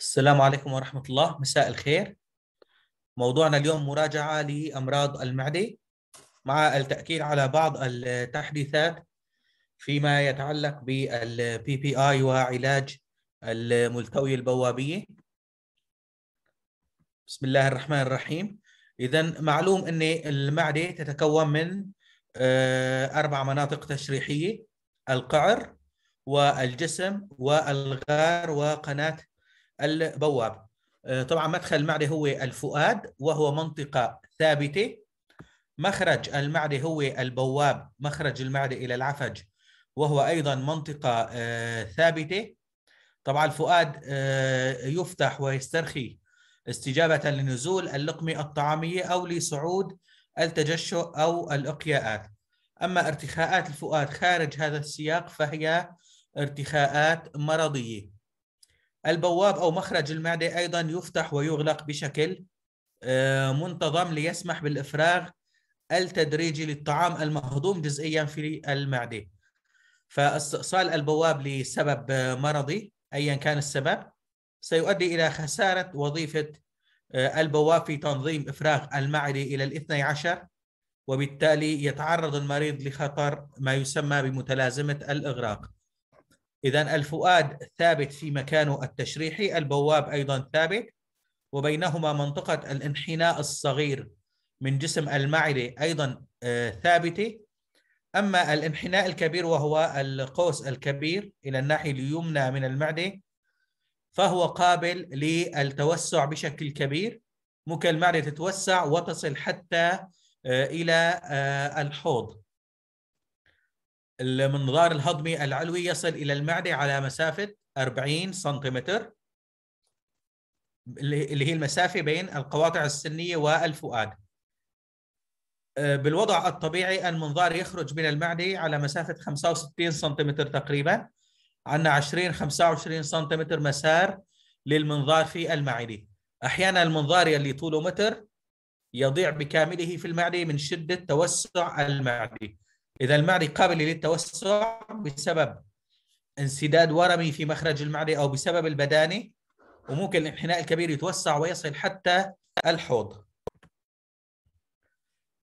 السلام عليكم ورحمة الله مساء الخير موضوعنا اليوم مراجعة لأمراض المعدة مع التأكيد على بعض التحديثات فيما يتعلق بالبي بي آي وعلاج الملتوية البوابية بسم الله الرحمن الرحيم إذا معلوم أن المعدة تتكون من آه، أربع مناطق تشريحية القعر والجسم والغار وقناة البواب آه، طبعا مدخل المعدة هو الفؤاد وهو منطقة ثابتة مخرج المعدة هو البواب مخرج المعدة إلى العفج وهو أيضا منطقة آه، ثابتة طبعا الفؤاد آه، يفتح ويسترخي استجابة لنزول اللقمة الطعامية أو لصعود التجشؤ أو الإقياءات أما ارتخاءات الفؤاد خارج هذا السياق فهي ارتخاءات مرضية البواب أو مخرج المعدة أيضا يفتح ويغلق بشكل آه، منتظم ليسمح بالإفراغ التدريجي للطعام المهضوم جزئيا في المعدة فاستئصال البواب لسبب مرضي أيا كان السبب سيؤدي إلى خسارة وظيفة آه، البواب في تنظيم إفراغ المعدة إلى الاثني عشر وبالتالي يتعرض المريض لخطر ما يسمى بمتلازمة الإغراق إذا الفؤاد ثابت في مكانه التشريحي البواب أيضا ثابت وبينهما منطقة الانحناء الصغير من جسم المعدة أيضا آه، ثابتة أما الانحناء الكبير وهو القوس الكبير إلى الناحية اليمنى من المعدة فهو قابل للتوسع بشكل كبير ممكن المعدة تتوسع وتصل حتى آه، إلى آه، الحوض المنظار الهضمي العلوي يصل الى المعده على مسافه 40 سنتيمتر اللي هي المسافه بين القواطع السنيه والفؤاد آه، بالوضع الطبيعي المنظار يخرج من المعده على مسافه 65 سنتيمتر تقريبا عندنا 20 25 سنتيمتر مسار للمنظار في المعده احيانا المنظار يلي طوله متر يضيع بكامله في المعده من شده توسع المعده اذا المعدة قابلة للتوسع بسبب انسداد ورمي في مخرج المعدة أو بسبب البدانة وممكن الانحناء الكبير يتوسع ويصل حتى الحوض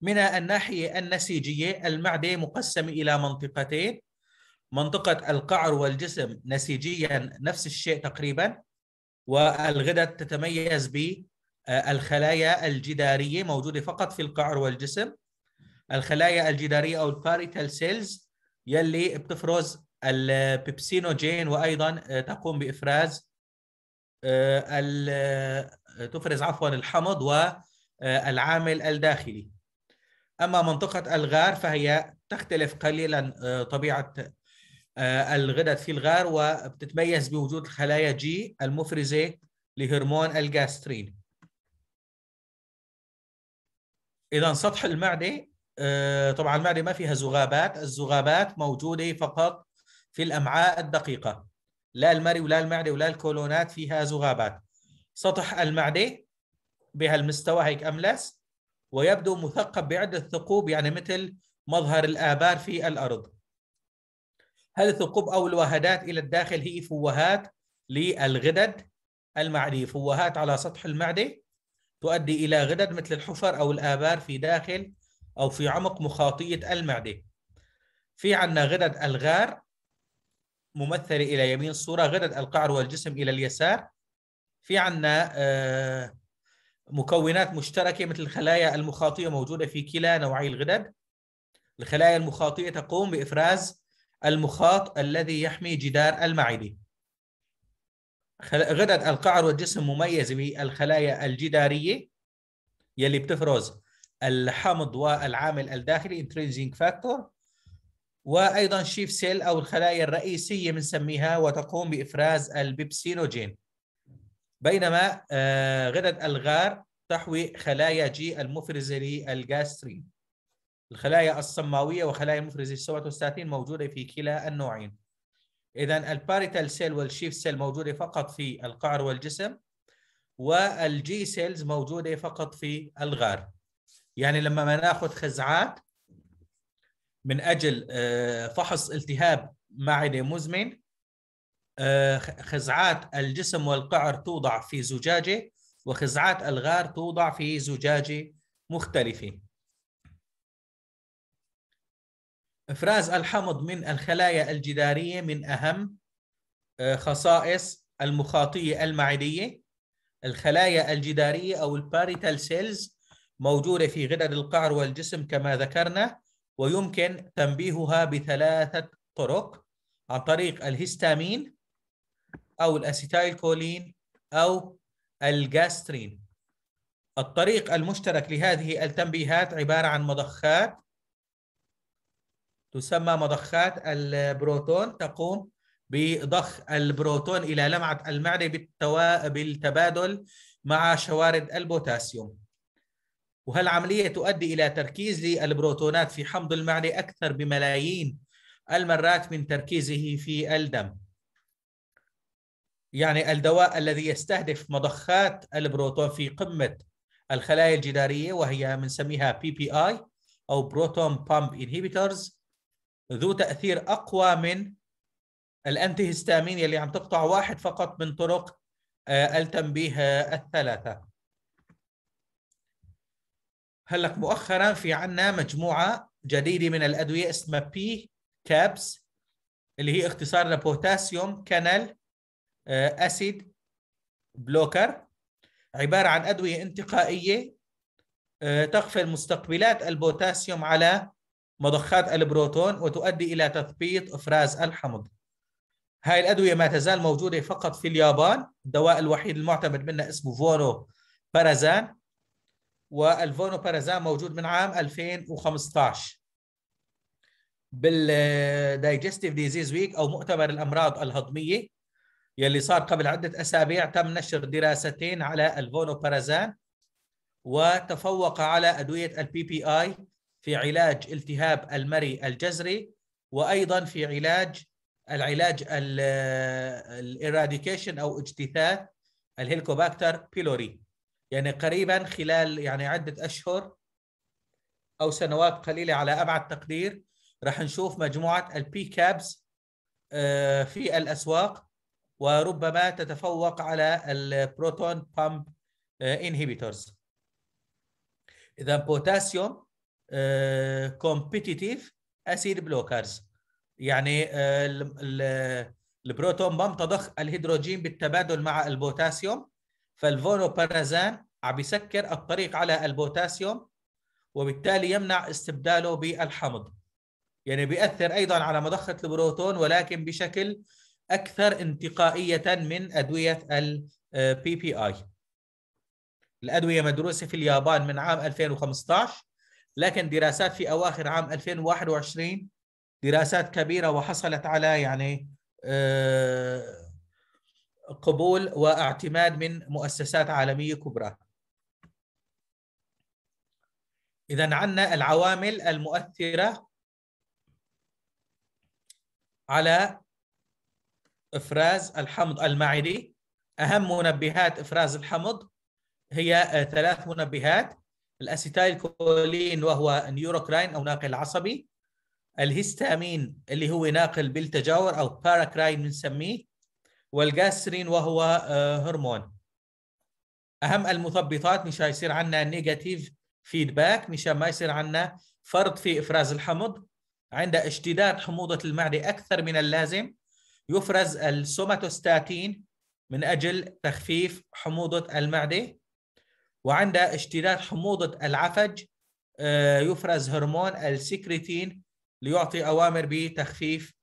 من الناحية النسيجية المعدة مقسمة إلى منطقتين منطقة القعر والجسم نسيجيا نفس الشيء تقريبا والغدد تتميز بالخلايا الجدارية موجودة فقط في القعر والجسم الخلايا الجداريه او الباريتال سيلز يلي بتفرز البيبسينوجين وايضا آه، تقوم بافراز آه، آه، تفرز عفوا الحمض والعامل الداخلي اما منطقه الغار فهي تختلف قليلا طبيعه الغدد في الغار وبتتميز بوجود خلايا جي المفرزه لهرمون الجاسترين اذا سطح المعده آه، طبعا المعدة ما فيها زغابات الزغابات موجودة فقط في الأمعاء الدقيقة لا المري ولا المعدة ولا الكولونات فيها زغابات سطح المعدة بهالمستوى هيك أملس ويبدو مثقب بعدة ثقوب يعني مثل مظهر الآبار في الأرض هل الثقوب أو الوهدات إلى الداخل هي فوهات للغدد المعدية فوهات على سطح المعدة تؤدي إلى غدد مثل الحفر أو الآبار في داخل أو في عمق مخاطية المعدة في عنا غدد الغار ممثلة إلى يمين الصورة غدد القعر والجسم إلى اليسار في عنا آه، مكونات مشتركة مثل الخلايا المخاطية موجودة في كلا نوعي الغدد الخلايا المخاطية تقوم بإفراز المخاط الذي يحمي جدار المعدة غدد القعر والجسم مميز بالخلايا الجدارية يلي بتفرز الحمض والعامل الداخلي intrinsic factor وايضا شيف سيل او الخلايا الرئيسيه بنسميها وتقوم بافراز البيبسينوجين بينما آه، غدد الغار تحوي خلايا جي المفرزه للجاسترين الخلايا الصماويه وخلايا المفرزه السواتوستاتين موجوده في كلا النوعين اذا الباريتال سيل والشيف سيل موجوده فقط في القعر والجسم والجي سيلز موجوده فقط في الغار يعني لما ما ناخذ خزعات من اجل آه، فحص التهاب معدي مزمن آه، خزعات الجسم والقعر توضع في زجاجه وخزعات الغار توضع في زجاجه مختلفه افراز الحمض من الخلايا الجداريه من اهم آه، خصائص المخاطيه المعديه الخلايا الجداريه او الباريتال سيلز موجودة في غدد القعر والجسم كما ذكرنا ويمكن تنبيهها بثلاثة طرق عن طريق الهستامين أو كولين أو الجاسترين الطريق المشترك لهذه التنبيهات عبارة عن مضخات تسمى مضخات البروتون تقوم بضخ البروتون إلى لمعة المعدة بالتبادل مع شوارد البوتاسيوم وهالعملية تؤدي إلى تركيز للبروتونات في حمض المعدة أكثر بملايين المرات من تركيزه في الدم يعني الدواء الذي يستهدف مضخات البروتون في قمة الخلايا الجدارية وهي بنسميها بي بي آي أو بروتون بامب Inhibitors ذو تأثير أقوى من الأنتيهستامين اللي عم تقطع واحد فقط من طرق آه، التنبيه الثلاثة هلق مؤخرا في عنا مجموعه جديده من الادويه اسمها بي كابس اللي هي اختصار لبوتاسيوم كانال اسيد بلوكر عباره عن ادويه انتقائيه آه، تغفل مستقبلات البوتاسيوم على مضخات البروتون وتؤدي الى تثبيط افراز الحمض هاي الادويه ما تزال موجوده فقط في اليابان الدواء الوحيد المعتمد منها اسمه فورو بارازان والفونو موجود من عام 2015 بالدايجستيف ديزيز ويك او مؤتمر الامراض الهضميه يلي صار قبل عده اسابيع تم نشر دراستين على الفونو بارازان وتفوق على ادويه البي بي اي في علاج التهاب المري الجزري وايضا في علاج العلاج الاراديكيشن او اجتثاث الهيلكوباكتر بيلوري يعني قريبا خلال يعني عدة أشهر أو سنوات قليلة على أبعد تقدير راح نشوف مجموعة البي كابز آه، في الأسواق وربما تتفوق على البروتون بامب انهبيتورز إذا بوتاسيوم كومبيتيتيف أسيد بلوكرز يعني آه، البروتون بامب تضخ الهيدروجين بالتبادل مع البوتاسيوم فالفونوبارازان عم بيسكر الطريق على البوتاسيوم وبالتالي يمنع استبداله بالحمض يعني بيأثر أيضا على مضخة البروتون ولكن بشكل أكثر انتقائية من أدوية البي بي آي آه، الأدوية مدروسة في اليابان من عام 2015 لكن دراسات في أواخر عام 2021 دراسات كبيرة وحصلت على يعني آه، قبول واعتماد من مؤسسات عالمية كبرى إذا عندنا العوامل المؤثرة على إفراز الحمض المعدي أهم منبهات إفراز الحمض هي آه، ثلاث منبهات الأسيتايل كولين وهو نيوروكراين أو ناقل عصبي الهستامين اللي هو ناقل بالتجاور أو باراكراين بنسميه والجاسترين وهو آه، هرمون أهم المثبطات مش هيصير عندنا نيجاتيف فيدباك مشان ما يصير عندنا فرط في افراز الحمض عند اشتداد حموضه المعده اكثر من اللازم يفرز السوماتوستاتين من اجل تخفيف حموضه المعده وعند اشتداد حموضه العفج آه، يفرز هرمون السكريتين ليعطي اوامر بتخفيف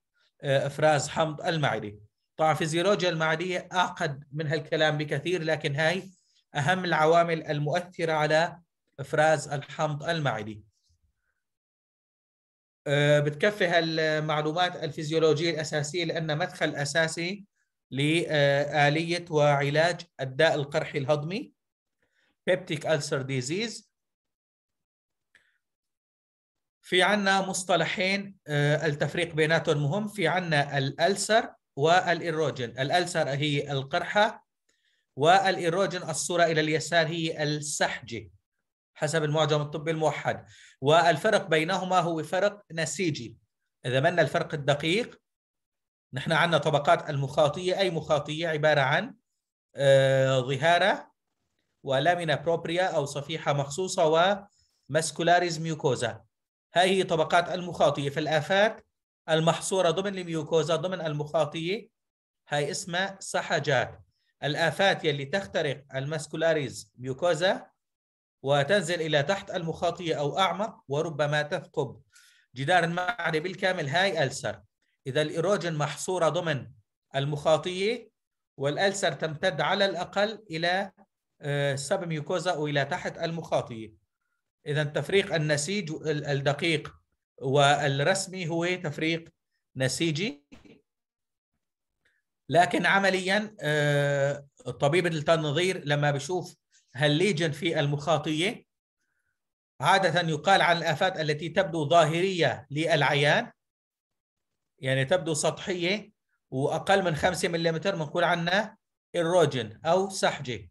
آه، افراز حمض المعده. طبعا الفيزيولوجيا المعديه اعقد من هالكلام بكثير لكن هاي اهم العوامل المؤثره على افراز الحمض المعدي أه، بتكفي هالمعلومات الفيزيولوجيه الاساسيه لان مدخل اساسي لاليه وعلاج الداء القرحي الهضمي peptic ulcer disease في عنا مصطلحين أه، التفريق بيناتهم مهم في عنا الألسر والإيروجين الألسر هي القرحة والإيروجين الصورة إلى اليسار هي السحجة حسب المعجم الطبي الموحد والفرق بينهما هو فرق نسيجي إذا بدنا الفرق الدقيق نحن عندنا طبقات المخاطية أي مخاطية عبارة عن آه، ظهارة ولامينا بروبريا أو صفيحة مخصوصة وماسكولاريز ميوكوزا هذه طبقات المخاطية في الآفات المحصورة ضمن الميوكوزا ضمن المخاطية هاي اسمها سحجات الآفات يلي تخترق الماسكولاريز ميوكوزا وتنزل إلى تحت المخاطية أو أعمق وربما تثقب جدار المعدة بالكامل هاي ألسر إذا الإيروجن محصورة ضمن المخاطية والألسر تمتد على الأقل إلى آه، سبميوكوزا أو إلى تحت المخاطية إذا تفريق النسيج الدقيق والرسمي هو تفريق نسيجي لكن عمليا آه، طبيب التنظير لما بشوف هالليجن في المخاطية عادة يقال عن الآفات التي تبدو ظاهرية للعيان يعني تبدو سطحية وأقل من 5 ملم بنقول عنها إروجن أو سحجة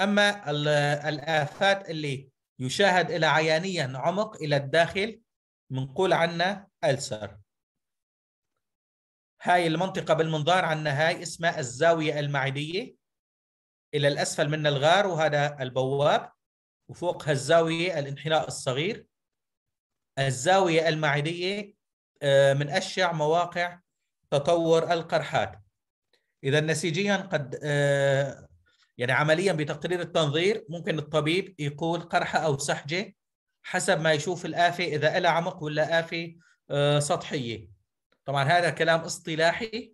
أما الآفات اللي يشاهد إلى عيانيا عمق إلى الداخل بنقول عنها ألسر هاي المنطقة بالمنظار عندنا هاي اسمها الزاوية المعدية الى الاسفل من الغار وهذا البواب وفوقها الزاويه الانحناء الصغير الزاويه المعديه آه، من اشع مواقع تطور القرحات اذا نسيجيا قد آه، يعني عمليا بتقرير التنظير ممكن الطبيب يقول قرحه او سحجه حسب ما يشوف الآفة إذا لها عمق ولا آفة آه، سطحية طبعا هذا كلام اصطلاحي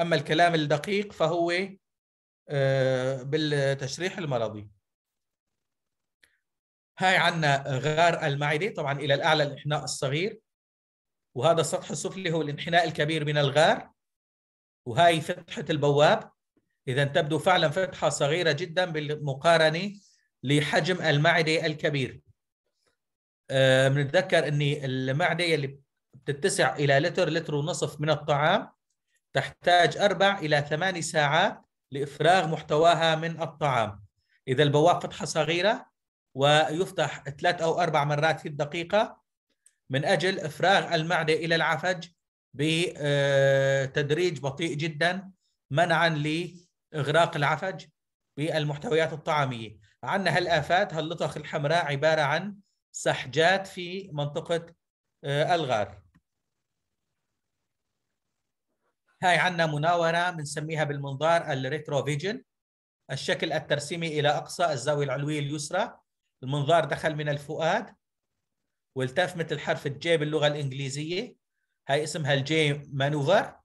أما الكلام الدقيق فهو آه، بالتشريح المرضي هاي عندنا غار المعدة طبعا إلى الأعلى الإنحناء الصغير وهذا السطح السفلي هو الانحناء الكبير من الغار وهاي فتحة البواب إذا تبدو فعلا فتحة صغيرة جدا بالمقارنة لحجم المعدة الكبير بنتذكر آه، أن المعدة اللي بتتسع إلى لتر لتر ونصف من الطعام تحتاج أربع إلى ثماني ساعات لإفراغ محتواها من الطعام إذا البواب فتحة صغيرة ويفتح ثلاث أو أربع مرات في الدقيقة من أجل إفراغ المعدة إلى العفج بتدريج آه، بطيء جدا منعا لإغراق العفج بالمحتويات الطعامية عندنا هالآفات هاللطخ الحمراء عبارة عن سحجات في منطقة آه، الغار هاي عندنا مناوره بنسميها بالمنظار الريترو فيجن الشكل الترسيمي الى اقصى الزاويه العلويه اليسرى المنظار دخل من الفؤاد والتف مثل حرف الجي باللغه الانجليزيه هاي اسمها الجي مانوفر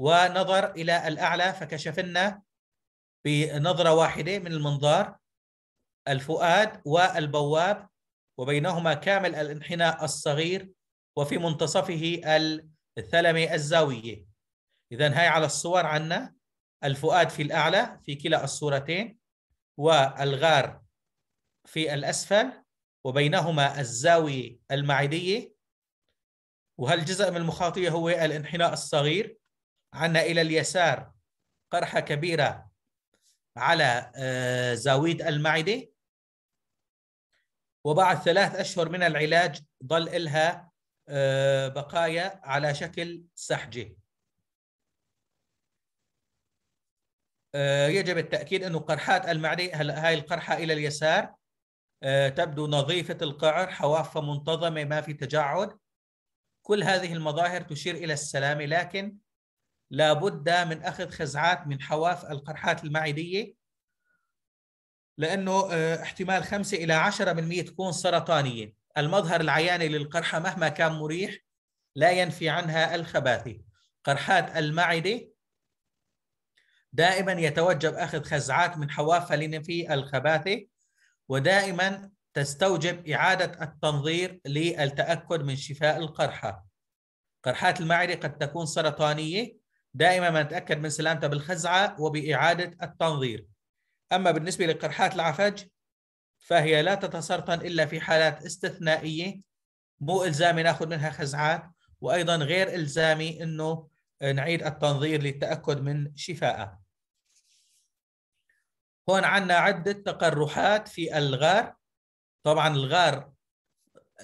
ونظر الى الاعلى فكشف لنا بنظره واحده من المنظار الفؤاد والبواب وبينهما كامل الانحناء الصغير وفي منتصفه الثلمه الزاويه إذا هاي على الصور عنا الفؤاد في الأعلى في كلا الصورتين والغار في الأسفل وبينهما الزاوية المعدية وهالجزء من المخاطية هو الانحناء الصغير عنا إلى اليسار قرحة كبيرة على آه، زاوية المعدة وبعد ثلاث أشهر من العلاج ظل إلها آه، بقايا على شكل سحجة آه، يجب التأكيد أنه قرحات المعدة هلا هاي القرحة إلى اليسار آه، تبدو نظيفة القعر حواف منتظمة ما في تجعد كل هذه المظاهر تشير إلى السلامة لكن لا بد من أخذ خزعات من حواف القرحات المعدية لأنه آه، احتمال 5 إلى 10% تكون سرطانية المظهر العياني للقرحة مهما كان مريح لا ينفي عنها الخباثة قرحات المعدة دائما يتوجب اخذ خزعات من حوافه لنفي الخباثه ودائما تستوجب اعاده التنظير للتاكد من شفاء القرحه. قرحات المعده قد تكون سرطانيه دائما ما نتاكد من سلامتها بالخزعه وباعاده التنظير. اما بالنسبه لقرحات العفج فهي لا تتسرطن الا في حالات استثنائيه مو الزامي ناخذ منها خزعات وايضا غير الزامي انه نعيد التنظير للتاكد من شفائها. هون عنا عدة تقرحات في الغار طبعا الغار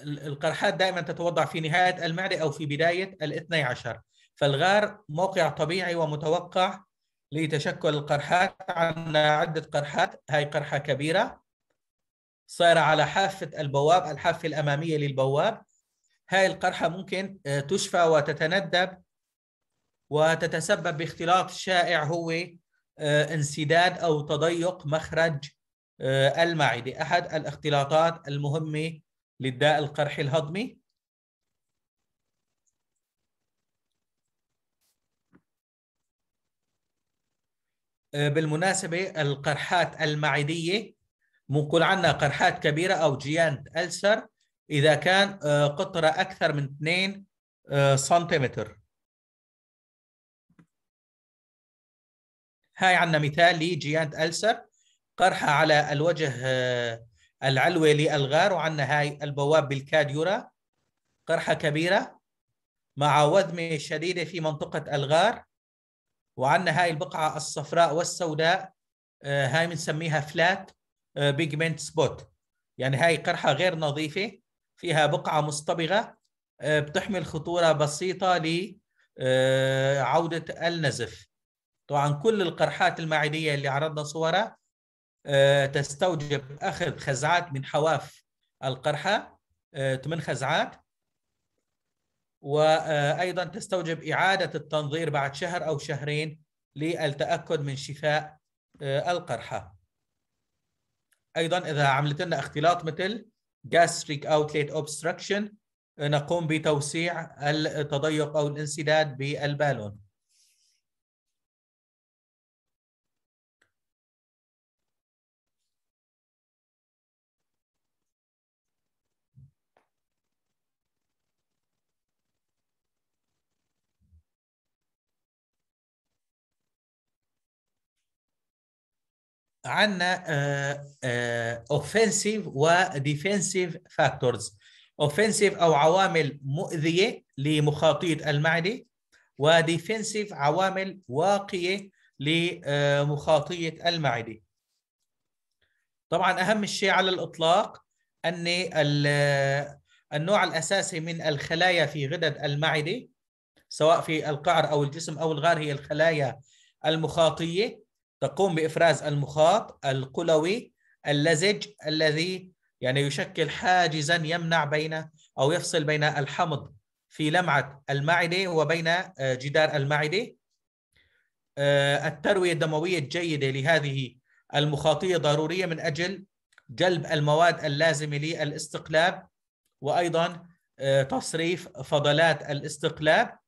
القرحات دائما تتوضع في نهاية المعدة أو في بداية الاثني عشر فالغار موقع طبيعي ومتوقع لتشكل القرحات عنا عدة قرحات هاي قرحة كبيرة صايرة على حافة البواب الحافة الأمامية للبواب هاي القرحة ممكن آه، تشفى وتتندب وتتسبب باختلاط شائع هو آه، انسداد او تضيق مخرج آه، المعده احد الاختلاطات المهمه للداء القرحي الهضمي آه، بالمناسبة القرحات المعدية بنقول عنا قرحات كبيرة أو جيانت ألسر إذا كان قطرة أكثر من 2 سنتيمتر هاي عندنا مثال لجياند ألسر قرحة على الوجه آه، العلوي للغار وعندنا هاي البواب بالكاد قرحة كبيرة مع وذمة شديدة في منطقة الغار وعندنا هاي البقعة الصفراء والسوداء آه، هاي بنسميها فلات بيجمنت آه، سبوت يعني هاي قرحة غير نظيفة فيها بقعة مصطبغة بتحمل خطورة بسيطة لعودة النزف طبعا كل القرحات المعديه اللي عرضنا صورها آه، تستوجب اخذ خزعات من حواف القرحه 8 آه، خزعات وايضا آه، تستوجب اعاده التنظير بعد شهر او شهرين للتاكد من شفاء القرحه. ايضا اذا عملت لنا اختلاط مثل gastric outlet obstruction نقوم بتوسيع التضيق او الانسداد بالبالون. عندنا اوفنسيف وديفنسيف فاكتورز اوفنسيف او عوامل مؤذيه لمخاطيه المعده وديفنسيف عوامل واقيه لمخاطيه المعده طبعا اهم شيء على الاطلاق ان النوع الاساسي من الخلايا في غدد المعده سواء في القعر او الجسم او الغار هي الخلايا المخاطيه تقوم بإفراز المخاط القلوي اللزج الذي يعني يشكل حاجزا يمنع بين أو يفصل بين الحمض في لمعة المعدة وبين آه، جدار المعدة آه، التروية الدموية الجيدة لهذه المخاطية ضرورية من أجل جلب المواد اللازمة للاستقلاب وأيضا آه، تصريف فضلات الاستقلاب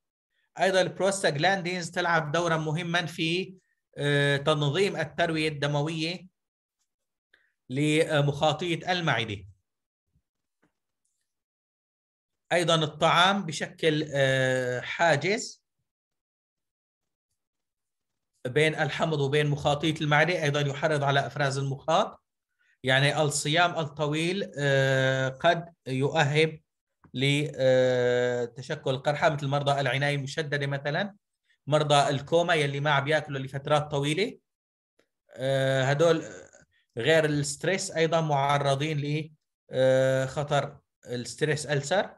أيضا البروستاجلاندينز تلعب دورا مهما في آه، تنظيم الترويه الدمويه لمخاطيه المعده ايضا الطعام بشكل آه، حاجز بين الحمض وبين مخاطيه المعده ايضا يحرض على افراز المخاط يعني الصيام الطويل آه، قد يؤهب لتشكل القرحه مثل مرضى العنايه المشدده مثلا مرضى الكوما يلي ما عم ياكلوا لفترات طويله آه، هدول غير الستريس ايضا معرضين لخطر آه، الستريس السر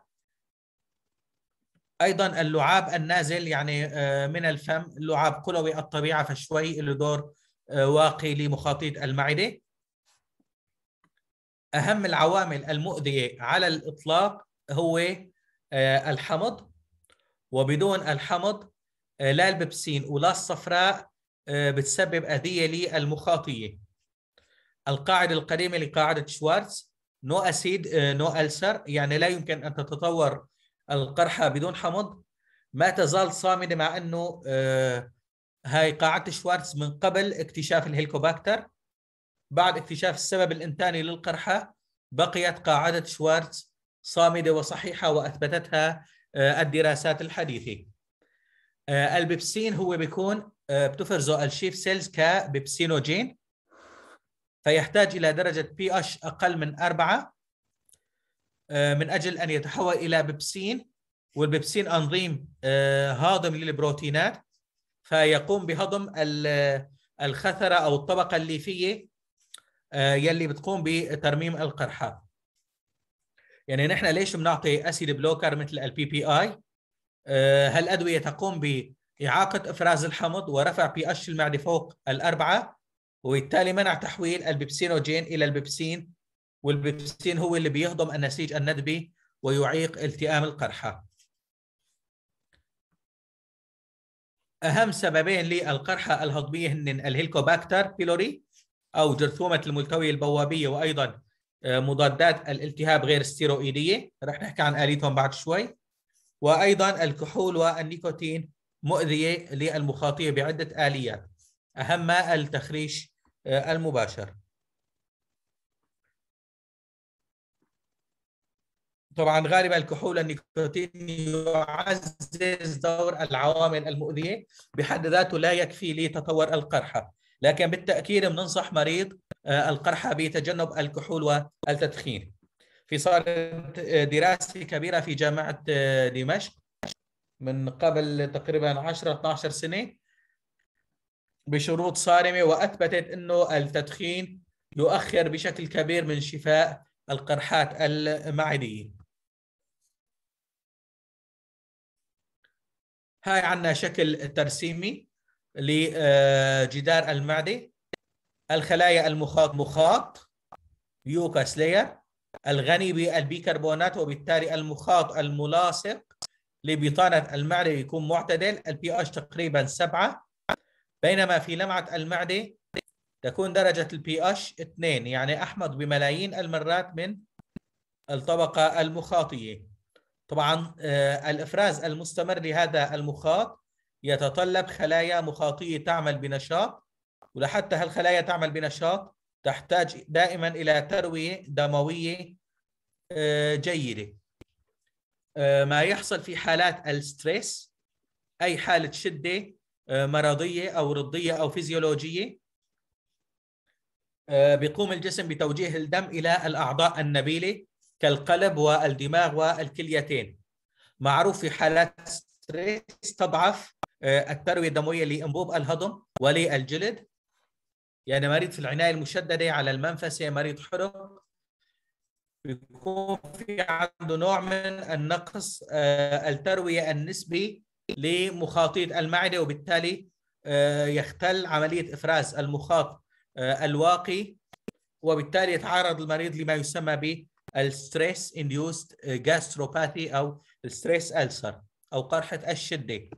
ايضا اللعاب النازل يعني آه، من الفم اللعاب قلوي الطبيعه فشوي له دور واقي لمخاطيط المعده اهم العوامل المؤذيه على الاطلاق هو الحمض وبدون الحمض آه، لا البيبسين ولا الصفراء آه، بتسبب أذية للمخاطية القاعدة القديمة لقاعدة شوارتز نو أسيد آه، نو ألسر يعني لا يمكن أن تتطور القرحة بدون حمض ما تزال صامدة مع أنه هاي قاعدة شوارتز من قبل اكتشاف الهيلكوباكتر بعد اكتشاف السبب الإنتاني للقرحة بقيت قاعدة شوارتز صامدة وصحيحة وأثبتتها الدراسات الحديثة آه، البيبسين هو بيكون آه، بتفرزه الشيف سيلز كبيبسينوجين فيحتاج الى درجه بي اش اقل من أربعة آه، من اجل ان يتحول الى بيبسين والبيبسين انظيم هاضم للبروتينات فيقوم بهضم الخثره او الطبقه الليفيه يلي بتقوم بترميم القرحه يعني نحن ليش بنعطي اسيد بلوكر مثل البي بي اي آه، هالادويه تقوم باعاقه افراز الحمض ورفع بي اش المعده فوق الاربعه وبالتالي منع تحويل البيبسينوجين الى البيبسين والبيبسين هو اللي بيهضم النسيج الندبي ويعيق التئام القرحه. اهم سببين للقرحه الهضميه هن الهيلكوباكتر بيلوري او جرثومه الملتويه البوابيه وايضا آه، مضادات الالتهاب غير الستيرويديه رح نحكي عن اليتهم بعد شوي وايضا الكحول والنيكوتين مؤذيه للمخاطيه بعده اليات اهمها التخريش آه، المباشر. طبعا غالبا الكحول النيكوتين يعزز دور العوامل المؤذيه بحد ذاته لا يكفي لتطور القرحه، لكن بالتاكيد بننصح مريض آه، القرحه بتجنب الكحول والتدخين. في صارت دراسه كبيره في جامعه آه، دمشق من قبل تقريبا 10 12 سنه بشروط صارمه واثبتت انه التدخين يؤخر بشكل كبير من شفاء القرحات المعديه. هاي عندنا شكل ترسيمي لجدار المعده الخلايا المخاط مخاط ميوكاس لاير الغني بالبيكربونات وبالتالي المخاط الملاصق لبطانة المعدة يكون معتدل البي اتش تقريبا 7 بينما في لمعة المعدة تكون درجة البي اتش 2 يعني أحمض بملايين المرات من الطبقة المخاطية طبعا آه، الإفراز المستمر لهذا المخاط يتطلب خلايا مخاطية تعمل بنشاط ولحتى هالخلايا تعمل بنشاط تحتاج دائما الى ترويه دمويه آه، جيده آه، ما يحصل في حالات الستريس اي حاله شده آه، مرضيه او رضيه او فيزيولوجيه بيقوم الجسم بتوجيه الدم الى الاعضاء النبيله كالقلب والدماغ والكليتين معروف في حالات ستريس تضعف الترويه الدمويه لانبوب الهضم وللجلد يعني مريض في العناية المشددة على المنفسة مريض حرق بيكون في عنده نوع من النقص آه، التروية النسبي لمخاطيط المعدة وبالتالي آه، يختل عملية إفراز المخاط آه، الواقي وبالتالي يتعرض المريض لما يسمى بالستريس انديوست جاستروباثي او الستريس ألسر او قرحة الشدة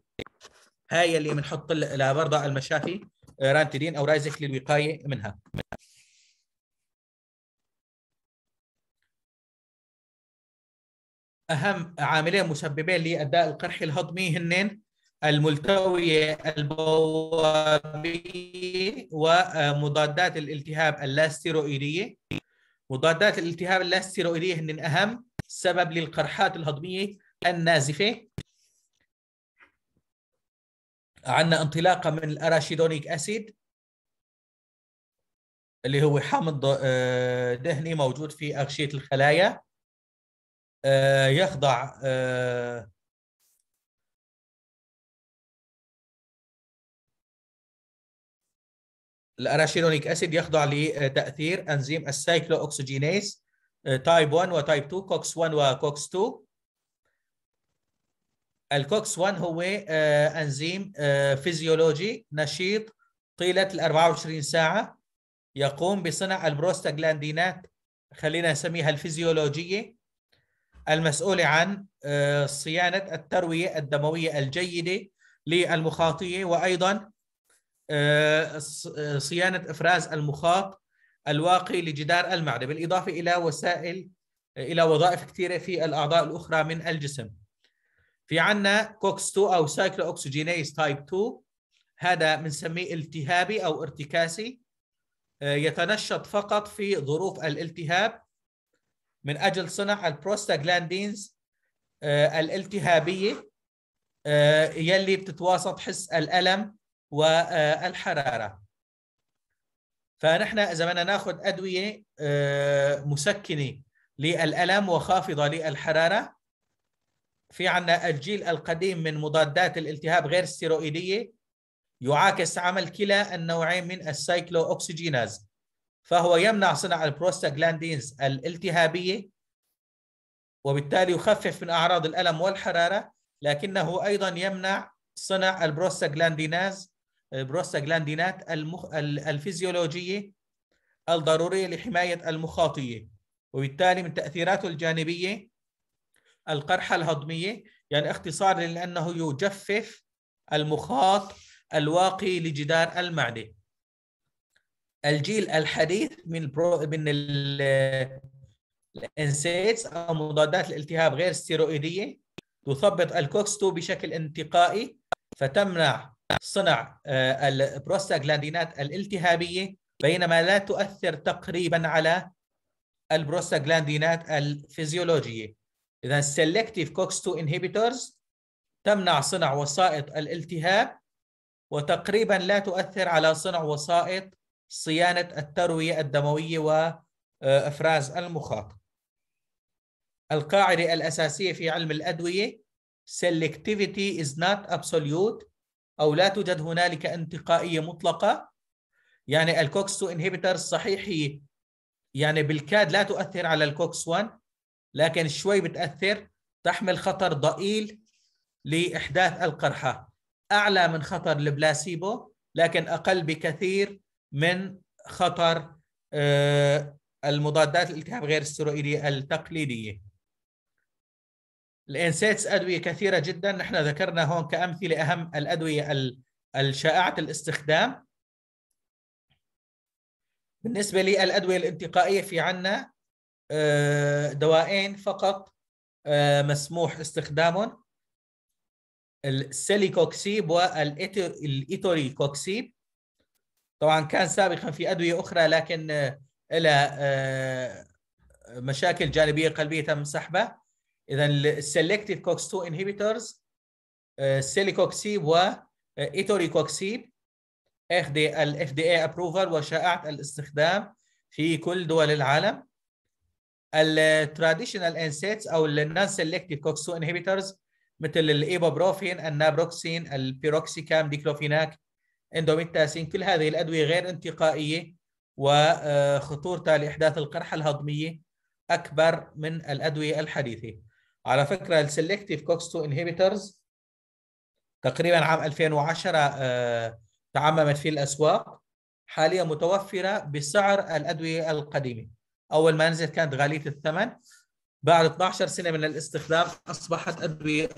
هاي اللي بنحط لها برضه المشافي رانتيدين او رايزك للوقايه منها اهم عاملين مسببين لاداء القرح الهضمي هن الملتويه البوابيه ومضادات الالتهاب اللاستيرويديه مضادات الالتهاب اللاستيرويديه هن اهم سبب للقرحات الهضميه النازفه عندنا انطلاقه من الاراشيدونيك اسيد اللي هو حمض آه، دهني موجود في اغشيه الخلايا آه، يخضع آه، الاراشيدونيك اسيد يخضع لتاثير انزيم السايكلو اوكسجينيز تايب 1 وتايب 2 كوكس 1 وكوكس 2 الكوكس 1 هو آه، انزيم آه، فيزيولوجي نشيط طيله ال 24 ساعه يقوم بصنع البروستاجلاندينات خلينا نسميها الفيزيولوجيه المسؤوله عن آه، صيانه الترويه الدمويه الجيده للمخاطيه وايضا صيانه افراز المخاط الواقي لجدار المعده بالاضافه الى وسائل الى وظائف كثيره في الاعضاء الاخرى من الجسم. في عنا كوكس 2 او سايكلو اوكسجينيز تايب 2 هذا بنسميه التهابي او ارتكاسي آه، يتنشط فقط في ظروف الالتهاب من اجل صنع البروستاجلاندينز آه، الالتهابيه آه، يلي بتتواسط حس الالم والحراره فنحن اذا بدنا ناخذ ادويه مسكنه للالم وخافضه للحراره في عندنا الجيل القديم من مضادات الالتهاب غير السيرويدية يعاكس عمل كلا النوعين من السايكلو أكسجيناز فهو يمنع صنع البروستاجلاندينز الالتهابية وبالتالي يخفف من أعراض الألم والحرارة لكنه أيضا يمنع صنع البروستاجلانديناز البروستاجلاندينات المخ... الفيزيولوجية الضرورية لحماية المخاطية وبالتالي من تأثيراته الجانبية القرحة الهضمية يعني اختصار لأنه يجفف المخاط الواقي لجدار المعدة الجيل الحديث من البرو... من الانسيتس او مضادات الالتهاب غير الستيرويديه تثبط الكوكس 2 بشكل انتقائي فتمنع صنع آه، البروستاجلاندينات الالتهابيه بينما لا تؤثر تقريبا على البروستاجلاندينات الفيزيولوجيه إذا selective COX-2 inhibitors تمنع صنع وسائط الالتهاب وتقريبا لا تؤثر على صنع وسائط صيانة التروية الدموية وإفراز المخاط القاعدة الأساسية في علم الأدوية selectivity is not absolute أو لا توجد هنالك انتقائية مطلقة يعني الكوكس 2 inhibitors صحيح هي يعني بالكاد لا تؤثر على الكوكس 1 لكن شوي بتأثر تحمل خطر ضئيل لإحداث القرحة أعلى من خطر البلاسيبو لكن أقل بكثير من خطر آه، المضادات الالتهاب غير الستيرويدية التقليدية الإنسيتس أدوية كثيرة جدا نحن ذكرنا هون كأمثلة أهم الأدوية الشائعة الاستخدام بالنسبة للأدوية الانتقائية في عنا دوائين فقط آه، مسموح استخدامهم السيليكوكسيب والإيتوريكوكسيب طبعا كان سابقا في أدوية أخرى لكن آه، إلى آه، مشاكل جانبية قلبية تم سحبها إذا السيليكتيف كوكس 2 انهبيتورز سيليكوكسيب وإيتوريكوكسيب أخذ الـ FDA approval إيه وشائعة الاستخدام في كل دول العالم التراديشنال انسيتس او النون سيلكتيف كوكس 2 انهبيتورز مثل الايبوبروفين النابروكسين البيروكسيكام ديكلوفيناك اندوميتاسين كل هذه الادويه غير انتقائيه وخطورتها لاحداث القرحه الهضميه اكبر من الادويه الحديثه على فكره السلكتيف كوكس 2 انهبيترز تقريبا عام 2010 آه، تعممت في الاسواق حاليا متوفره بسعر الادويه القديمه اول ما نزلت كانت غاليه الثمن بعد 12 سنه من الاستخدام اصبحت ادويه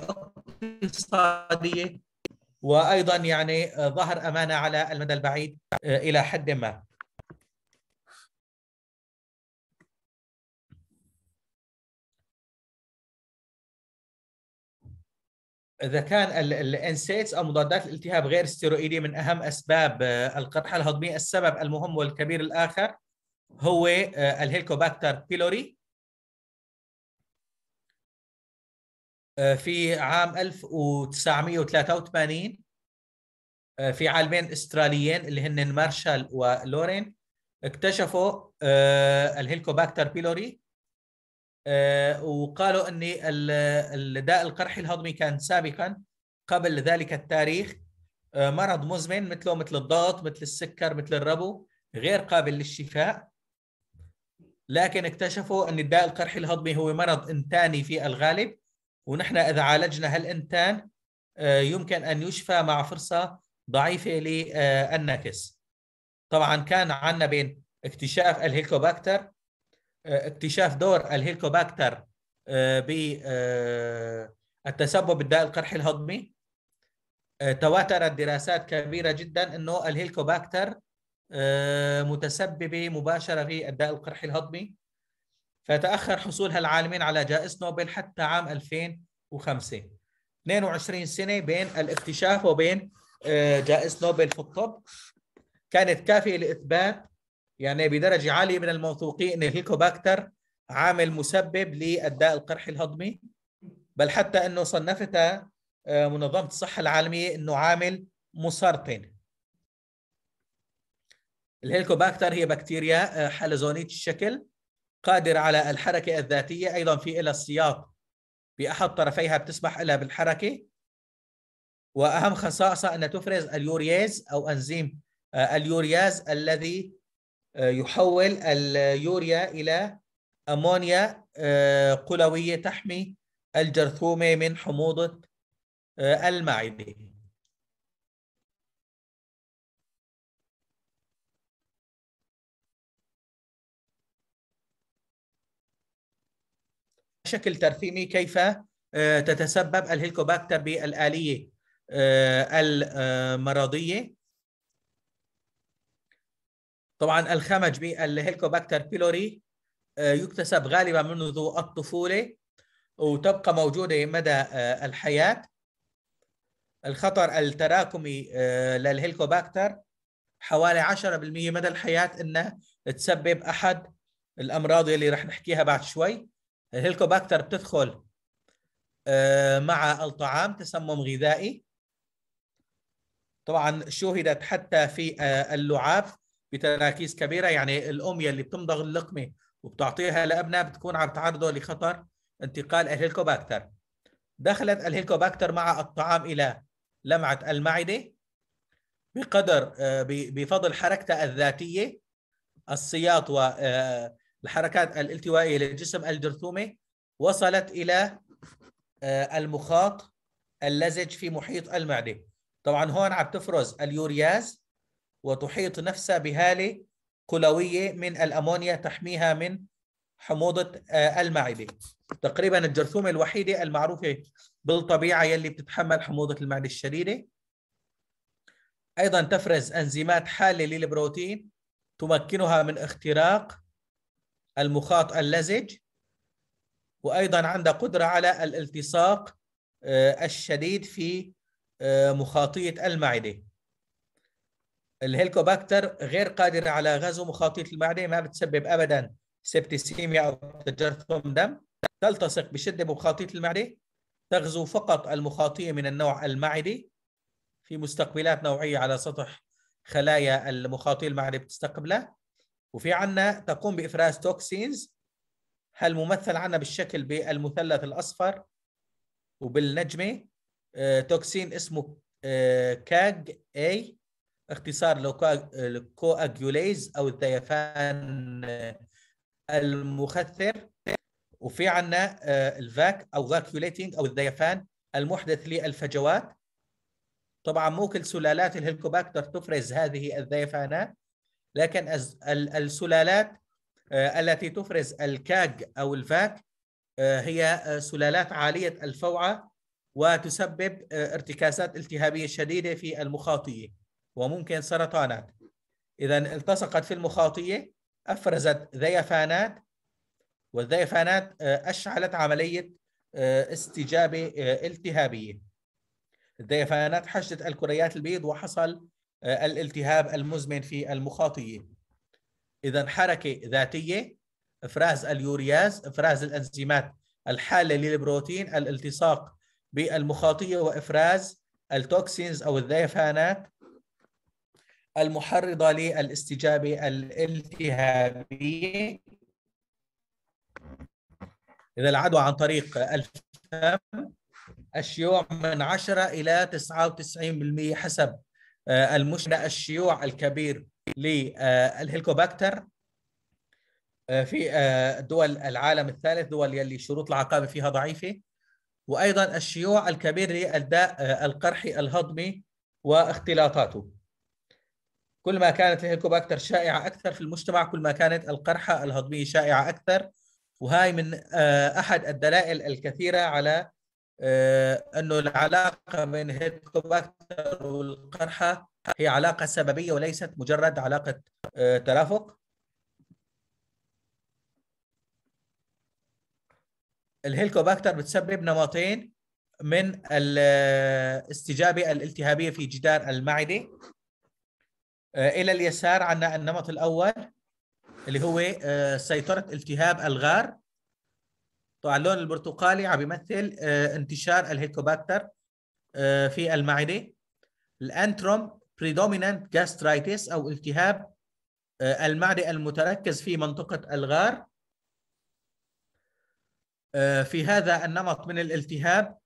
اقتصاديه وايضا يعني ظهر امانه على المدى البعيد آه، الى حد ما. اذا كان الانسيتس او مضادات الالتهاب غير استيرويديه من اهم اسباب آه، القرحه الهضميه السبب المهم والكبير الاخر هو آه، الهيلكوباكتر بيلوري آه، في عام 1983 آه، في عالمين استراليين اللي هن مارشال ولورين اكتشفوا الهيلكوباكتر بيلوري وقالوا ان الداء القرحي الهضمي كان سابقا قبل ذلك التاريخ مرض مزمن مثله مثل الضغط مثل السكر مثل الربو غير قابل للشفاء لكن اكتشفوا ان الداء القرحي الهضمي هو مرض انتاني في الغالب ونحن اذا عالجنا هالانتان آه، يمكن ان يشفى مع فرصه ضعيفه للنكس طبعا كان عندنا بين اكتشاف الهيلكوباكتر آه، اكتشاف دور الهيلكوباكتر آه، بالتسبب بالداء القرحي الهضمي تواترت دراسات كبيره جدا انه الهيلكوباكتر آه، متسببة مباشرة في الداء القرحي الهضمي فتأخر حصول هالعالمين على جائزة نوبل حتى عام 2005 22 سنة بين الاكتشاف وبين آه، جائزة نوبل في الطب كانت كافية لإثبات يعني بدرجة عالية من الموثوقين أن الهيكوباكتر عامل مسبب للداء القرحي الهضمي بل حتى أنه صنفتها آه، منظمة الصحة العالمية أنه عامل مسرطن الهيلكوباكتر هي بكتيريا آه، حلزونية الشكل قادرة على الحركة الذاتية أيضا في إلى السياق بأحد طرفيها بتسمح لها بالحركة وأهم خصائصها أنها تفرز اليورياز أو أنزيم آه، اليورياز الذي آه، يحول اليوريا إلى أمونيا قلوية تحمي الجرثومة من حموضة المعدة شكل ترسيمي كيف آه، تتسبب الهيلكوباكتر بالآلية آه، المرضية طبعا الخمج بالهيلكوباكتر بيلوري آه، يكتسب غالبا منذ الطفولة وتبقى موجودة مدى الحياة الخطر التراكمي للهيلكوباكتر حوالي 10% مدى الحياة إنه تسبب أحد الأمراض اللي رح نحكيها بعد شوي الهيلكوباكتر بتدخل آه، مع الطعام تسمم غذائي طبعا شوهدت حتى في آه، اللعاب بتراكيز كبيره يعني الام يلي بتمضغ اللقمه وبتعطيها لابنها بتكون عم تعرضه لخطر انتقال الهيلكوباكتر دخلت الهيلكوباكتر مع الطعام الى لمعه المعده بقدر آه، بفضل حركتها الذاتيه السياط و الحركات الالتوائيه للجسم الجرثومي وصلت الى آه، المخاط اللزج في محيط المعده طبعا هون عم تفرز اليورياز وتحيط نفسها بهاله كلوية من الامونيا تحميها من حموضه آه، المعده تقريبا الجرثومه الوحيده المعروفه بالطبيعه يلي بتتحمل حموضه المعده الشديده ايضا تفرز انزيمات حاله للبروتين تمكنها من اختراق المخاط اللزج وايضا عنده قدره على الالتصاق آه، الشديد في آه، مخاطيه المعده الهيلكوباكتر غير قادر على غزو مخاطيه المعده ما بتسبب ابدا سبتسيميا او تجرثم دم تلتصق بشده بمخاطيه المعده تغزو فقط المخاطيه من النوع المعدي في مستقبلات نوعيه على سطح خلايا المخاطيه المعده بتستقبلها وفي عنا تقوم بإفراز توكسينز هالممثل عنا بالشكل بالمثلث الأصفر وبالنجمة توكسين آه، اسمه آه، كاج اي اختصار لكواجوليز او الذيفان آه، المخثر وفي عنا الفاك او فاكيوليتنج او الذيفان المحدث للفجوات طبعا مو كل سلالات الهيلكوباكتر تفرز هذه الذيفانات لكن السلالات آه، التي تفرز الكاج أو الفاك آه، هي آه، سلالات عالية الفوعة وتسبب ارتكاسات التهابية شديدة في المخاطية وممكن سرطانات إذا التصقت في المخاطية أفرزت ذيفانات والذيفانات أشعلت عملية استجابة التهابية الذيفانات حشدت الكريات البيض وحصل آه، الالتهاب المزمن في المخاطية إذا حركة ذاتية إفراز اليورياز إفراز الأنزيمات الحالة للبروتين الالتصاق بالمخاطية وإفراز التوكسينز أو الذيفانات المحرضة للاستجابة الالتهابية إذا العدوى عن طريق الفم الشيوع من 10 إلى 99% حسب آه، المشكلة الشيوع الكبير للهيلكوباكتر آه، في آه، دول العالم الثالث دول يلي شروط العقابة فيها ضعيفة وأيضا الشيوع الكبير للداء القرحي الهضمي واختلاطاته كل ما كانت الهيلكوباكتر شائعة أكثر في المجتمع كل ما كانت القرحة الهضمية شائعة أكثر وهي من أحد الدلائل الكثيرة على أنه العلاقة بين هيلكوباكتر الخطر والقرحة هي علاقة سببية وليست مجرد علاقة آه، ترافق الهيلكوباكتر بتسبب نمطين من الاستجابة آه، الالتهابية في جدار المعدة آه، إلى اليسار عندنا النمط الأول اللي هو سيطرة التهاب الغار طبعا اللون البرتقالي عم بيمثل انتشار الهيكوباكتر في المعده الانتروم predominant gastritis او التهاب آه، المعدة المتركز في منطقة الغار آه، في هذا النمط من الالتهاب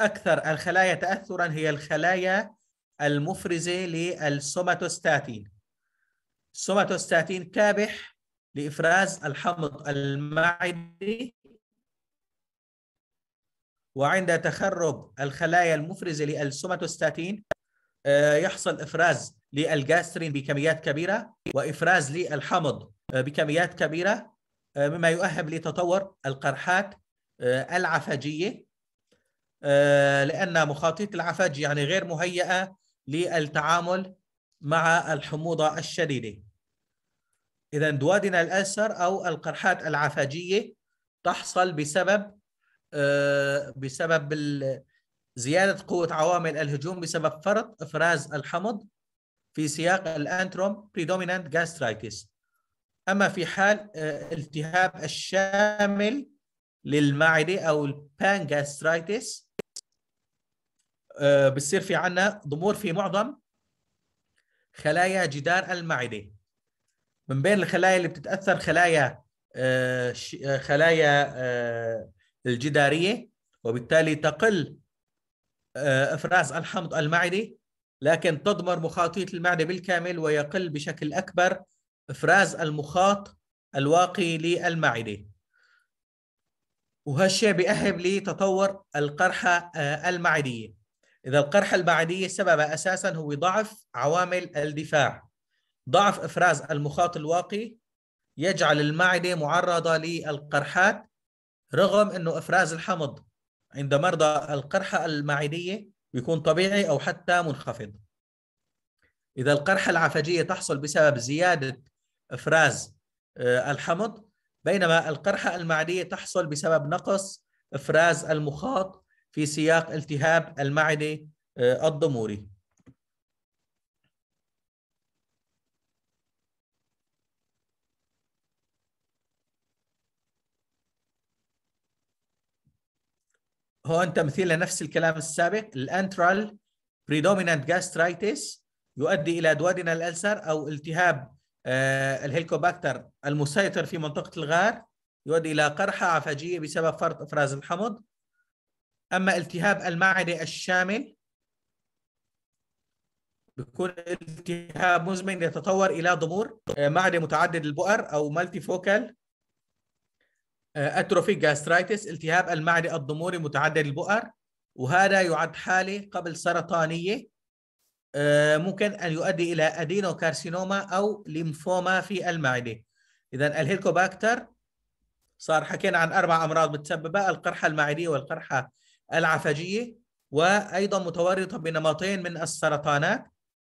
أكثر الخلايا تأثرا هي الخلايا المفرزة للسوماتوستاتين السوماتوستاتين كابح لإفراز الحمض المعدي وعند تخرب الخلايا المفرزة للسوماتوستاتين آه، يحصل افراز للجاسترين بكميات كبيره وافراز للحمض آه، بكميات كبيره آه، مما يؤهب لتطور القرحات العفاجيه لان مخاطيط العفاج يعني غير مهيئه للتعامل مع الحموضه الشديده. اذا دوادنا الالسر او القرحات العفاجيه تحصل بسبب بسبب زيادة قوة عوامل الهجوم بسبب فرط إفراز الحمض في سياق الأنتروم predominant gastritis أما في حال آه، التهاب الشامل للمعدة أو البانجاسترايتس آه، بصير في عنا ضمور في معظم خلايا جدار المعدة من بين الخلايا اللي بتتأثر خلايا آه، خلايا الجدارية وبالتالي تقل آه، افراز الحمض المعدي لكن تضمر مخاطيط المعده بالكامل ويقل بشكل اكبر افراز المخاط الواقي للمعده وهالشيء بيأهب لتطور القرحه آه، المعديه اذا القرحه المعديه سببها اساسا هو ضعف عوامل الدفاع ضعف افراز المخاط الواقي يجعل المعده معرضه للقرحات رغم انه افراز الحمض عند مرضى القرحة المعدية بيكون طبيعي أو حتى منخفض إذا القرحة العفجية تحصل بسبب زيادة إفراز آه، الحمض بينما القرحة المعدية تحصل بسبب نقص إفراز المخاط في سياق التهاب المعدة آه، الضموري هون تمثيل لنفس الكلام السابق الانترال بريدومينانت جاسترايتس يؤدي الى دوادنا الالسر او التهاب آه، الهيلكوباكتر المسيطر في منطقه الغار يؤدي الى قرحه عفجيه بسبب فرط افراز الحمض اما التهاب المعده الشامل بيكون التهاب مزمن يتطور الى ضمور آه، معده متعدد البؤر او مالتي فوكال اتروفيك آه، جاسترايتس التهاب المعدة الضموري متعدد البؤر وهذا يعد حاله قبل سرطانيه آه، ممكن ان يؤدي الى ادينوكارسينوما او ليمفوما في المعده اذا الهيلكوباكتر صار حكينا عن اربع امراض متسببه القرحه المعديه والقرحه العفجيه وايضا متورطه بنمطين من السرطانات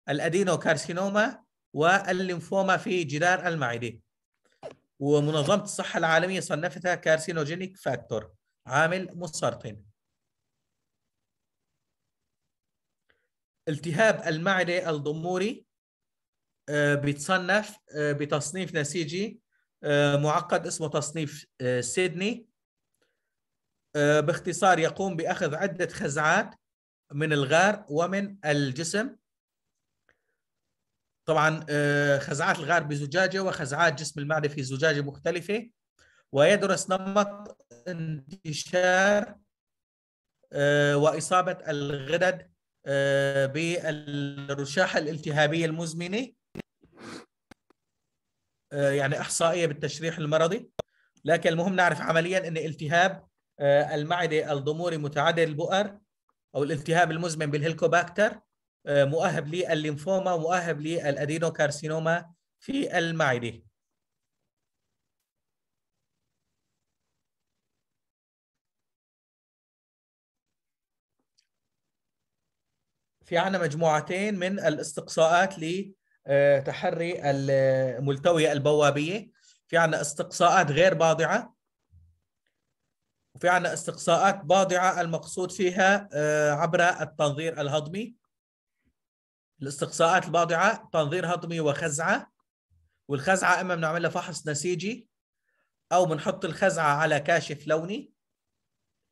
الادينوكارسينوما والليمفوما في جدار المعده ومنظمه الصحه العالميه صنفتها كارسينوجينيك فاكتور عامل مسرطن التهاب المعده الضموري آه، بيتصنف آه، بتصنيف نسيجي آه، معقد اسمه تصنيف سيدني باختصار يقوم باخذ عده خزعات من الغار ومن الجسم طبعا آه، خزعات الغار بزجاجه وخزعات جسم المعده في زجاجه مختلفه ويدرس نمط انتشار آه، واصابه الغدد آه، بالرشاحه الالتهابيه المزمنه يعني احصائيه بالتشريح المرضي لكن المهم نعرف عمليا ان التهاب المعده الضموري متعدد البؤر او الالتهاب المزمن بالهيلكوباكتر آه، مؤهب للليمفوما ومؤهب للادينوكارسينوما في المعده في عنا مجموعتين من الاستقصاءات لتحري الملتوية البوابية في عنا استقصاءات غير باضعة وفي عنا استقصاءات باضعة المقصود فيها آه، عبر التنظير الهضمي الاستقصاءات الباضعه تنظير هضمي وخزعه والخزعه اما بنعملها فحص نسيجي او بنحط الخزعه على كاشف لوني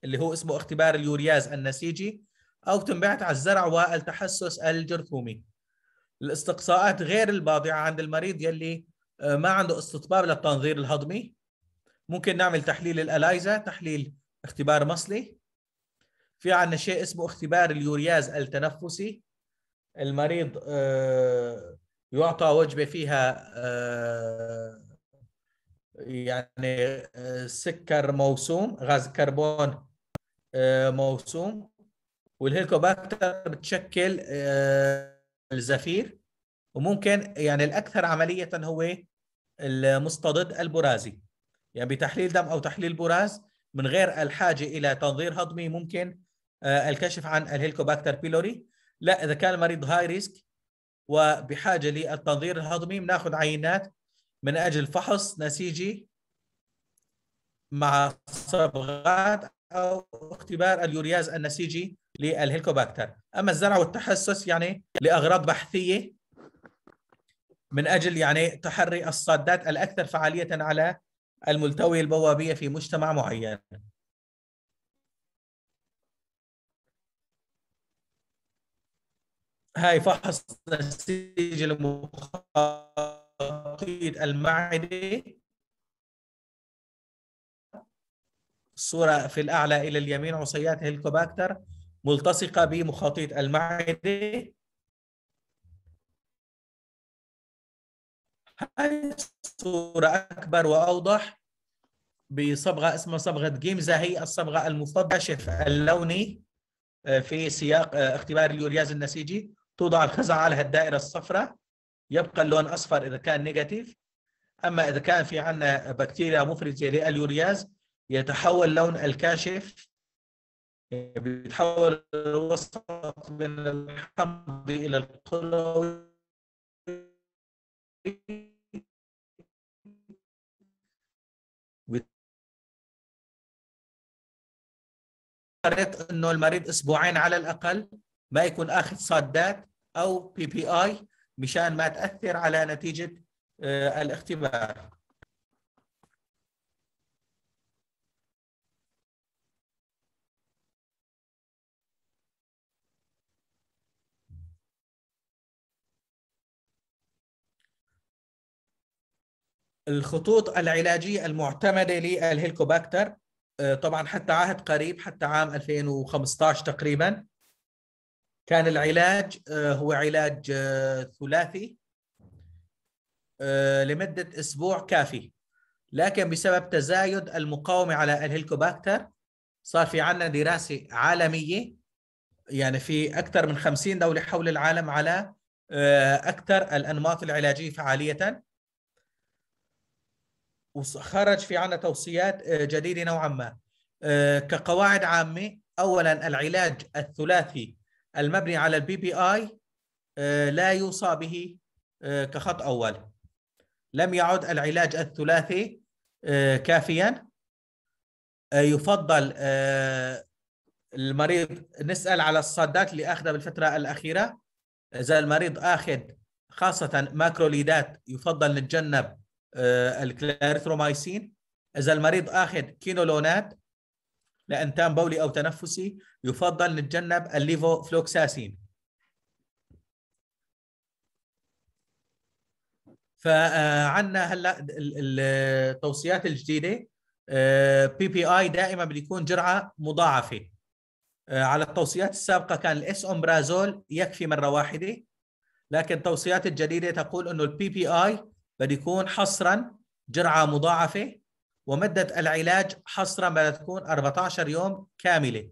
اللي هو اسمه اختبار اليورياز النسيجي او تنبعت على الزرع والتحسس الجرثومي الاستقصاءات غير الباضعه عند المريض يلي آه، ما عنده استطباب للتنظير الهضمي ممكن نعمل تحليل الالايزا تحليل اختبار مصلي في عندنا شيء اسمه اختبار اليورياز التنفسي المريض آه، يعطى وجبه فيها آه، يعني آه، سكر موسوم غاز كربون موسوم والهيلكوباكتر بتشكل الزفير وممكن يعني الاكثر عمليه هو المستضد البرازي يعني بتحليل دم او تحليل براز من غير الحاجه الى تنظير هضمي ممكن الكشف عن الهيلكوباكتر بيلوري لا اذا كان المريض هاي ريسك وبحاجه للتنظير الهضمي بناخذ عينات من اجل فحص نسيجي مع صبغات او اختبار اليورياز النسيجي للهيلكوباكتر اما الزرع والتحسس يعني لاغراض بحثيه من اجل يعني تحري الصادات الاكثر فعاليه على الملتوي البوابيه في مجتمع معين هاي فحص نسيج المخاطيط المعدة الصورة في الأعلى إلى اليمين عصيات هيلكوباكتر ملتصقة بمخاطيط المعدة هاي الصورة أكبر وأوضح بصبغة اسمها صبغة جيمزا هي الصبغة المفضلة اللوني آه، في سياق آه، اختبار اليورياز النسيجي توضع الخزعة على الدائرة الصفراء يبقى اللون أصفر إذا كان نيجاتيف أما إذا كان في عندنا بكتيريا مفرزة لألورياز يتحول لون الكاشف بيتحول الوسط من الحمض إلى القلوي قررت انه المريض اسبوعين على الاقل ما يكون اخذ صادات او بي بي اي مشان ما تاثر على نتيجه آه، الاختبار الخطوط العلاجية المعتمدة للهيلكوباكتر آه، طبعا حتى عهد قريب حتى عام 2015 تقريبا كان العلاج آه، هو علاج آه، ثلاثي آه، لمدة أسبوع كافي لكن بسبب تزايد المقاومة على الهيلكوباكتر صار في عندنا دراسة عالمية يعني في أكثر من 50 دولة حول العالم على أكثر الأنماط العلاجية فعالية وخرج في عنا توصيات جديدة نوعا ما كقواعد عامة أولا العلاج الثلاثي المبني على البي بي اي آه، لا يوصى به آه، كخط اول لم يعد العلاج الثلاثي آه، كافيا يفضل المريض نسال على الصدات اللي اخذها بالفتره الاخيره اذا المريض اخذ خاصه ماكروليدات يفضل نتجنب الكلاريثرومايسين اذا المريض اخذ كينولونات لأنتان بولي أو تنفسي يفضل نتجنب الليفوفلوكساسين فعندنا هلا التوصيات الجديده بي بي اي دائما بيكون جرعه مضاعفه آه، على التوصيات السابقه كان الاس امبرازول يكفي مره واحده لكن التوصيات الجديده تقول انه البي بي اي بده يكون حصرا جرعه مضاعفه ومدة العلاج حصرا ما تكون 14 يوم كاملة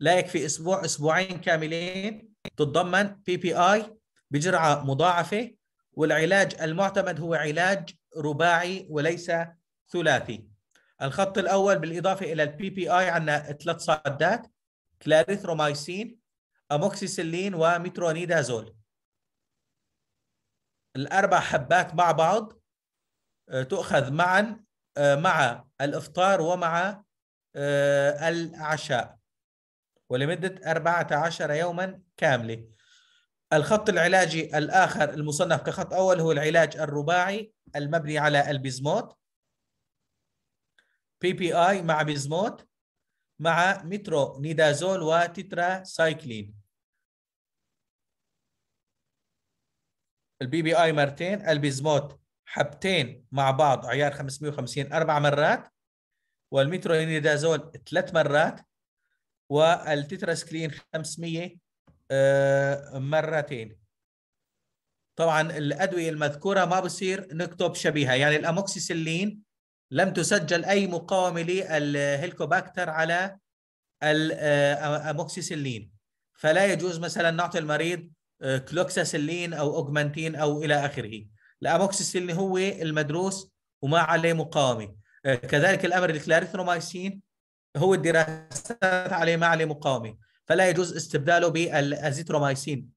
لا يكفي أسبوع أسبوعين كاملين تتضمن بي بي آي بجرعة مضاعفة والعلاج المعتمد هو علاج رباعي وليس ثلاثي الخط الأول بالإضافة إلى البي بي آي عندنا ثلاث صادات كلاريثرومايسين أموكسيسلين وميترونيدازول الأربع حبات مع بعض آه، تؤخذ معا آه، مع الإفطار ومع آه، العشاء ولمدة 14 يوما كاملة الخط العلاجي الآخر المصنف كخط أول هو العلاج الرباعي المبني على البيزموت بي بي اي مع بيزموت مع مترو نيدازول وتترا سايكلين البي بي اي مرتين البيزموت حبتين مع بعض عيار 550 اربع مرات والميترونيدازول ثلاث مرات والتتراسكلين 500 آه، مرتين طبعا الادويه المذكوره ما بصير نكتب شبيهه يعني الاموكسيسيلين لم تسجل اي مقاومه للهيلكوباكتر على الاموكسيسيلين آه، فلا يجوز مثلا نعطي المريض آه، كلوكساسيلين او اوجمانتين او الى اخره الاموكسيسيل اللي هو المدروس وما عليه مقاومه آه، كذلك الامر الكلاريثرومايسين هو الدراسات عليه ما عليه مقاومه فلا يجوز استبداله بالازيترومايسين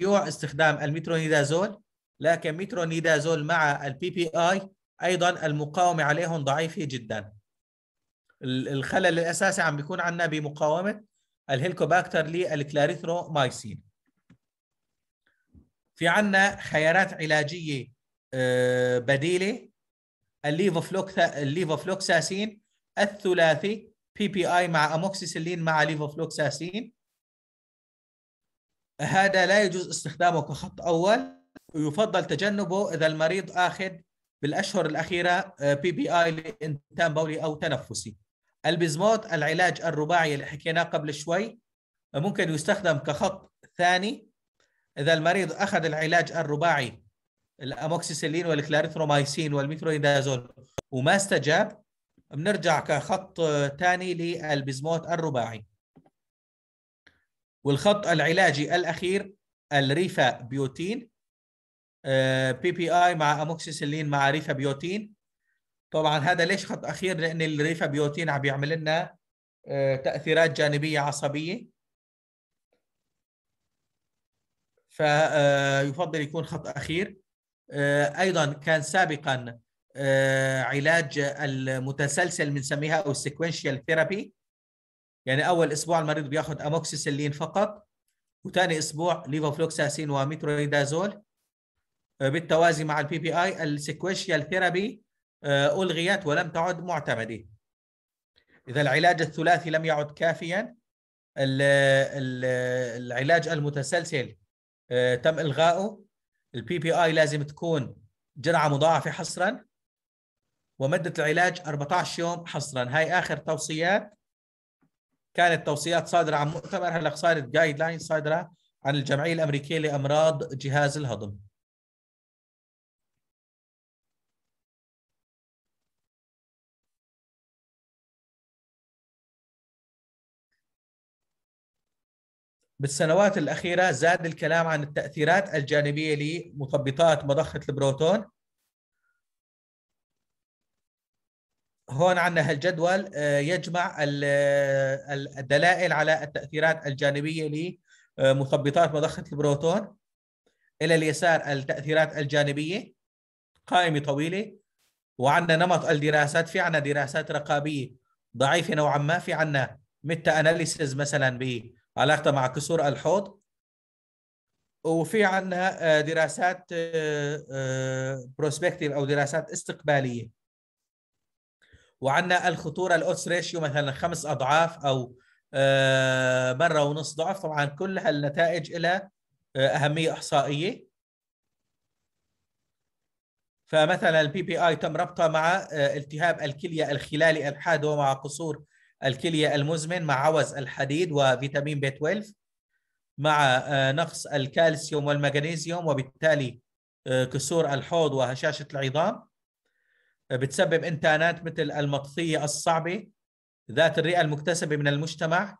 يوع استخدام الميترونيدازول لكن ميترونيدازول مع البي بي اي ايضا المقاومه عليهم ضعيفه جدا الخلل الاساسي عم بيكون عندنا بمقاومه الهيلكوباكتر للكلاريثرومايسين في عندنا خيارات علاجيه آه، بديله الليفوفلوكساسين الثلاثي بي بي اي مع اموكسيسيلين مع ليفوفلوكساسين هذا لا يجوز استخدامه كخط اول ويفضل تجنبه اذا المريض اخذ بالاشهر الاخيره بي آه، بي اي لانتان بولي او تنفسي البزموت العلاج الرباعي اللي حكيناه قبل شوي ممكن يستخدم كخط ثاني إذا المريض أخذ العلاج الرباعي الأموكسيسيلين والكلاريثرومايسين والميثرويدازول وما استجاب بنرجع كخط ثاني للبزموت الرباعي والخط العلاجي الأخير الريفا بيوتين بي آه، بي اي مع اموكسيسيلين مع ريفا بيوتين طبعا هذا ليش خط اخير لان الريفا بيوتين عم بيعمل لنا آه، تاثيرات جانبيه عصبيه فيفضل آه، يكون خط اخير آه، ايضا كان سابقا آه، علاج المتسلسل بنسميها او السيكونشال ثيرابي يعني اول اسبوع المريض بياخذ اموكسيسيلين فقط وثاني اسبوع ليفوفلوكساسين وميترويدازول بالتوازي مع البي بي اي السيكويشيال ثيرابي الغيت ولم تعد معتمده اذا العلاج الثلاثي لم يعد كافيا العلاج المتسلسل آه، تم الغائه البي بي اي لازم تكون جرعه مضاعفه حصرا ومده العلاج 14 يوم حصرا هاي اخر توصيات كانت توصيات صادره عن مؤتمر هلا صارت جايد لاين صادره عن الجمعيه الامريكيه لامراض جهاز الهضم بالسنوات الأخيرة زاد الكلام عن التأثيرات الجانبية لمثبطات مضخة البروتون هون عندنا هالجدول آه، يجمع آه، الدلائل على التأثيرات الجانبية لمثبطات مضخة البروتون إلى اليسار التأثيرات الجانبية قائمة طويلة وعندنا نمط الدراسات في عندنا دراسات رقابية ضعيفة نوعا ما في عندنا ميتا أناليسز مثلا علاقتها مع كسور الحوض وفي عندنا آه، دراسات بروسبكتيف آه، آه، او دراسات استقباليه وعندنا الخطوره الاوتس ريشيو مثلا خمس اضعاف او مره ونص ضعف طبعا كل هالنتائج لها اهميه احصائيه فمثلا البي بي اي تم ربطها مع التهاب الكليه الخلالي الحاد ومع قصور الكلية المزمن مع عوز الحديد وفيتامين بي 12 مع آه، نقص الكالسيوم والمغنيسيوم وبالتالي آه، كسور الحوض وهشاشة العظام آه، بتسبب انتانات مثل المطفية الصعبة ذات الرئة المكتسبة من المجتمع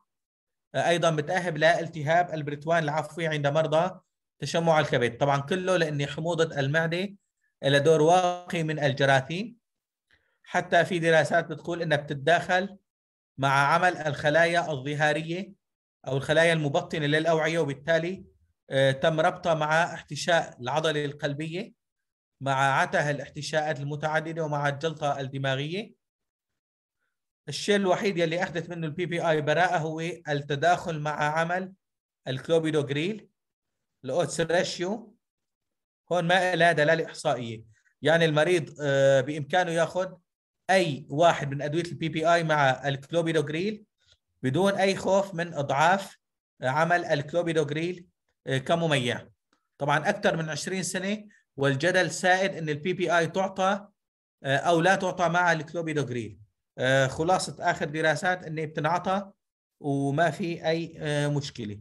أيضا بتأهب لالتهاب البرتوان العفوي عند مرضى تشمع الكبد طبعا كله لأن حموضة المعدة لها دور واقي من الجراثيم حتى في دراسات بتقول انها بتتداخل مع عمل الخلايا الظهاريه او الخلايا المبطنه للاوعيه وبالتالي آه، تم ربطها مع احتشاء العضله القلبيه مع عتها الاحتشاءات المتعدده ومع الجلطه الدماغيه الشيء الوحيد يلي اخذت منه البي بي اي براءه هو التداخل مع عمل الكلوبيدو جريل الاوتس ريشيو هون ما لها دلاله احصائيه يعني المريض آه، بامكانه ياخذ اي واحد من ادويه البي بي اي مع الكلوبيدوجريل بدون اي خوف من اضعاف عمل الكلوبيدوجريل آه، كمميع طبعا اكثر من 20 سنه والجدل سائد ان البي بي اي تعطى آه، او لا تعطى مع الكلوبيدوجريل آه، خلاصه اخر دراسات ان بتنعطى وما في اي مشكله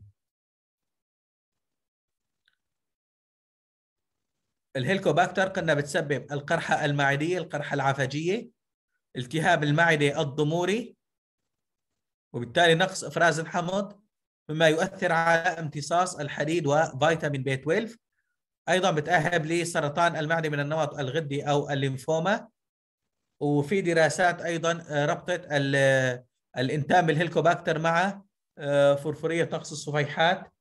الهيلكوباكتر قلنا بتسبب القرحه المعديه القرحه العفجيه التهاب المعدة الضموري وبالتالي نقص إفراز الحمض مما يؤثر على امتصاص الحديد وفيتامين بي 12 ايضا بتاهب لسرطان المعده من النمط الغدي او الليمفوما وفي دراسات ايضا آه، ربطت الانتام الهيلكوباكتر مع آه، فرفوريه نقص الصفيحات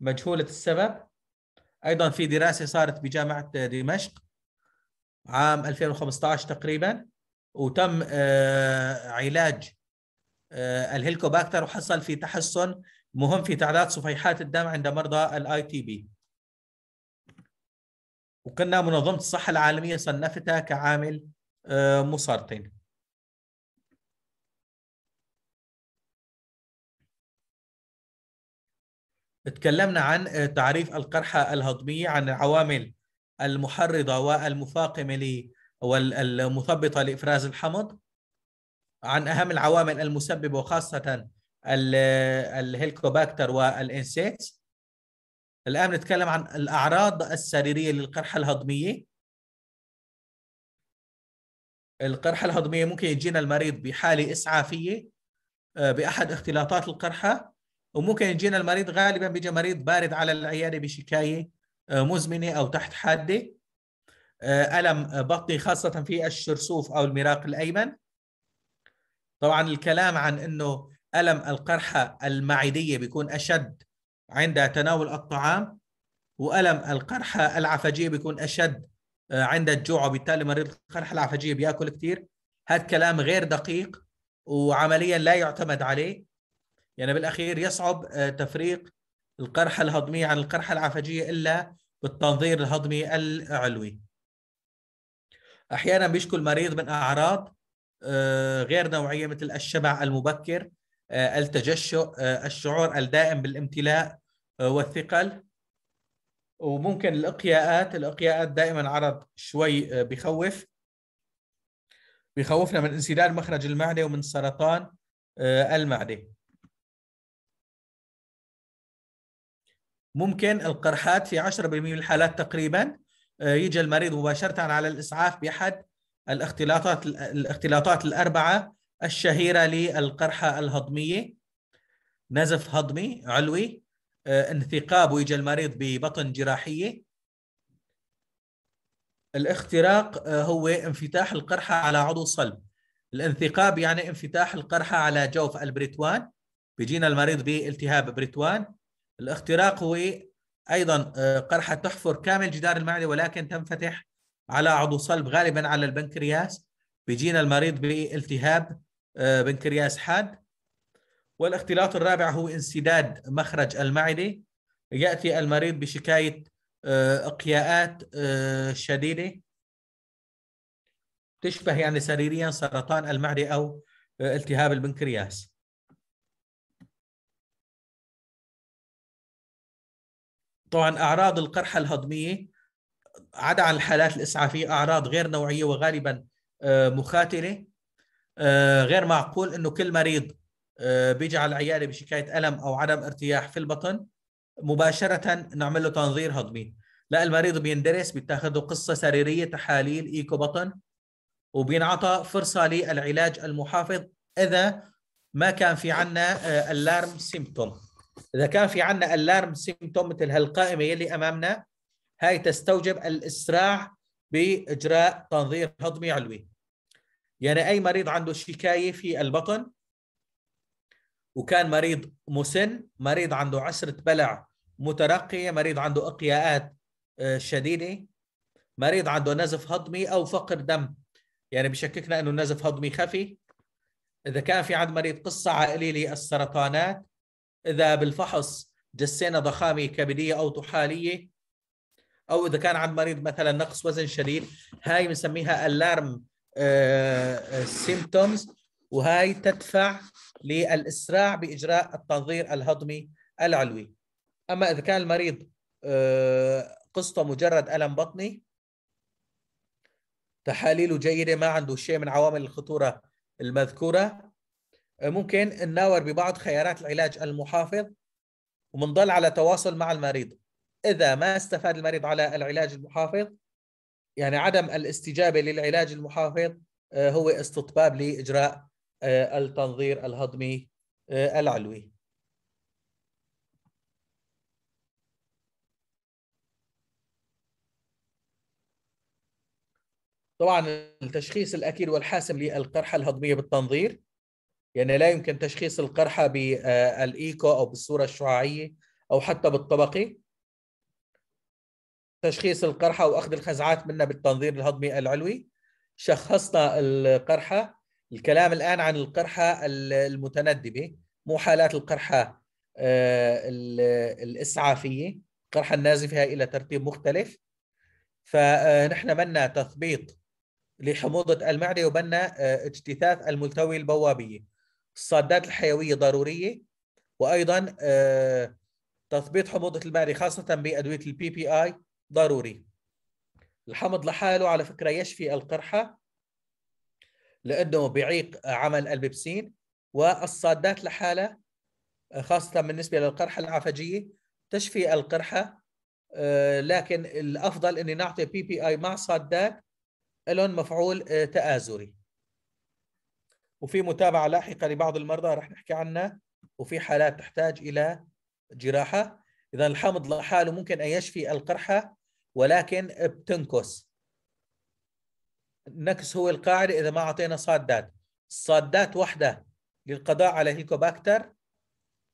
مجهوله السبب ايضا في دراسه صارت بجامعه آه، دمشق عام 2015 تقريبا وتم آه، علاج آه، الهيلكوباكتر وحصل في تحسن مهم في تعداد صفيحات الدم عند مرضى الاي تي بي وكنا منظمه الصحه العالميه صنفتها كعامل آه، مسرطن تكلمنا عن تعريف القرحه الهضميه عن العوامل المحرضه والمفاقمه والمثبطه لافراز الحمض عن اهم العوامل المسببه وخاصه الهيلكوباكتر والانسيتس الان نتكلم عن الاعراض السريريه للقرحه الهضميه القرحه الهضميه ممكن يجينا المريض بحاله اسعافيه آه، باحد اختلاطات القرحه وممكن يجينا المريض غالبا بيجي مريض بارد على العياده بشكايه آه، مزمنه او تحت حاده آه، الم بطني خاصه في الشرسوف او المراق الايمن طبعا الكلام عن انه الم القرحه المعديه بيكون اشد عند تناول الطعام والم القرحه العفجيه بيكون اشد آه، عند الجوع وبالتالي مريض القرحه العفجيه بياكل كثير هذا كلام غير دقيق وعمليا لا يعتمد عليه يعني بالاخير يصعب آه، تفريق القرحه الهضميه عن القرحه العفجيه الا بالتنظير الهضمي العلوي احيانا بيشكو المريض من اعراض آه، غير نوعيه مثل الشبع المبكر آه، التجشؤ آه، الشعور الدائم بالامتلاء والثقل وممكن الاقياءات الاقياءات دائما عرض شوي بخوف بخوفنا من انسداد مخرج المعده ومن سرطان المعده ممكن القرحات في 10% من الحالات تقريبا آه، يجي المريض مباشرة على الإسعاف بأحد الاختلاطات الاختلاطات الأربعة الشهيرة للقرحة الهضمية نزف هضمي علوي آه، انثقاب ويجي المريض ببطن جراحية الاختراق آه، هو انفتاح القرحة على عضو صلب الانثقاب يعني انفتاح القرحة على جوف البريتوان بيجينا المريض بالتهاب بريتوان الاختراق هو ايضا آه، قرحه تحفر كامل جدار المعده ولكن تنفتح على عضو صلب غالبا على البنكرياس بيجينا المريض بالتهاب آه، بنكرياس حاد والاختلاط الرابع هو انسداد مخرج المعده ياتي المريض بشكايه آه، اقياءات شديده تشبه يعني سريريا سرطان المعده او التهاب البنكرياس طبعا اعراض القرحه الهضميه عدا عن الحالات الاسعافيه اعراض غير نوعيه وغالبا آه، مخاتله آه، غير معقول انه كل مريض آه، بيجي على العياده بشكايه الم او عدم ارتياح في البطن مباشره نعمل له تنظير هضمي لا المريض بيندرس بيتاخذ قصه سريريه تحاليل ايكو بطن وبينعطى فرصه للعلاج المحافظ اذا ما كان في عنا الارم سيمبتوم اذا كان في عندنا الارم سيمتوم مثل هالقائمه يلي امامنا هاي تستوجب الاسراع باجراء تنظير هضمي علوي يعني اي مريض عنده شكايه في البطن وكان مريض مسن مريض عنده عسره بلع مترقيه مريض عنده اقياءات آه، شديده مريض عنده نزف هضمي او فقر دم يعني بشككنا انه النزف هضمي خفي اذا كان في عند مريض قصه عائليه للسرطانات اذا بالفحص جسينا ضخامه كبديه او طحاليه او اذا كان عند مريض مثلا نقص وزن شديد هاي بنسميها الارم آه، آه، سيمتومز وهاي تدفع للاسراع باجراء التنظير الهضمي العلوي اما اذا كان المريض قصته آه، مجرد الم بطني تحاليله جيده ما عنده شيء من عوامل الخطوره المذكوره ممكن نناور ببعض خيارات العلاج المحافظ ومنضل على تواصل مع المريض اذا ما استفاد المريض على العلاج المحافظ يعني عدم الاستجابه للعلاج المحافظ آه، هو استطباب لاجراء آه، التنظير الهضمي آه، العلوي طبعا التشخيص الاكيد والحاسم للقرحه الهضميه بالتنظير يعني لا يمكن تشخيص القرحة بالإيكو آه، أو بالصورة الشعاعية أو حتى بالطبقي تشخيص القرحة وأخذ الخزعات منها بالتنظير الهضمي العلوي شخصنا القرحة الكلام الآن عن القرحة المتندبة مو حالات القرحة آه، الإسعافية القرحة النازفة إلى ترتيب مختلف فنحن آه، بدنا تثبيط لحموضة المعدة وبنا اجتثاث الملتوي البوابية الصادات الحيويه ضروريه وايضا آه، تثبيط حموضه المعده خاصه بادويه البي بي اي ضروري الحمض لحاله على فكره يشفي القرحه لانه بيعيق عمل البيبسين والصادات لحالها آه، خاصه بالنسبه للقرحه العفجيه تشفي القرحه آه، لكن الافضل اني نعطي بي بي اي مع صادات لون مفعول تآزري وفي متابعه لاحقه لبعض المرضى رح نحكي عنها وفي حالات تحتاج الى جراحه اذا الحمض لحاله ممكن ان يشفي القرحه ولكن بتنكس النكس هو القاعده اذا ما اعطينا صادات الصادات وحده للقضاء على هيكوباكتر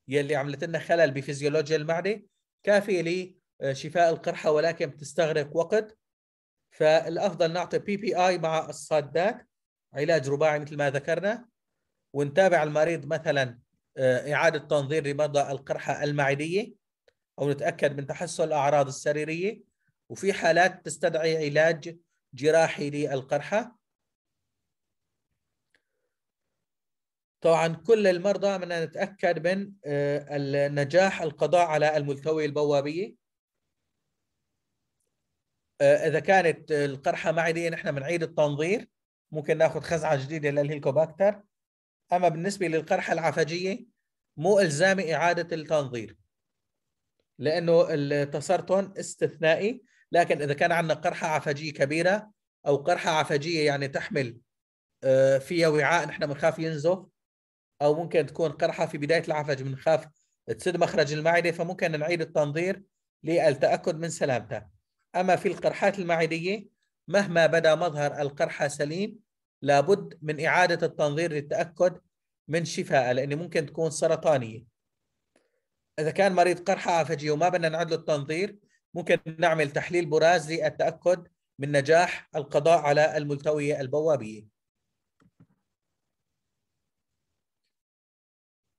يلي عملت لنا خلل بفيزيولوجيا المعده كافيه لشفاء القرحه ولكن بتستغرق وقت فالافضل نعطي بي بي اي مع الصادات علاج رباعي مثل ما ذكرنا ونتابع المريض مثلا آه، إعادة تنظير لمرضى القرحة المعدية أو نتأكد من تحسن الأعراض السريرية وفي حالات تستدعي علاج جراحي للقرحة طبعا كل المرضى بدنا نتاكد من آه، النجاح القضاء على الملتوي البوابيه آه، اذا كانت القرحه معديه نحن بنعيد التنظير ممكن ناخذ خزعه جديده للهيلكوباكتر اما بالنسبه للقرحه العفجيه مو الزامي اعاده التنظير لانه التسرطن استثنائي لكن اذا كان عندنا قرحه عفجيه كبيره او قرحه عفجيه يعني تحمل آه، فيها وعاء نحن بنخاف ينزف او ممكن تكون قرحه في بدايه العفج بنخاف تسد مخرج المعده فممكن نعيد التنظير للتاكد من سلامتها اما في القرحات المعديه مهما بدا مظهر القرحة سليم لابد من إعادة التنظير للتأكد من شفائها لأن ممكن تكون سرطانية إذا كان مريض قرحة عفجية وما بدنا نعد له التنظير ممكن نعمل تحليل براز للتأكد من نجاح القضاء على الملتوية البوابية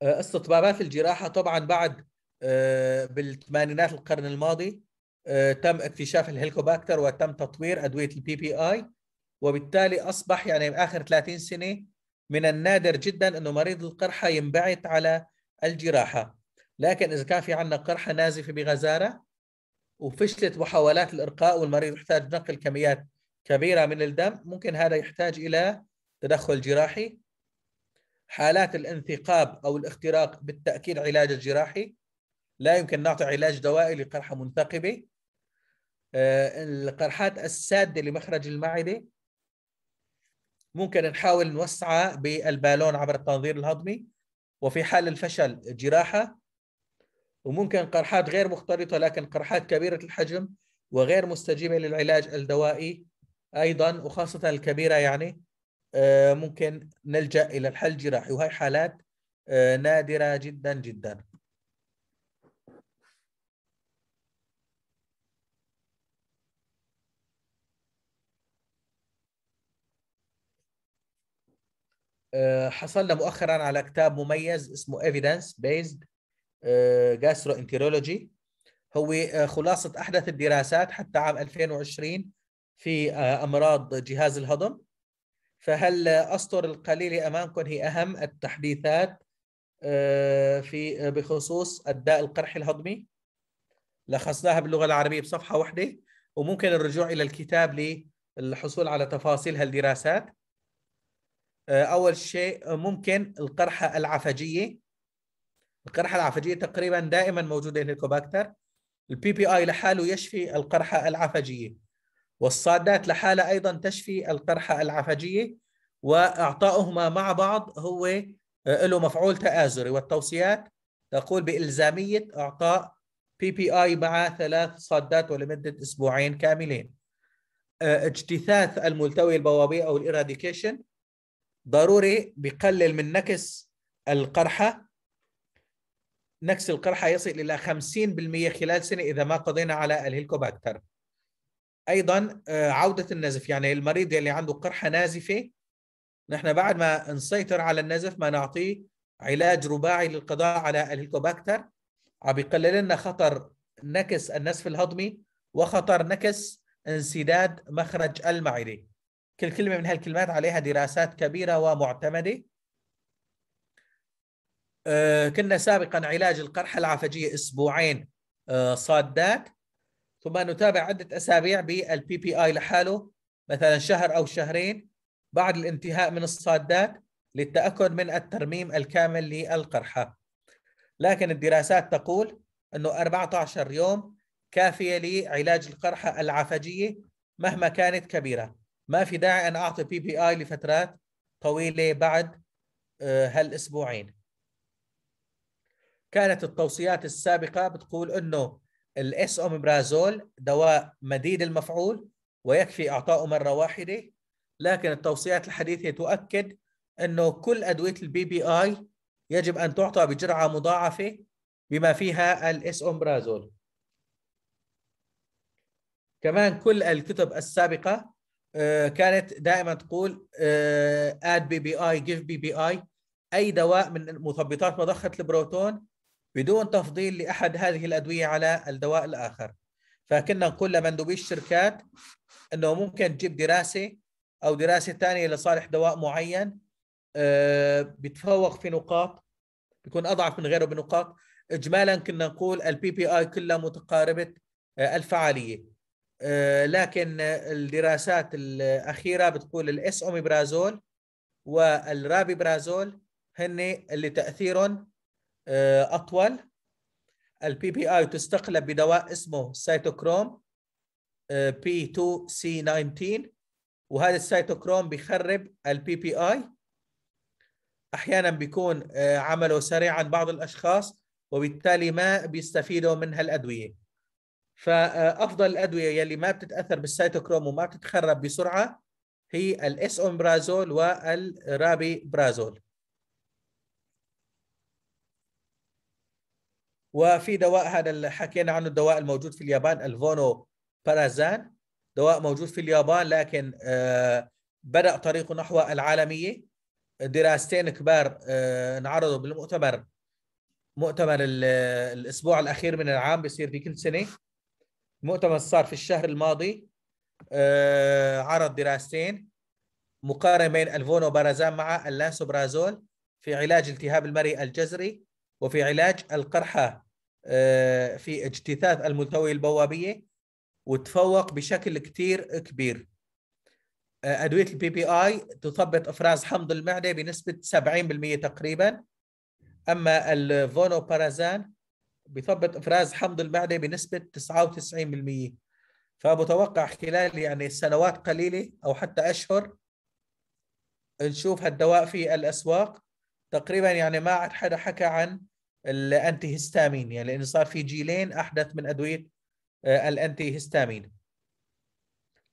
آه، استطبابات الجراحة طبعا بعد آه، بالثمانينات القرن الماضي آه، تم اكتشاف الهليكوباكتر وتم تطوير ادويه البي بي اي وبالتالي اصبح يعني باخر 30 سنه من النادر جدا انه مريض القرحه ينبعث على الجراحه لكن اذا كان في عندنا قرحه نازفه بغزاره وفشلت محاولات الارقاء والمريض يحتاج نقل كميات كبيره من الدم ممكن هذا يحتاج الى تدخل جراحي حالات الانثقاب او الاختراق بالتاكيد علاج الجراحي لا يمكن نعطي علاج دوائي لقرحه منتقبه آه، القرحات الساده لمخرج المعده ممكن نحاول نوسعها بالبالون عبر التنظير الهضمي وفي حال الفشل جراحه وممكن قرحات غير مختلطه لكن قرحات كبيره الحجم وغير مستجيبه للعلاج الدوائي ايضا وخاصه الكبيره يعني آه، ممكن نلجا الى الحل الجراحي وهي حالات آه، نادره جدا جدا آه، حصلنا مؤخرا على كتاب مميز اسمه ايفيدنس بيزد جاسترو انترولوجي هو آه، خلاصه احدث الدراسات حتى عام 2020 في آه، امراض جهاز الهضم فهل اسطر القليل امامكم هي اهم التحديثات في بخصوص الداء القرحي الهضمي لخصناها باللغه العربيه بصفحه واحده وممكن الرجوع الى الكتاب للحصول على تفاصيل هالدراسات آه، اول شيء آه، ممكن القرحه العفجيه القرحه العفجيه تقريبا دائما موجوده هيليكوباكتر البي بي اي لحاله يشفي القرحه العفجيه والصادات لحالها ايضا تشفي القرحه العفجيه واعطائهما مع بعض هو آه، له مفعول تآزري والتوصيات تقول بالزاميه اعطاء بي بي اي مع ثلاث صادات ولمده اسبوعين كاملين اجتثاث الملتوي البوابي او الايراديكيشن ضروري بيقلل من نكس القرحه نكس القرحه يصل الى 50% خلال سنه اذا ما قضينا على الهيلكوباكتر ايضا آه، عوده النزف يعني المريض اللي عنده قرحه نازفه نحن بعد ما نسيطر على النزف ما نعطيه علاج رباعي للقضاء على الهيلكوباكتر عم بيقلل لنا خطر نكس النسف الهضمي وخطر نكس انسداد مخرج المعده كل كلمه من هالكلمات عليها دراسات كبيره ومعتمده آه، كنا سابقا علاج القرحه العفجيه اسبوعين آه، صادات ثم نتابع عده اسابيع بالبي بي اي لحاله مثلا شهر او شهرين بعد الانتهاء من الصادات للتاكد من الترميم الكامل للقرحه لكن الدراسات تقول انه 14 يوم كافيه لعلاج القرحه العفجيه مهما كانت كبيره ما في داعي ان اعطي بي بي اي لفترات طويله بعد آه، هالاسبوعين كانت التوصيات السابقه بتقول انه الاس اومبرازول دواء مديد المفعول ويكفي اعطائه مره واحده لكن التوصيات الحديثه تؤكد انه كل ادويه البي بي اي يجب ان تعطى بجرعه مضاعفه بما فيها الاس اومبرازول كمان كل الكتب السابقه آه، كانت دائما تقول اد بي بي اي جيف بي بي اي اي دواء من مثبطات مضخه البروتون بدون تفضيل لاحد هذه الادويه على الدواء الاخر فكنا نقول لمندوبي الشركات انه ممكن تجيب دراسه او دراسه ثانيه لصالح دواء معين آه، بتفوق في نقاط بيكون اضعف من غيره بنقاط اجمالا كنا نقول البي بي اي كلها متقاربه آه، الفعاليه آه، لكن الدراسات الاخيره بتقول الاس والرابيبرازول هن اللي تاثيرهم آه، اطول البي بي اي تستقلب بدواء اسمه سيتوكروم بي 2 سي 19 وهذا السيتوكروم بيخرب البي بي اي احيانا بيكون آه، عمله سريعا بعض الاشخاص وبالتالي ما بيستفيدوا من هالادويه فافضل الادويه يلي ما بتتاثر بالسيتوكروم وما بتتخرب بسرعه هي الاس امبرازول والرابي برازول وفي دواء هذا اللي حكينا عنه الدواء الموجود في اليابان الفونو بارازان دواء موجود في اليابان لكن آه، بدا طريقه نحو العالميه دراستين كبار آه، انعرضوا بالمؤتمر مؤتمر الاسبوع الاخير من العام بيصير في كل سنه مؤتمر صار في الشهر الماضي آه، عرض دراستين مقارنه بين الفونوبرازان مع اللانسوبرازول في علاج التهاب المريء الجذري وفي علاج القرحه آه، في اجتثاث الملتوي البوابيه وتفوق بشكل كثير كبير آه، ادويه البي بي اي تثبط افراز حمض المعده بنسبه 70% تقريبا اما الفونوبرازان بيثبت افراز حمض المعده بنسبه 99% فمتوقع خلال يعني سنوات قليله او حتى اشهر نشوف هالدواء في الاسواق تقريبا يعني ما عاد حدا حكى عن الانتي هيستامين يعني لانه صار في جيلين احدث من ادويه آه، الانتي هيستامين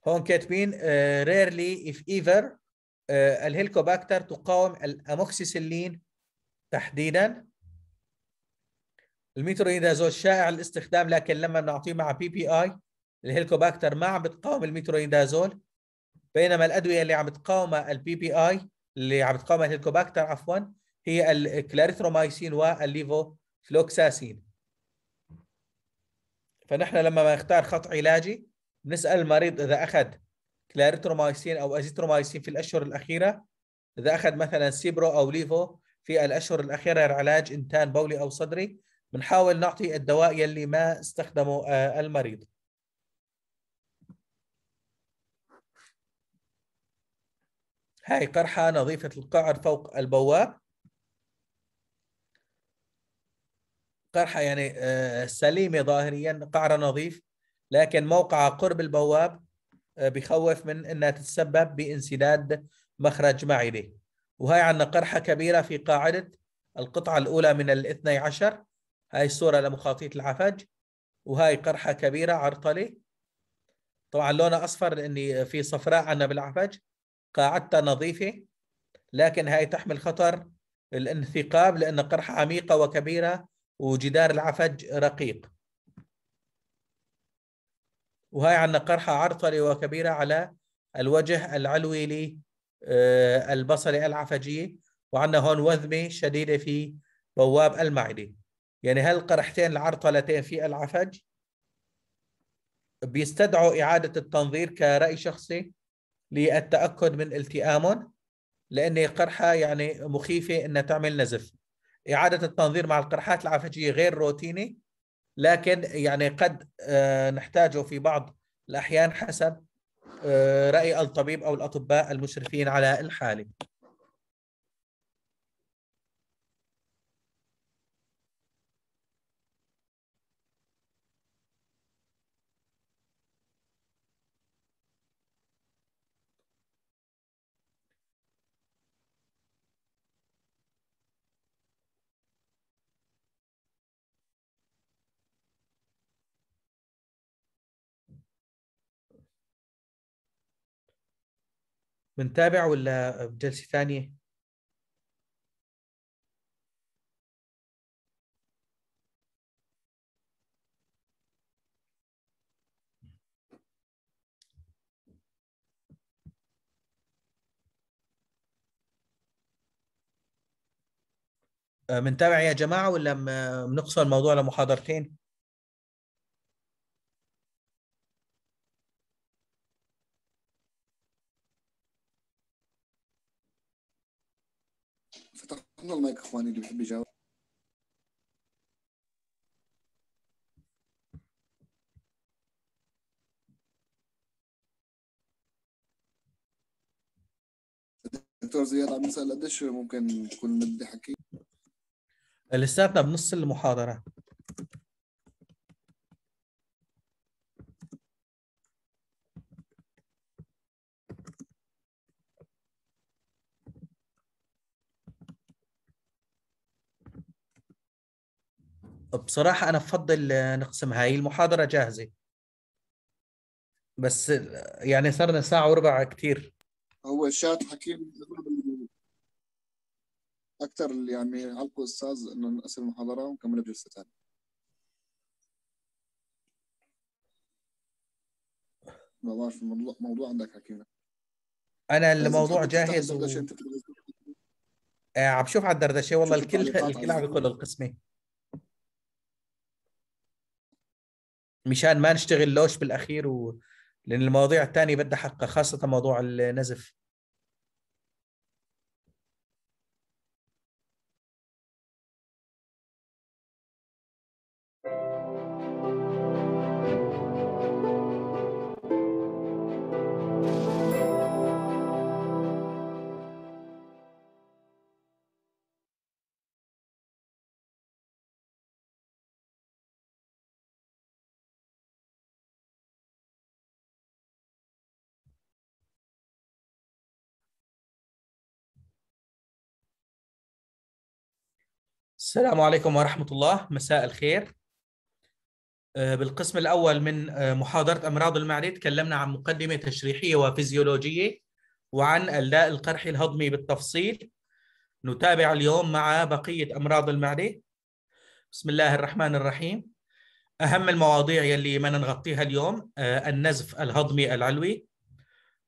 هون كاتبين ريرلي آه، اف آه، ايفر الهيلكوباكتر تقاوم الاموكسيسيلين تحديدا الميترويدازول شائع الاستخدام لكن لما بنعطيه مع بي بي اي الهيلكوباكتر ما عم بتقاوم الميترويدازول بينما الادويه اللي عم بتقاومها البي بي اي اللي عم بتقاومها الهيلكوباكتر عفوا هي الكلاريثرومايسين والليفوفلوكساسين فنحن لما نختار خط علاجي بنسال المريض اذا اخذ كلاريثرومايسين او ازيترومايسين في الاشهر الاخيره اذا اخذ مثلا سيبرو او ليفو في الاشهر الاخيره لعلاج انتان بولي او صدري بنحاول نعطي الدواء يلي ما استخدمه آه، المريض هاي قرحة نظيفة القعر فوق البواب قرحة يعني آه، سليمة ظاهريا قعر نظيف لكن موقعها قرب البواب آه، بخوف من أنها تتسبب بانسداد مخرج معدة وهي عندنا قرحة كبيرة في قاعدة القطعة الأولى من الاثني عشر هاي الصورة لمخاطيط العفج وهاي قرحة كبيرة عرطلة طبعا لونها أصفر لأني في صفراء عنا بالعفج قاعدتها نظيفة لكن هاي تحمل خطر الانثقاب لأن قرحة عميقة وكبيرة وجدار العفج رقيق وهاي عنا قرحة عرطلة وكبيرة على الوجه العلوي للبصلة آه، العفجية وعندنا هون وذمة شديدة في بواب المعدة يعني هل القرحتين العرطلتين في العفج بيستدعوا إعادة التنظير كرأي شخصي للتأكد من التئامهم لأن قرحة يعني مخيفة أنها تعمل نزف إعادة التنظير مع القرحات العفجية غير روتيني لكن يعني قد آه، نحتاجه في بعض الأحيان حسب آه، رأي الطبيب أو الأطباء المشرفين على الحالة بنتابع ولا بجلسه ثانيه؟ بنتابع آه، يا جماعه ولا آه، بنقسم الموضوع لمحاضرتين؟ عندنا المايك اخواني اللي بيحب يجاوب دكتور زياد عم يسال قديش ممكن تكون المده حكي؟ لساتنا بنص المحاضره بصراحة أنا أفضل نقسمها هاي المحاضرة جاهزة بس يعني صرنا ساعة وربع كتير هو الشات حكيم أكثر اللي يعني علقوا الأستاذ إنه نقسم المحاضرة ونكملها بجلسة ثانية ما بعرف الموضوع موضوع عندك حكيم أنا الموضوع جاهز و... آه، عم شوف على الدردشة والله الكل الكل عم يقول القسمة مشان ما نشتغل لوش بالاخير و... لان المواضيع الثانيه بدها حقها خاصه موضوع النزف السلام عليكم ورحمة الله مساء الخير آه، بالقسم الأول من آه، محاضرة أمراض المعدة تكلمنا عن مقدمة تشريحية وفيزيولوجية وعن الداء القرحي الهضمي بالتفصيل نتابع اليوم مع بقية أمراض المعدة بسم الله الرحمن الرحيم أهم المواضيع يلي ما نغطيها اليوم آه، النزف الهضمي العلوي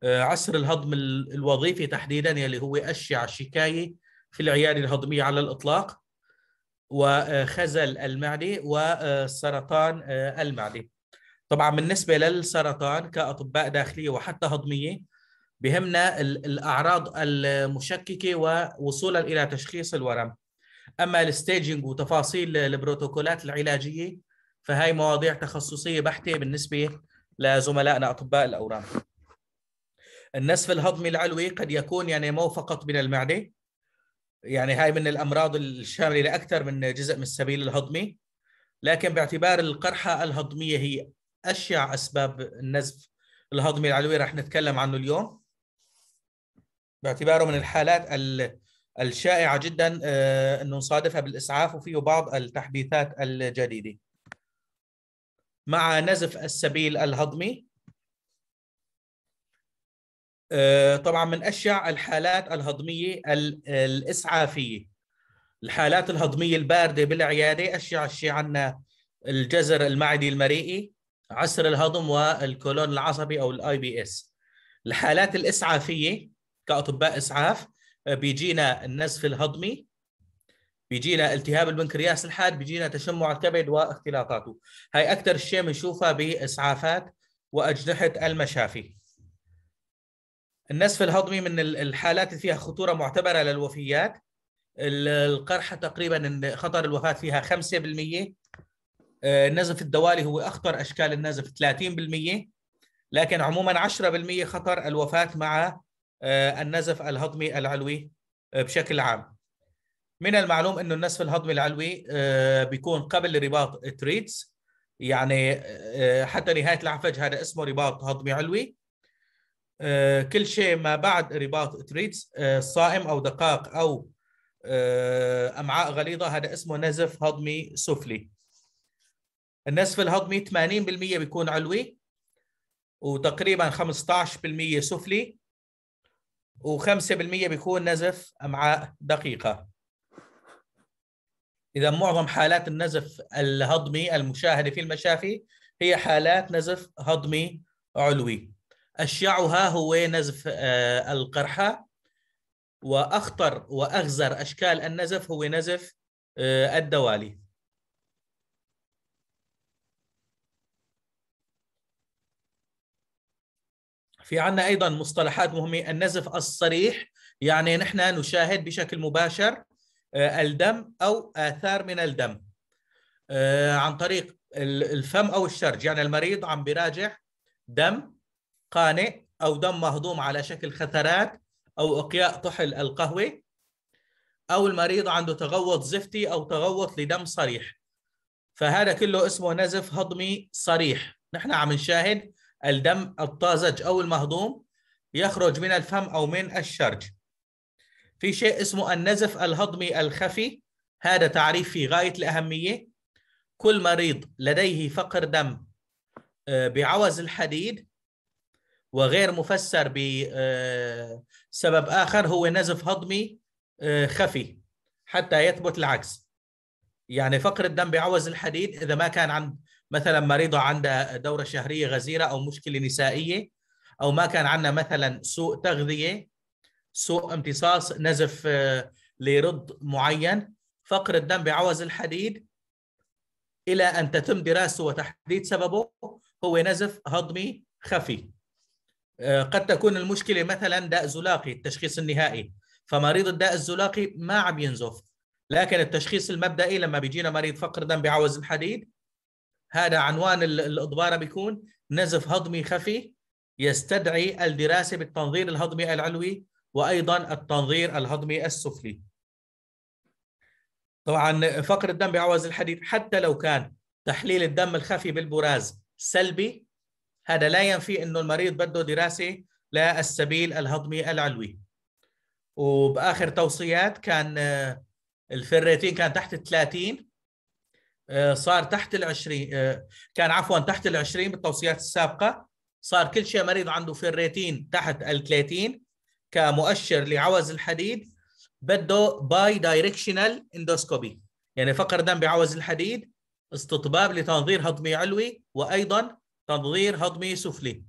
عسر الهضم الوظيفي تحديدا يلي هو أشع شكاية في العيادة الهضمية على الإطلاق وخزل المعدي وسرطان آه، المعدي طبعا بالنسبه للسرطان كاطباء داخليه وحتى هضميه بهمنا الاعراض المشككه ووصولا الى تشخيص الورم اما الستيجينج وتفاصيل البروتوكولات العلاجيه فهي مواضيع تخصصيه بحته بالنسبه لزملائنا اطباء الاورام النسف الهضمي العلوي قد يكون يعني مو فقط من المعده يعني هاي من الامراض الشامله لاكثر من جزء من السبيل الهضمي لكن باعتبار القرحه الهضميه هي اشيع اسباب النزف الهضمي العلوي راح نتكلم عنه اليوم باعتباره من الحالات الشائعه جدا آه، انه نصادفها بالاسعاف وفيه بعض التحديثات الجديده مع نزف السبيل الهضمي آه، طبعا من اشع الحالات الهضميه الاسعافيه الحالات الهضميه البارده بالعياده اشع شيء عندنا الجزر المعدي المريئي عسر الهضم والكولون العصبي او الاي بي اس الحالات الاسعافيه كاطباء اسعاف آه، بيجينا النزف الهضمي بيجينا التهاب البنكرياس الحاد بيجينا تشمع الكبد واختلاطاته هاي اكثر شيء بنشوفها باسعافات واجنحه المشافي النسف الهضمي من الحالات اللي فيها خطوره معتبره للوفيات القرحه تقريبا خطر الوفاه فيها 5% آه، النزف الدوالي هو اخطر اشكال النزف 30% لكن عموما 10% خطر الوفاه مع آه، النزف الهضمي العلوي آه، بشكل عام من المعلوم انه النزف الهضمي العلوي بيكون قبل رباط تريتس يعني حتى نهايه العفج هذا اسمه رباط هضمي علوي آه، كل شيء ما بعد رباط تريتس آه، صائم او دقاق او آه، امعاء غليظه هذا اسمه نزف هضمي سفلي النزف الهضمي 80% بيكون علوي وتقريبا 15% سفلي و5% بيكون نزف امعاء دقيقه اذا معظم حالات النزف الهضمي المشاهده في المشافي هي حالات نزف هضمي علوي أشيعها هو نزف آه، القرحة وأخطر وأغزر أشكال النزف هو نزف آه، الدوالي في عنا أيضا مصطلحات مهمة النزف الصريح يعني نحن نشاهد بشكل مباشر آه، الدم أو آثار من الدم عن طريق الفم أو الشرج يعني المريض عم براجع دم قانئ أو دم مهضوم على شكل خثرات أو إقياء طحل القهوة أو المريض عنده تغوط زفتي أو تغوط لدم صريح فهذا كله اسمه نزف هضمي صريح نحن عم نشاهد الدم الطازج أو المهضوم يخرج من الفم أو من الشرج في شيء اسمه النزف الهضمي الخفي هذا تعريف في غاية الأهمية كل مريض لديه فقر دم آه، بعوز الحديد وغير مفسر بسبب آه، آخر هو نزف هضمي آه، خفي حتى يثبت العكس يعني فقر الدم بعوز الحديد إذا ما كان عند مثلا مريضة عندها دورة شهرية غزيرة أو مشكلة نسائية أو ما كان عندنا مثلا سوء تغذية سوء امتصاص نزف آه، لرض معين فقر الدم بعوز الحديد إلى أن تتم دراسته وتحديد سببه هو نزف هضمي خفي آه، قد تكون المشكله مثلا داء زلاقي التشخيص النهائي فمريض الداء الزلاقي ما عم ينزف لكن التشخيص المبدئي لما بيجينا مريض فقر دم بعوز الحديد هذا عنوان الإضبارة بيكون نزف هضمي خفي يستدعي الدراسه بالتنظير الهضمي العلوي وايضا التنظير الهضمي السفلي. طبعا فقر الدم بعوز الحديد حتى لو كان تحليل الدم الخفي بالبراز سلبي هذا لا ينفي انه المريض بده دراسه للسبيل الهضمي العلوي وباخر توصيات كان آه، الفريتين كان تحت ال 30 آه، صار تحت ال 20 آه، كان عفوا تحت ال 20 بالتوصيات السابقه صار كل شيء مريض عنده فريتين تحت ال 30 كمؤشر لعوز الحديد بده باي دايركشنال اندوسكوبي يعني فقر دم بعوز الحديد استطباب لتنظير هضمي علوي وايضا تنظير هضمي سفلي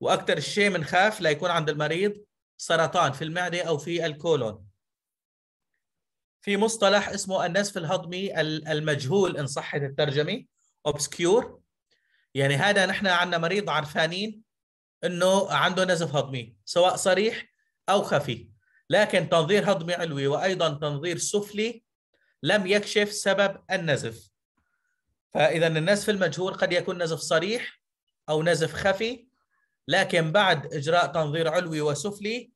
واكثر شيء بنخاف ليكون عند المريض سرطان في المعده او في الكولون في مصطلح اسمه النزف الهضمي المجهول ان صحت الترجمه اوبسكيور يعني هذا نحن عندنا مريض عرفانين انه عنده نزف هضمي سواء صريح او خفي لكن تنظير هضمي علوي وايضا تنظير سفلي لم يكشف سبب النزف فاذا النزف المجهول قد يكون نزف صريح او نزف خفي لكن بعد اجراء تنظير علوي وسفلي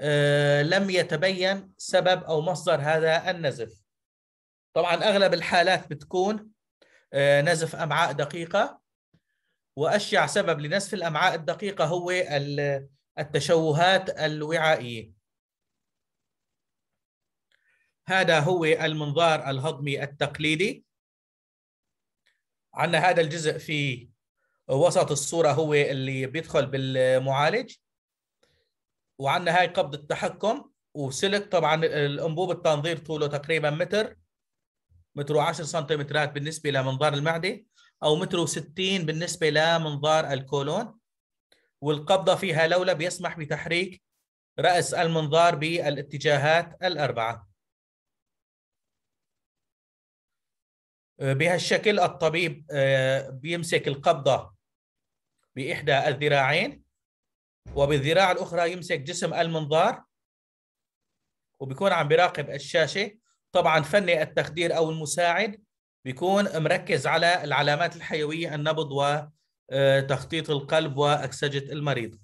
آه، لم يتبين سبب او مصدر هذا النزف طبعا اغلب الحالات بتكون آه، نزف امعاء دقيقه واشيع سبب لنزف الامعاء الدقيقه هو التشوهات الوعائيه هذا هو المنظار الهضمي التقليدي عندنا هذا الجزء في وسط الصوره هو اللي بيدخل بالمعالج وعندنا هاي قبضه التحكم وسلك طبعا الانبوب التنظير طوله تقريبا متر متر و10 سنتيمترات بالنسبه لمنظار المعده او متر و60 بالنسبه لمنظار الكولون والقبضه فيها لولب يسمح بتحريك راس المنظار بالاتجاهات الاربعه بهالشكل الطبيب آه، بيمسك القبضه باحدى الذراعين وبالذراع الاخرى يمسك جسم المنظار وبيكون عم بيراقب الشاشه طبعا فني التخدير او المساعد بيكون مركز على العلامات الحيويه النبض وتخطيط آه، القلب واكسجه المريض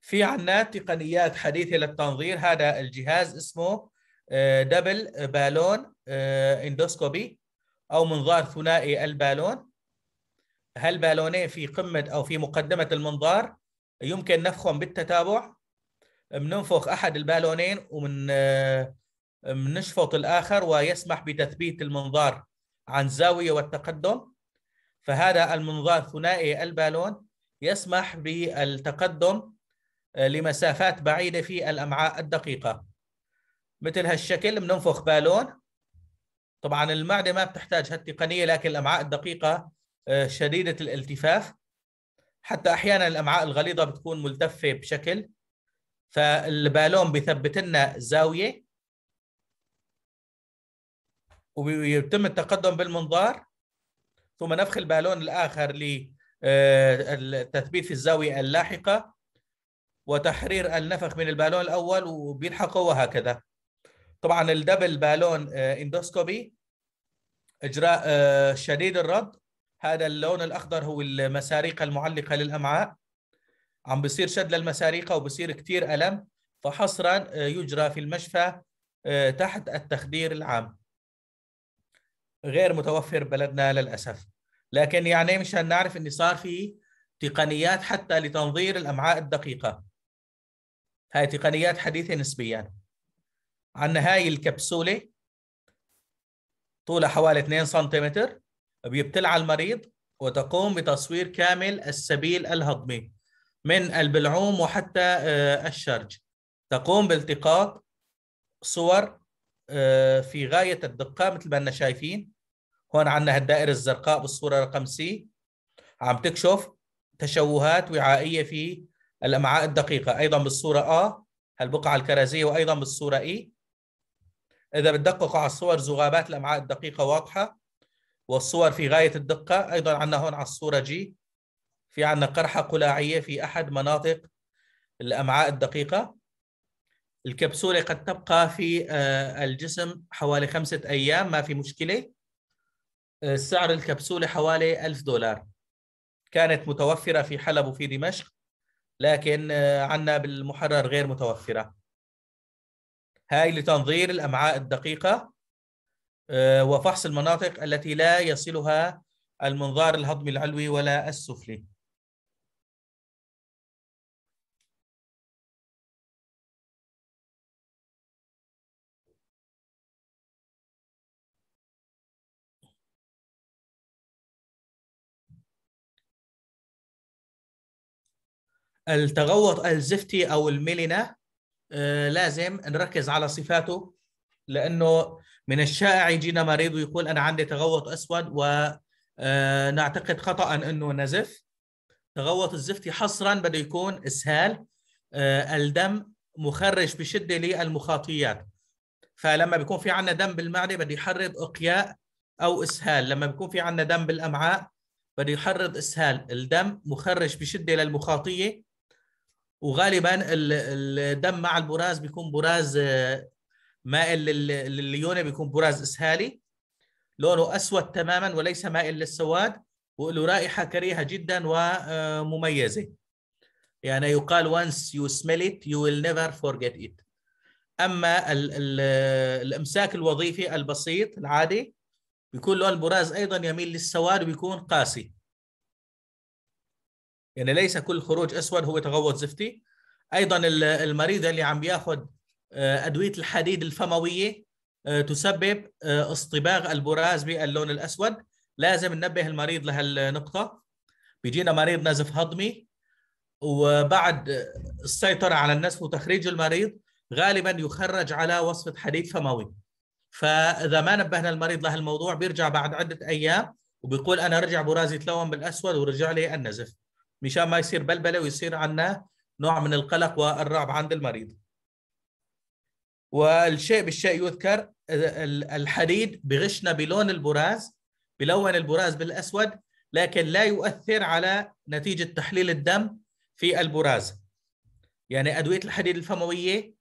في عنا تقنيات حديثة للتنظير هذا الجهاز اسمه آه، دبل بالون آه، اندوسكوبي او منظار ثنائي البالون هل بالونين في قمه او في مقدمه المنظار يمكن نفخهم بالتتابع بننفخ احد البالونين ومن بنشفط آه، الاخر ويسمح بتثبيت المنظار عن زاويه والتقدم فهذا المنظار ثنائي البالون يسمح بالتقدم آه، لمسافات بعيده في الامعاء الدقيقه مثل هالشكل بننفخ بالون طبعا المعده ما بتحتاج هالتقنيه لكن الامعاء الدقيقه آه، شديده الالتفاف حتى احيانا الامعاء الغليظه بتكون ملتفه بشكل فالبالون بيثبت لنا زاويه ويتم التقدم بالمنظار ثم نفخ البالون الاخر للتثبيت آه، في الزاويه اللاحقه وتحرير النفخ من البالون الاول وبيلحقه وهكذا طبعا الدبل بالون آه، اندوسكوبي اجراء آه، شديد الرد هذا اللون الاخضر هو المساريق المعلقه للامعاء عم بصير شد للمساريقه وبصير كثير الم فحصرا آه، يجرى في المشفى تحت التخدير العام غير متوفر بلدنا للاسف لكن يعني مشان نعرف ان صار في تقنيات حتى لتنظير الامعاء الدقيقه هاي تقنيات حديثه نسبيا عندنا هاي الكبسولة طولها حوالي 2 سنتيمتر بيبتلع المريض وتقوم بتصوير كامل السبيل الهضمي من البلعوم وحتى آه، الشرج تقوم بالتقاط صور آه، في غاية الدقة مثل ما احنا شايفين هون عندنا الدائرة الزرقاء بالصورة رقم سي عم تكشف تشوهات وعائية في الأمعاء الدقيقة أيضا بالصورة آ البقعة الكرزية وأيضا بالصورة إي e. إذا بتدققوا على الصور زغابات الأمعاء الدقيقة واضحة والصور في غاية الدقة أيضا عندنا هون على الصورة جي في عندنا قرحة قلاعية في أحد مناطق الأمعاء الدقيقة الكبسولة قد تبقى في آه، الجسم حوالي خمسة أيام ما في مشكلة آه، سعر الكبسولة حوالي ألف دولار كانت متوفرة في حلب وفي دمشق لكن آه، عنا بالمحرر غير متوفرة هاي لتنظير الأمعاء الدقيقة آه، وفحص المناطق التي لا يصلها المنظار الهضمي العلوي ولا السفلي التغوط الزفتي او الميلينا آه، لازم نركز على صفاته لانه من الشائع يجينا مريض ويقول انا عندي تغوط اسود ونعتقد آه، خطا انه نزف تغوط الزفتي حصرا بده يكون اسهال آه، الدم مخرج بشده للمخاطيات فلما بيكون في عندنا دم بالمعده بده يحرض اقياء او اسهال لما بيكون في عندنا دم بالامعاء بده يحرض اسهال الدم مخرج بشده للمخاطيه وغالبا الدم مع البراز بيكون براز آه، مائل لليونه بيكون براز اسهالي لونه اسود تماما وليس مائل للسواد وله رائحه كريهه جدا ومميزه آه، يعني يقال once you smell it you will never forget it اما الـ الـ الامساك الوظيفي البسيط العادي بيكون لون البراز ايضا يميل للسواد وبيكون قاسي يعني ليس كل خروج اسود هو تغوط زفتي ايضا المريض اللي عم بياخذ آه، ادويه الحديد الفمويه آه، تسبب آه، اصطباغ البراز باللون الاسود لازم ننبه المريض لهالنقطه بيجينا مريض نزف هضمي وبعد السيطره على النزف وتخريج المريض غالبا يخرج على وصفه حديد فموي فاذا ما نبهنا المريض لهالموضوع بيرجع بعد عده ايام وبيقول انا رجع برازي تلون بالاسود ورجع لي النزف مشان ما يصير بلبله ويصير عنا نوع من القلق والرعب عند المريض والشيء بالشيء يذكر الحديد بغشنا بلون البراز بلون البراز بالاسود لكن لا يؤثر على نتيجه تحليل الدم في البراز يعني ادويه الحديد الفمويه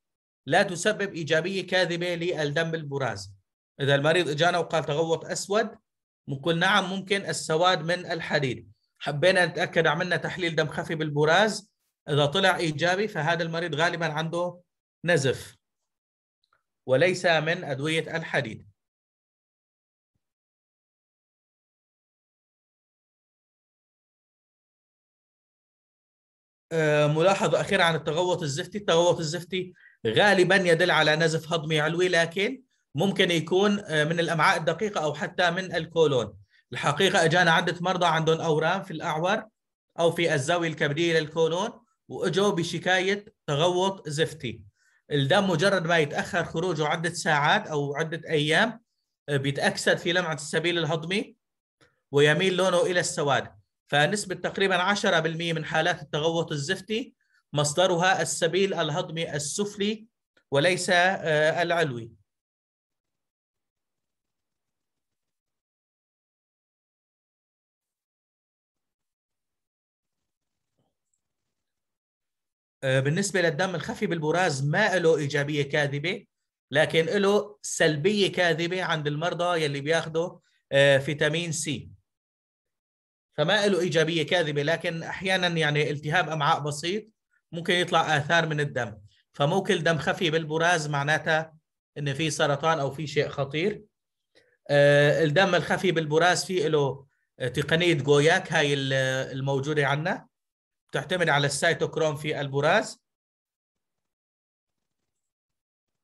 لا تسبب ايجابيه كاذبه للدم البراز اذا المريض اجانا وقال تغوط اسود بنقول نعم ممكن السواد من الحديد حبينا نتاكد عملنا تحليل دم خفي بالبراز اذا طلع ايجابي فهذا المريض غالبا عنده نزف وليس من ادويه الحديد آه، ملاحظة أخيرة عن التغوط الزفتي التغوط الزفتي غالبا يدل على نزف هضمي علوي لكن ممكن يكون آه، من الأمعاء الدقيقة أو حتى من الكولون الحقيقه اجانا عده مرضى عندهم اورام في الاعور او في الزاويه الكبديه للكولون واجوا بشكايه تغوط زفتي الدم مجرد ما يتاخر خروجه عده ساعات او عده ايام آه، بيتاكسد في لمعه السبيل الهضمي ويميل لونه الى السواد فنسبه تقريبا 10% من حالات التغوط الزفتي مصدرها السبيل الهضمي السفلي وليس آه، العلوي آه، بالنسبه للدم الخفي بالبراز ما له ايجابيه كاذبه لكن له سلبيه كاذبه عند المرضى يلي بياخذوا آه، فيتامين سي فما له ايجابيه كاذبه لكن احيانا يعني التهاب امعاء بسيط ممكن يطلع اثار من الدم فمو كل دم خفي بالبراز معناتها ان في سرطان او في شيء خطير آه، الدم الخفي بالبراز في له تقنيه جوياك هاي الموجوده عندنا تعتمد على السيتوكروم في البراز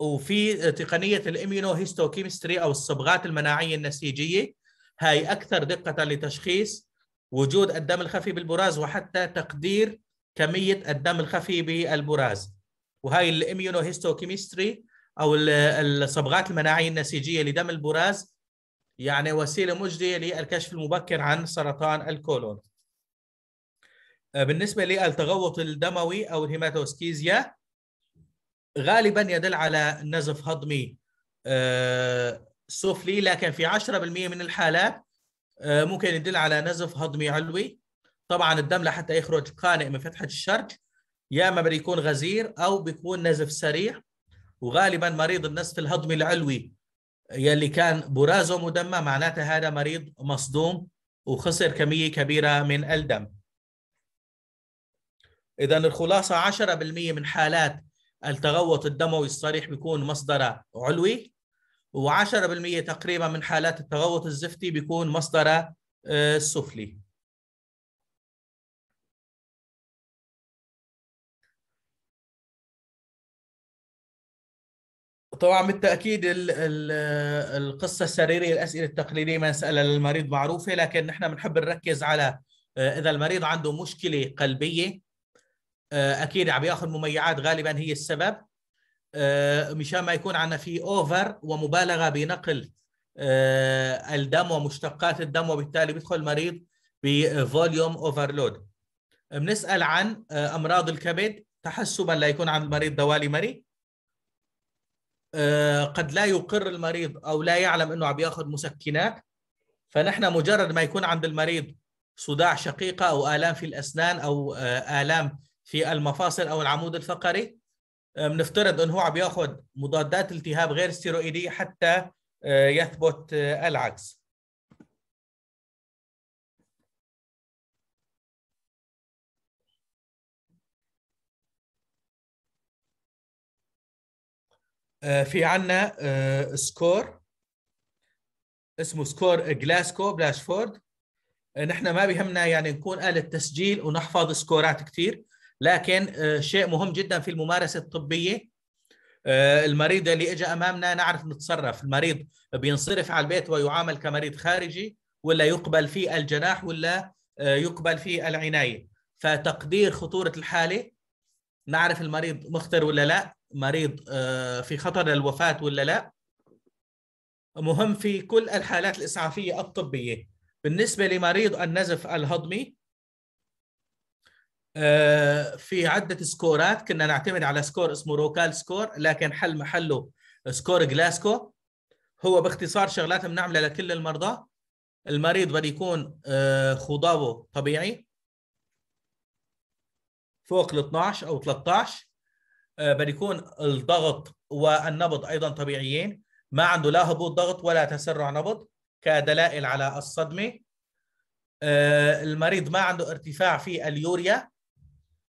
وفي تقنيه الاميونو او الصبغات المناعيه النسيجيه هاي اكثر دقه لتشخيص وجود الدم الخفي بالبراز وحتى تقدير كميه الدم الخفي بالبراز وهاي الاميونو او الصبغات المناعيه النسيجيه لدم البراز يعني وسيله مجديه للكشف المبكر عن سرطان الكولون آه، بالنسبه للتغوط الدموي او الهيماتوسكيزيا غالبا يدل على نزف هضمي آه، سفلي لكن في 10% من الحالات آه، ممكن يدل على نزف هضمي علوي طبعا الدم لحتى يخرج قانئ من فتحه الشرج يا اما بيكون غزير او بيكون نزف سريع وغالبا مريض النزف الهضمي العلوي يلي كان برازه مدمى معناته هذا مريض مصدوم وخسر كميه كبيره من الدم اذا الخلاصه 10% من حالات التغوط الدموي الصريح بيكون مصدره علوي و10% تقريبا من حالات التغوط الزفتي بيكون مصدره آه، سفلي طبعا بالتاكيد القصه السريريه الاسئله التقليديه ما نسالها للمريض معروفه لكن نحن بنحب نركز على آه، اذا المريض عنده مشكله قلبيه آه، اكيد عم ياخذ مميعات غالبا هي السبب آه، مشان ما يكون عندنا في اوفر ومبالغه بنقل آه، الدم ومشتقات الدم وبالتالي بيدخل المريض بفوليوم اوفرلود بنسال عن امراض الكبد تحسبا لا يكون عند المريض دوالي مري قد لا يقر المريض او لا يعلم انه عم ياخذ مسكنات فنحن مجرد ما يكون عند المريض صداع شقيقه او الام في الاسنان او الام في المفاصل او العمود الفقري آه، بنفترض انه هو عم ياخذ مضادات التهاب غير استيرويديه حتى آه، يثبت آه، العكس في عنا سكور اسمه سكور جلاسكو بلاشفورد نحن ما بيهمنا يعني نكون آلة تسجيل ونحفظ سكورات كثير لكن آه، شيء مهم جدا في الممارسه الطبيه آه، المريض اللي اجى امامنا نعرف نتصرف المريض بينصرف على البيت ويعامل كمريض خارجي ولا يقبل فيه الجناح ولا آه، يقبل فيه العنايه فتقدير خطوره الحاله نعرف المريض مخطر ولا لا مريض في خطر للوفاه ولا لا مهم في كل الحالات الاسعافيه الطبيه بالنسبه لمريض النزف الهضمي في عده سكورات كنا نعتمد على سكور اسمه روكال سكور لكن حل محله سكور جلاسكو هو باختصار شغلات بنعملها لكل المرضى المريض بده يكون آه، خضابه طبيعي فوق ال 12 او 13 آه، بده يكون الضغط والنبض ايضا طبيعيين ما عنده لا هبوط ضغط ولا تسرع نبض كدلائل على الصدمه آه، المريض ما عنده ارتفاع في اليوريا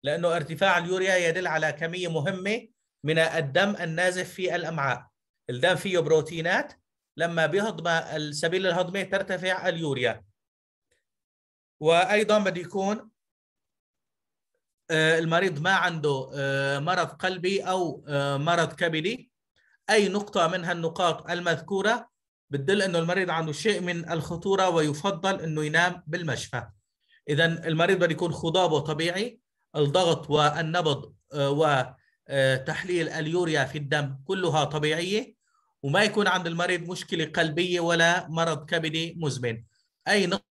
لانه ارتفاع اليوريا يدل على كميه مهمه من الدم النازف في الامعاء الدم فيه بروتينات لما بيهضم السبيل الهضمي ترتفع اليوريا وايضا بده يكون آه، المريض ما عنده آه، مرض قلبي او آه، مرض كبدي اي نقطه من هالنقاط المذكوره بتدل انه المريض عنده شيء من الخطوره ويفضل انه ينام بالمشفى اذا المريض بده يكون خضابه طبيعي الضغط والنبض آه، وتحليل اليوريا في الدم كلها طبيعيه وما يكون عند المريض مشكله قلبيه ولا مرض كبدي مزمن اي نقطه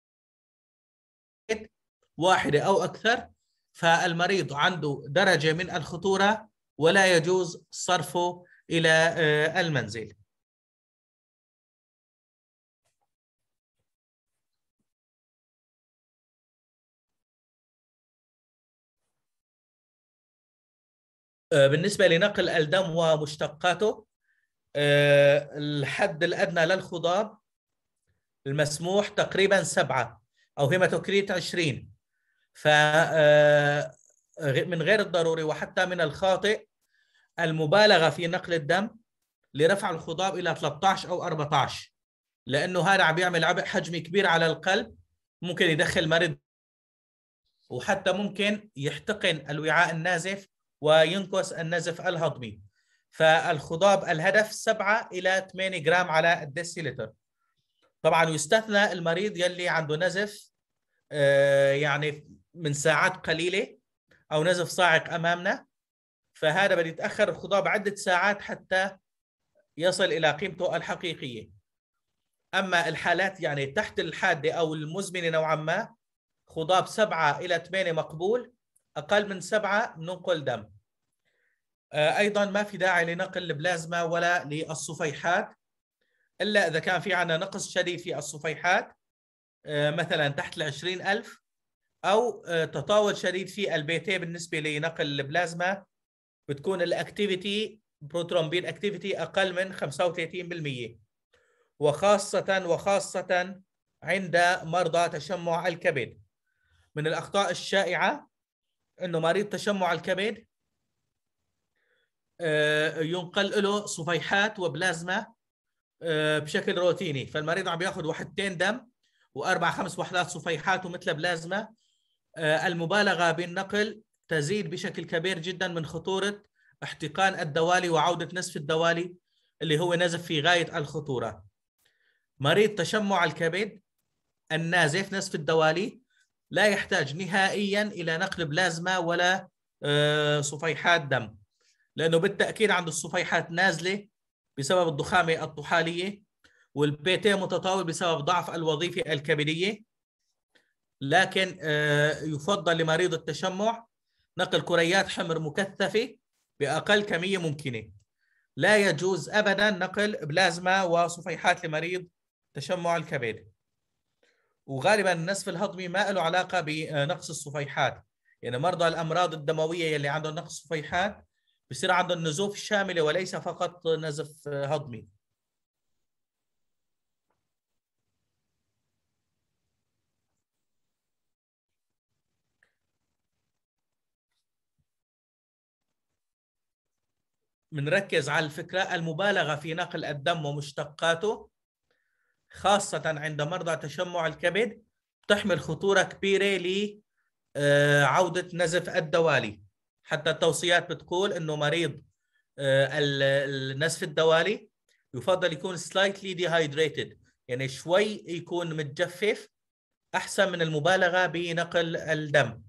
واحده او اكثر فالمريض عنده درجه من الخطوره ولا يجوز صرفه الى آه، المنزل آه، بالنسبه لنقل الدم ومشتقاته آه، الحد الادنى للخضاب المسموح تقريبا سبعه او هيماتوكريت 20 ف آه، من غير الضروري وحتى من الخاطئ المبالغه في نقل الدم لرفع الخضاب الى 13 او 14 لانه هذا عم بيعمل عبء حجمي كبير على القلب ممكن يدخل مريض وحتى ممكن يحتقن الوعاء النازف وينقص النزف الهضمي فالخضاب الهدف 7 الى 8 جرام على الديسيلتر طبعا يستثنى المريض يلي عنده نزف آه، يعني من ساعات قليله او نزف صاعق امامنا فهذا بده يتاخر الخضاب عده ساعات حتى يصل الى قيمته الحقيقيه اما الحالات يعني تحت الحاده او المزمنه نوعا ما خضاب 7 الى 8 مقبول اقل من سبعه بننقل دم آه، ايضا ما في داعي لنقل البلازما ولا للصفيحات الا اذا كان في عندنا نقص شديد في الصفيحات آه، مثلا تحت ال 20000 او آه، تطاول شديد في البيتي بالنسبه لنقل البلازما بتكون الاكتيفيتي بروترومبين اكتيفيتي اقل من 35% وخاصه وخاصه عند مرضى تشمع الكبد من الاخطاء الشائعه انه مريض تشمع الكبد آه، ينقل له صفيحات وبلازما آه، بشكل روتيني فالمريض عم بياخذ وحدتين دم واربع خمس وحدات صفيحات ومثل بلازما آه، المبالغه بالنقل تزيد بشكل كبير جدا من خطوره احتقان الدوالي وعوده نزف الدوالي اللي هو نزف في غايه الخطوره. مريض تشمع الكبد النازف نزف الدوالي لا يحتاج نهائيا الى نقل بلازما ولا آه، صفيحات دم لانه بالتاكيد عند الصفيحات نازله بسبب الضخامه الطحاليه والبيتي متطاول بسبب ضعف الوظيفه الكبديه لكن آه، يفضل لمريض التشمع نقل كريات حمر مكثفه باقل كميه ممكنه لا يجوز ابدا نقل بلازما وصفيحات لمريض تشمع الكبد وغالبا النسف الهضمي ما له علاقه بنقص الصفيحات يعني مرضى الامراض الدمويه يلي عندهم نقص صفيحات بصير عندهم نزوف شامله وليس فقط نزف هضمي بنركز على الفكره المبالغه في نقل الدم ومشتقاته خاصة عند مرضى تشمع الكبد تحمل خطورة كبيرة لعودة آه، نزف الدوالي حتى التوصيات بتقول انه مريض آه، النزف الدوالي يفضل يكون slightly dehydrated يعني شوي يكون متجفف احسن من المبالغه بنقل الدم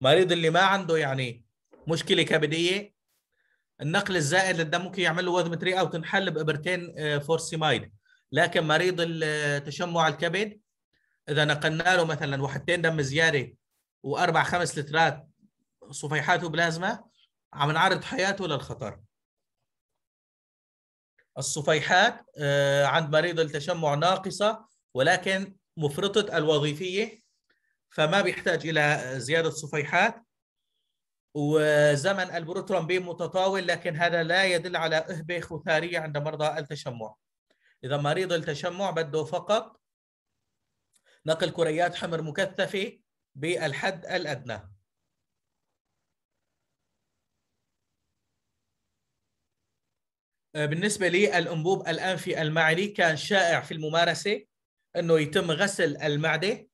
مريض اللي ما عنده يعني مشكله كبديه النقل الزائد للدم ممكن يعمل له وذمة رئه وتنحل بابرتين آه، فورسيمايد لكن مريض تشمع الكبد اذا نقلنا له مثلا وحدتين دم زياده واربع خمس لترات صفيحات وبلازما عم نعرض حياته للخطر الصفيحات آه، عند مريض التشمع ناقصه ولكن مفرطه الوظيفيه فما بيحتاج الى زياده صفيحات وزمن البروترامبين متطاول لكن هذا لا يدل على إهبة خثارية عند مرضى التشمع اذا مريض التشمع بده فقط نقل كريات حمر مكثفه بالحد الادنى آه، بالنسبة لي الأنبوب الأنفي المعدي كان شائع في الممارسة أنه يتم غسل المعدة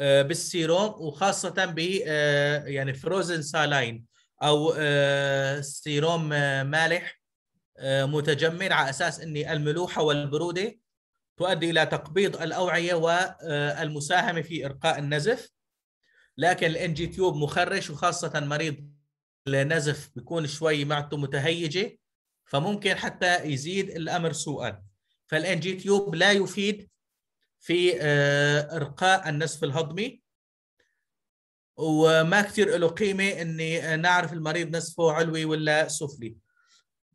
آه، بالسيروم وخاصة ب آه، يعني فروزن سالاين أو سيروم مالح متجمد على اساس ان الملوحه والبروده تؤدي الى تقبيض الاوعيه والمساهمه في ارقاء النزف لكن الان جي تيوب مخرش وخاصه مريض النزف بيكون شوي معدته متهيجه فممكن حتى يزيد الامر سوءا فالان جي تيوب لا يفيد في آه، ارقاء النزف الهضمي وما كثير له قيمه اني نعرف المريض نزفه علوي ولا سفلي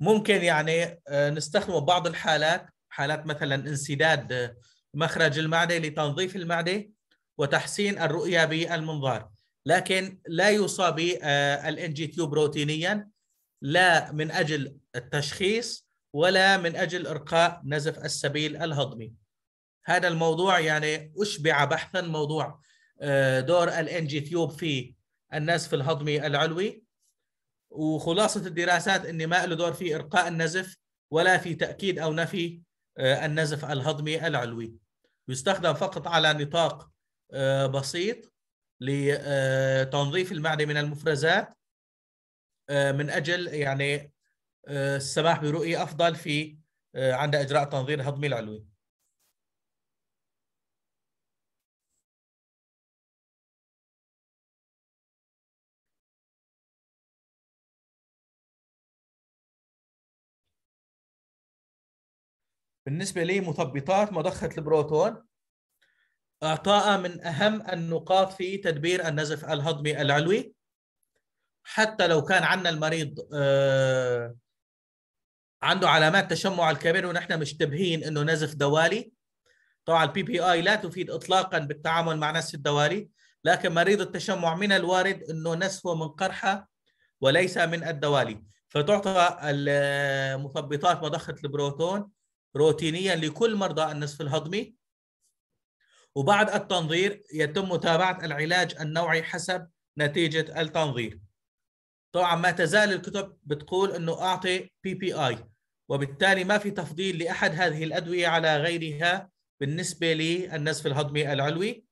ممكن يعني آه، نستخدمه بعض الحالات حالات مثلا انسداد آه، مخرج المعده لتنظيف المعده وتحسين الرؤيه بالمنظار لكن لا يوصى آه، بالان جي تيوب روتينيا لا من اجل التشخيص ولا من اجل ارقاء نزف السبيل الهضمي هذا الموضوع يعني اشبع بحثا موضوع دور الان جي تيوب في النزف الهضمي العلوي وخلاصه الدراسات أني ما له دور في ارقاء النزف ولا في تاكيد او نفي آه، النزف الهضمي العلوي يستخدم فقط على نطاق آه، بسيط لتنظيف آه، المعده من المفرزات من اجل يعني السماح برؤيه افضل في عند اجراء تنظير هضمي العلوي بالنسبه لي مثبطات مضخه البروتون اعطاء من اهم النقاط في تدبير النزف الهضمي العلوي حتى لو كان عندنا المريض آه، عنده علامات تشمع الكبير ونحن مشتبهين انه نزف دوالي طبعا البي بي اي لا تفيد اطلاقا بالتعامل مع نزف الدوالي لكن مريض التشمع من الوارد انه نزفه من قرحه وليس من الدوالي فتعطى المثبطات آه، مضخه البروتون روتينيا لكل مرضى النصف الهضمي وبعد التنظير يتم متابعة العلاج النوعي حسب نتيجة التنظير طبعا ما تزال الكتب بتقول أنه أعطي بي بي آي وبالتالي ما في تفضيل لأحد هذه الأدوية على غيرها بالنسبة للنزف الهضمي العلوي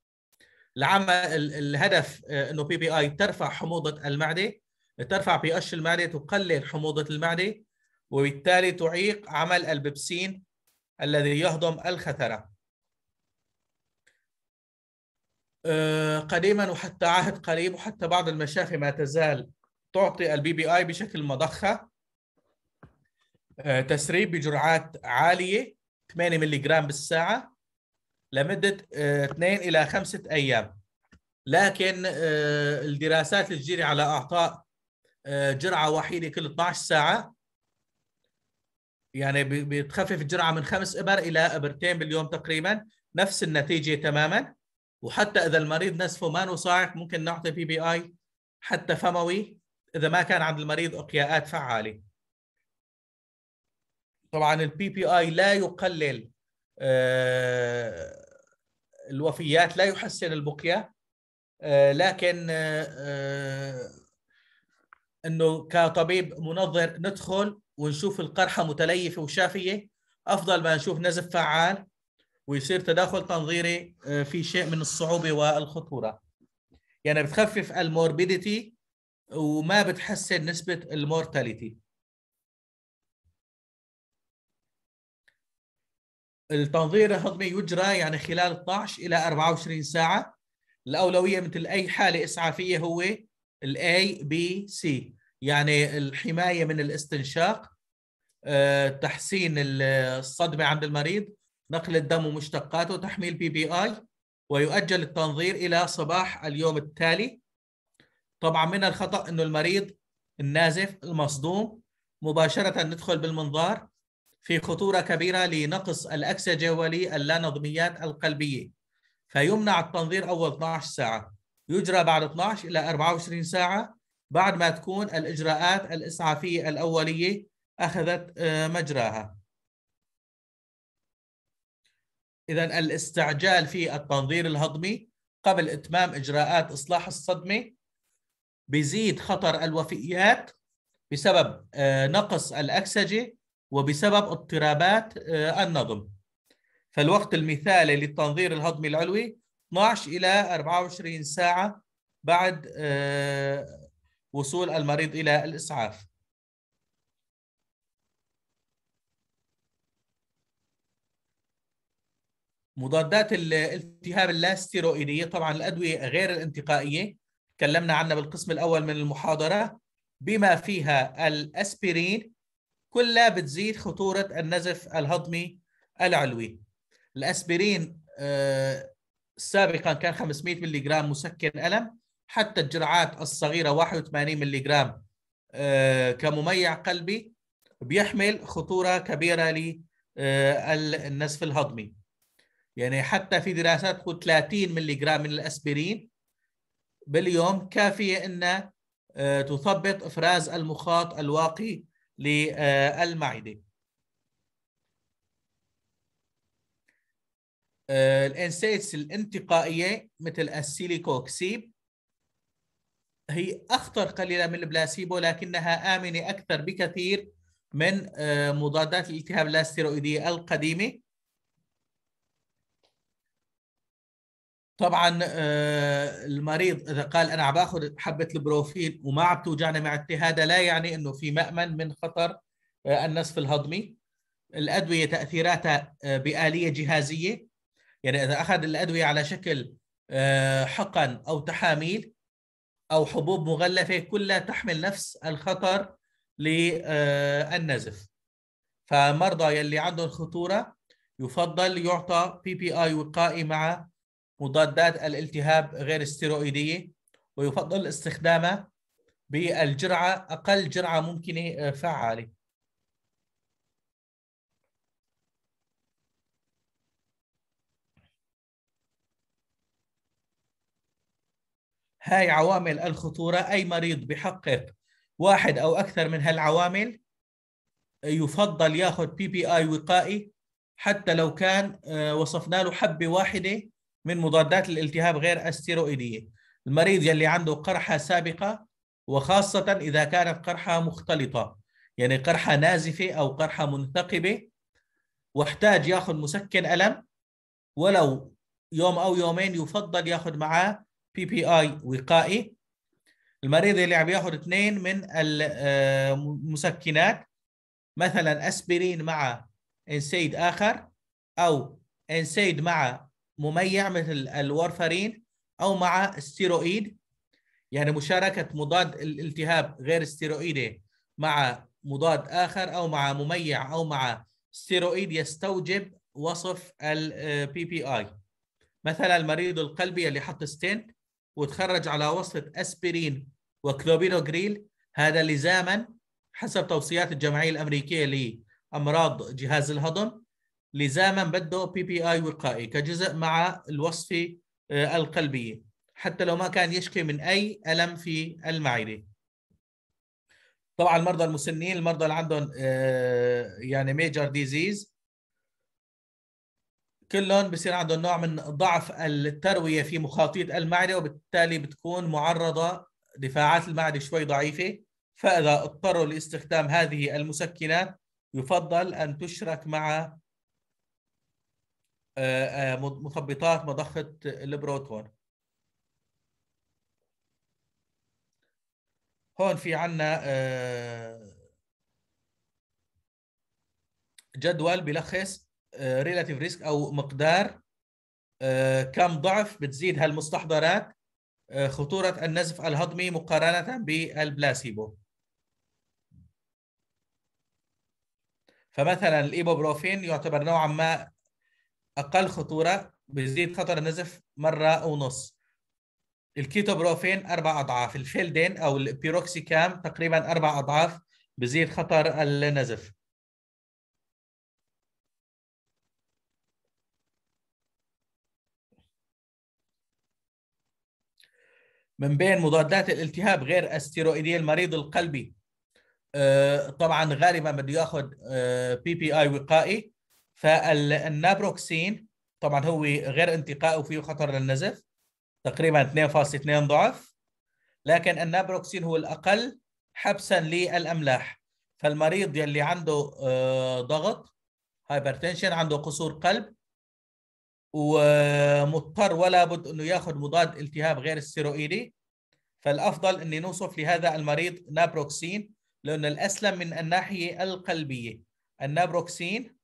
العمل الهدف آه، أنه بي بي آي ترفع حموضة المعدة ترفع بي أش المعدة تقلل حموضة المعدة وبالتالي تعيق عمل البيبسين الذي يهضم الخثرة آه، قديما وحتى عهد قريب وحتى بعض المشافي ما تزال تعطي البي بي اي بشكل مضخه آه، تسريب بجرعات عاليه 8 جرام بالساعه لمده 2 آه، الى 5 ايام لكن الدراسات الجيرة على اعطاء جرعه وحيده كل 12 ساعه يعني بتخفف الجرعه من خمس ابر الى ابرتين باليوم تقريبا نفس النتيجه تماما وحتى اذا المريض نزفه ما صاعق ممكن نعطي بي بي اي حتى فموي اذا ما كان عند المريض اقياءات فعاله طبعا البي بي اي لا يقلل آه، الوفيات لا يحسن البقيه آه، لكن آه، انه كطبيب منظر ندخل ونشوف القرحه متليفه وشافيه افضل ما نشوف نزف فعال ويصير تداخل تنظيري آه، في شيء من الصعوبه والخطوره. يعني بتخفف الموربيديتي وما بتحسن نسبه المورتاليتي. التنظير الهضمي يجرى يعني خلال 12 الى 24 ساعه الاولويه مثل اي حاله اسعافيه هو الاي بي سي يعني الحمايه من الاستنشاق آه، تحسين الصدمه عند المريض نقل الدم ومشتقاته تحميل بي بي اي ويؤجل التنظير الى صباح اليوم التالي طبعا من الخطا انه المريض النازف المصدوم مباشره ندخل بالمنظار في خطوره كبيره لنقص الاكسجه جوالي اللانظميات القلبيه فيمنع التنظير اول 12 ساعه يجرى بعد 12 الى 24 ساعه بعد ما تكون الإجراءات الإسعافية الأولية أخذت آه، مجراها إذا الاستعجال في التنظير الهضمي قبل إتمام إجراءات إصلاح الصدمة بيزيد خطر الوفيات بسبب آه، نقص الأكسجة وبسبب اضطرابات آه، النظم فالوقت المثالي للتنظير الهضمي العلوي 12 إلى 24 ساعة بعد وصول المريض إلى الإسعاف مضادات الالتهاب اللاستيرويدية طبعا الأدوية غير الانتقائية تكلمنا عنها بالقسم الأول من المحاضرة بما فيها الأسبرين كلها بتزيد خطورة النزف الهضمي العلوي الأسبرين آه، سابقا كان 500 ملغ مسكن ألم حتى الجرعات الصغيره 81 ملي جرام كمميع قلبي بيحمل خطوره كبيره للنزف آه، الهضمي يعني حتى في دراسات تقول 30 ملي جرام من الاسبرين باليوم كافيه ان آه، تثبط افراز المخاط الواقي للمعده آه، الانسيتس الانتقائيه مثل السيليكوكسيب هي أخطر قليلا من البلاسيبو لكنها آمنة أكثر بكثير من آه، مضادات الالتهاب الاستيرويدية القديمة طبعا آه، المريض إذا قال أنا عم باخذ حبة البروفين وما عم توجعني معدتي هذا لا يعني أنه في مأمن من خطر آه، النسف الهضمي الأدوية تأثيراتها بآلية جهازية يعني إذا أخذ الأدوية على شكل حقن أو تحاميل او حبوب مغلفه كلها تحمل نفس الخطر للنزف آه، فمرضى يلي عندهم خطوره يفضل يعطى بي بي اي وقائي مع مضادات الالتهاب غير استيرويديه ويفضل استخدامها بالجرعه اقل جرعه ممكنه آه، فعاله هاي عوامل الخطورة أي مريض بحقق واحد أو أكثر من هالعوامل يفضل ياخذ بي بي اي وقائي حتى لو كان آه، وصفنا له حبه واحده من مضادات الالتهاب غير استيرويدية المريض يلي عنده قرحه سابقه وخاصه اذا كانت قرحه مختلطه يعني قرحه نازفه او قرحه منتقبه واحتاج ياخذ مسكن الم ولو يوم او يومين يفضل ياخذ معاه بي بي اي وقائي المريض اللي عم ياخذ اثنين من المسكنات آه، مثلا اسبرين مع انسيد اخر او انسيد مع مميع مثل الورفرين او مع ستيرويد يعني مشاركه مضاد الالتهاب غير استيرويدي مع مضاد اخر او مع مميع او مع ستيرويد يستوجب وصف البي بي اي آه، مثلا المريض القلبي اللي حط ستنت وتخرج على وصفة أسبرين جريل هذا لزاما حسب توصيات الجمعية الأمريكية لأمراض جهاز الهضم لزاما بده بي بي آي وقائي كجزء مع الوصفة آه، القلبية حتى لو ما كان يشكي من أي ألم في المعدة طبعا المرضى المسنين المرضى اللي عندهم آه، يعني ميجر ديزيز كلهم بصير عندهم نوع من ضعف الترويه في مخاطيط المعده وبالتالي بتكون معرضه دفاعات المعده شوي ضعيفه فاذا اضطروا لاستخدام هذه المسكنات يفضل ان تشرك مع آه، آه، مثبطات مضخه البروتون هون في عنا آه، جدول بلخص ريلاتيف آه، ريسك او مقدار آه، كم ضعف بتزيد هالمستحضرات آه، خطوره النزف الهضمي مقارنه بالبلاسيبو فمثلا الايبوبروفين يعتبر نوعا ما اقل خطوره بيزيد خطر النزف مره ونص الكيتوبروفين اربع اضعاف الفيلدين او البيروكسيكام تقريبا اربع اضعاف بزيد خطر النزف من بين مضادات الالتهاب غير استيرويدية المريض القلبي آه، طبعا غالبا بده ياخذ بي بي اي آه، وقائي فالنابروكسين طبعا هو غير انتقائي وفيه خطر للنزف تقريبا 2.2 ضعف لكن النابروكسين هو الاقل حبسا للاملاح فالمريض يلي عنده آه، ضغط هايبرتنشن عنده قصور قلب ومضطر ولا بد انه ياخذ مضاد التهاب غير السيرويدي فالافضل اني نوصف لهذا المريض نابروكسين لان الاسلم من الناحيه القلبيه النابروكسين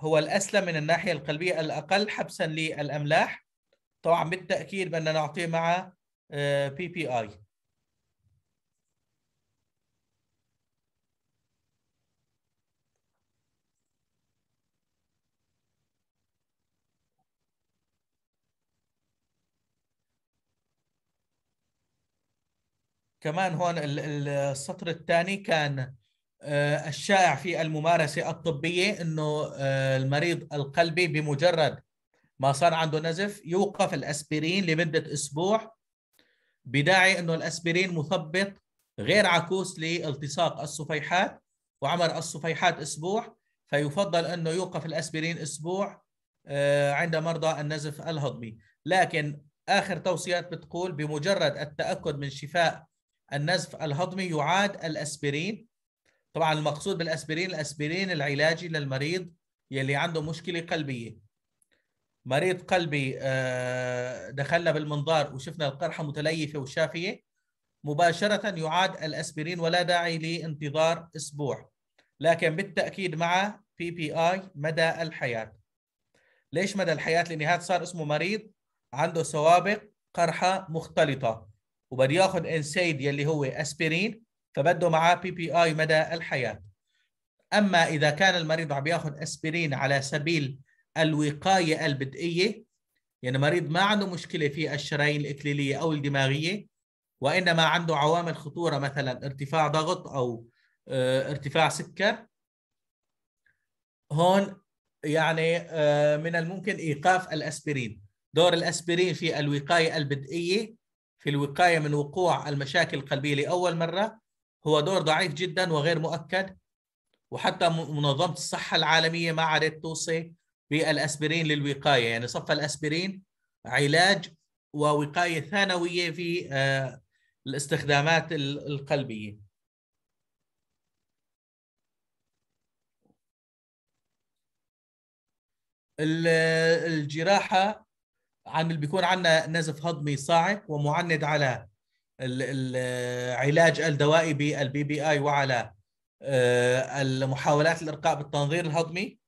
هو الاسلم من الناحيه القلبيه الاقل حبسا للاملاح طبعا بالتاكيد بدنا نعطيه مع بي بي اي كمان هون السطر الثاني كان آه، الشائع في الممارسة الطبية أنه آه، المريض القلبي بمجرد ما صار عنده نزف يوقف الأسبرين لمدة أسبوع بداعي أنه الأسبرين مثبط غير عكوس لالتصاق الصفيحات وعمر الصفيحات أسبوع فيفضل أنه يوقف الأسبرين أسبوع آه، عند مرضى النزف الهضمي لكن آخر توصيات بتقول بمجرد التأكد من شفاء النزف الهضمي يعاد الاسبرين طبعا المقصود بالاسبرين الاسبرين العلاجي للمريض يلي عنده مشكله قلبيه مريض قلبي آه، دخلنا بالمنظار وشفنا القرحه متليفه وشافيه مباشره يعاد الاسبرين ولا داعي لانتظار اسبوع لكن بالتاكيد مع بي بي اي مدى الحياه ليش مدى الحياه لان هذا صار اسمه مريض عنده سوابق قرحه مختلطه وبده ياخذ انسيد يلي هو اسبرين فبده معاه بي بي اي مدى الحياه اما اذا كان المريض عم ياخذ اسبرين على سبيل الوقايه البدئيه يعني مريض ما عنده مشكله في الشرايين الاكليليه او الدماغيه وانما عنده عوامل خطوره مثلا ارتفاع ضغط او آه، ارتفاع سكر هون يعني آه، من الممكن ايقاف الاسبرين دور الاسبرين في الوقايه البدئيه في الوقاية من وقوع المشاكل القلبية لأول مرة هو دور ضعيف جدا وغير مؤكد وحتى منظمة الصحة العالمية ما عادت توصي بالأسبرين للوقاية يعني صف الأسبرين علاج ووقاية ثانوية في آه، الاستخدامات القلبية الجراحة عن بيكون عندنا نزف هضمي صاعق ومعند على العلاج الدوائي بالبي بي اي وعلى آه، المحاولات الارقاء بالتنظير الهضمي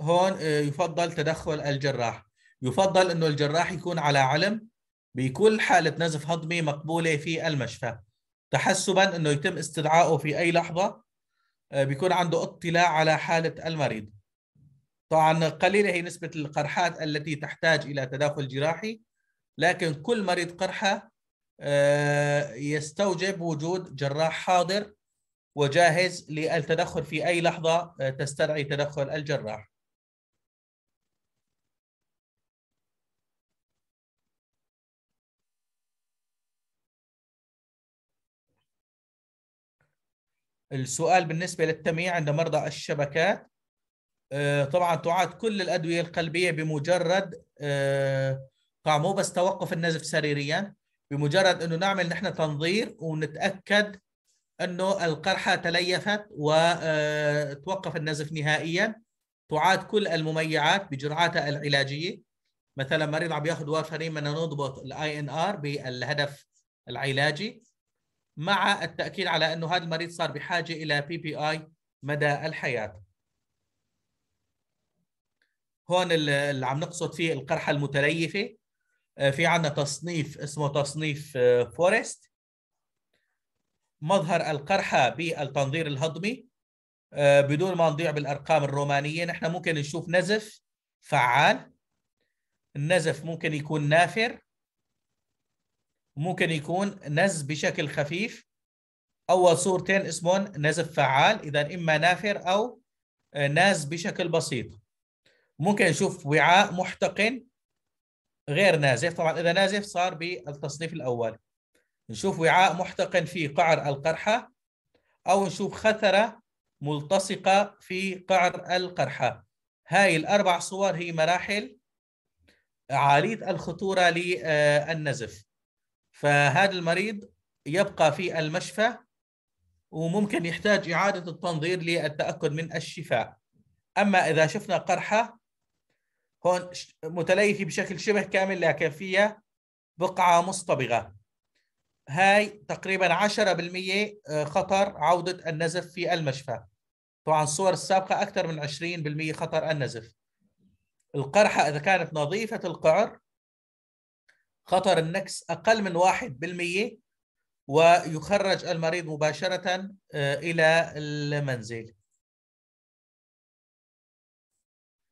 هون آه، يفضل تدخل الجراح يفضل انه الجراح يكون على علم بكل حاله نزف هضمي مقبوله في المشفى تحسبا انه يتم استدعائه في اي لحظه آه، بيكون عنده اطلاع على حاله المريض طبعا قليله هي نسبه القرحات التي تحتاج الى تداخل جراحي لكن كل مريض قرحه آه، يستوجب وجود جراح حاضر وجاهز للتدخل في اي لحظه آه، تستدعي تدخل الجراح. السؤال بالنسبه للتمييع عند مرضى الشبكات آه، طبعا تعاد كل الادويه القلبيه بمجرد طبعا آه، مو بس توقف النزف سريريا بمجرد انه نعمل نحن تنظير ونتاكد انه القرحه تليفت وتوقف آه، النزف نهائيا تعاد كل المميعات بجرعاتها العلاجيه مثلا مريض عم ياخذ وارفرين بدنا نضبط الاي ان ار بالهدف العلاجي مع التاكيد على انه هذا المريض صار بحاجه الى بي بي اي مدى الحياه هون اللي عم نقصد فيه القرحه المتليفه آه، في عندنا تصنيف اسمه تصنيف آه، فورست مظهر القرحه بالتنظير الهضمي آه، بدون ما نضيع بالارقام الرومانيه نحن ممكن نشوف نزف فعال النزف ممكن يكون نافر ممكن يكون نز بشكل خفيف اول صورتين اسمهم نزف فعال اذا اما نافر او ناز بشكل بسيط ممكن نشوف وعاء محتقن غير نازف طبعا اذا نازف صار بالتصنيف الاول نشوف وعاء محتقن في قعر القرحه او نشوف خثره ملتصقه في قعر القرحه هاي الاربع صور هي مراحل عاليه الخطوره للنزف فهذا المريض يبقى في المشفى وممكن يحتاج اعاده التنظير للتاكد من الشفاء اما اذا شفنا قرحه هون متليفه بشكل شبه كامل لكن فيها بقعة مصطبغة هاي تقريبا 10% آه، خطر عودة النزف في المشفى طبعا الصور السابقة أكثر من 20% خطر النزف القرحة إذا كانت نظيفة القعر خطر النكس أقل من 1% ويخرج المريض مباشرة آه، إلى المنزل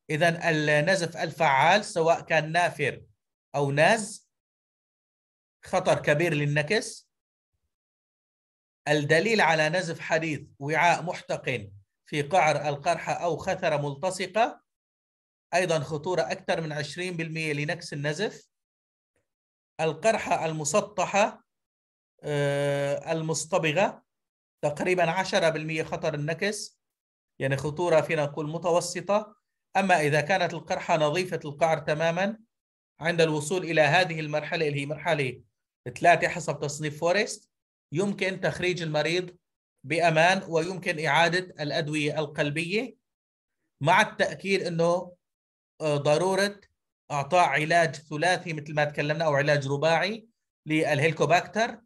إذا النزف الفعال سواء كان نافر أو ناز خطر كبير للنكس الدليل على نزف حديث وعاء محتقن في قعر القرحة أو خثرة ملتصقة أيضا خطورة أكثر من 20% لنكس النزف القرحة المسطحة آه، المصطبغة تقريبا 10% خطر النكس يعني خطورة فينا نقول متوسطة أما إذا كانت القرحة نظيفة القعر تماما عند الوصول إلى هذه المرحلة اللي هي مرحلة ثلاثة حسب تصنيف فورست يمكن تخريج المريض بأمان ويمكن إعادة الأدوية القلبية مع التأكيد أنه آه، ضرورة إعطاء علاج ثلاثي مثل ما تكلمنا أو علاج رباعي للهيلكوباكتر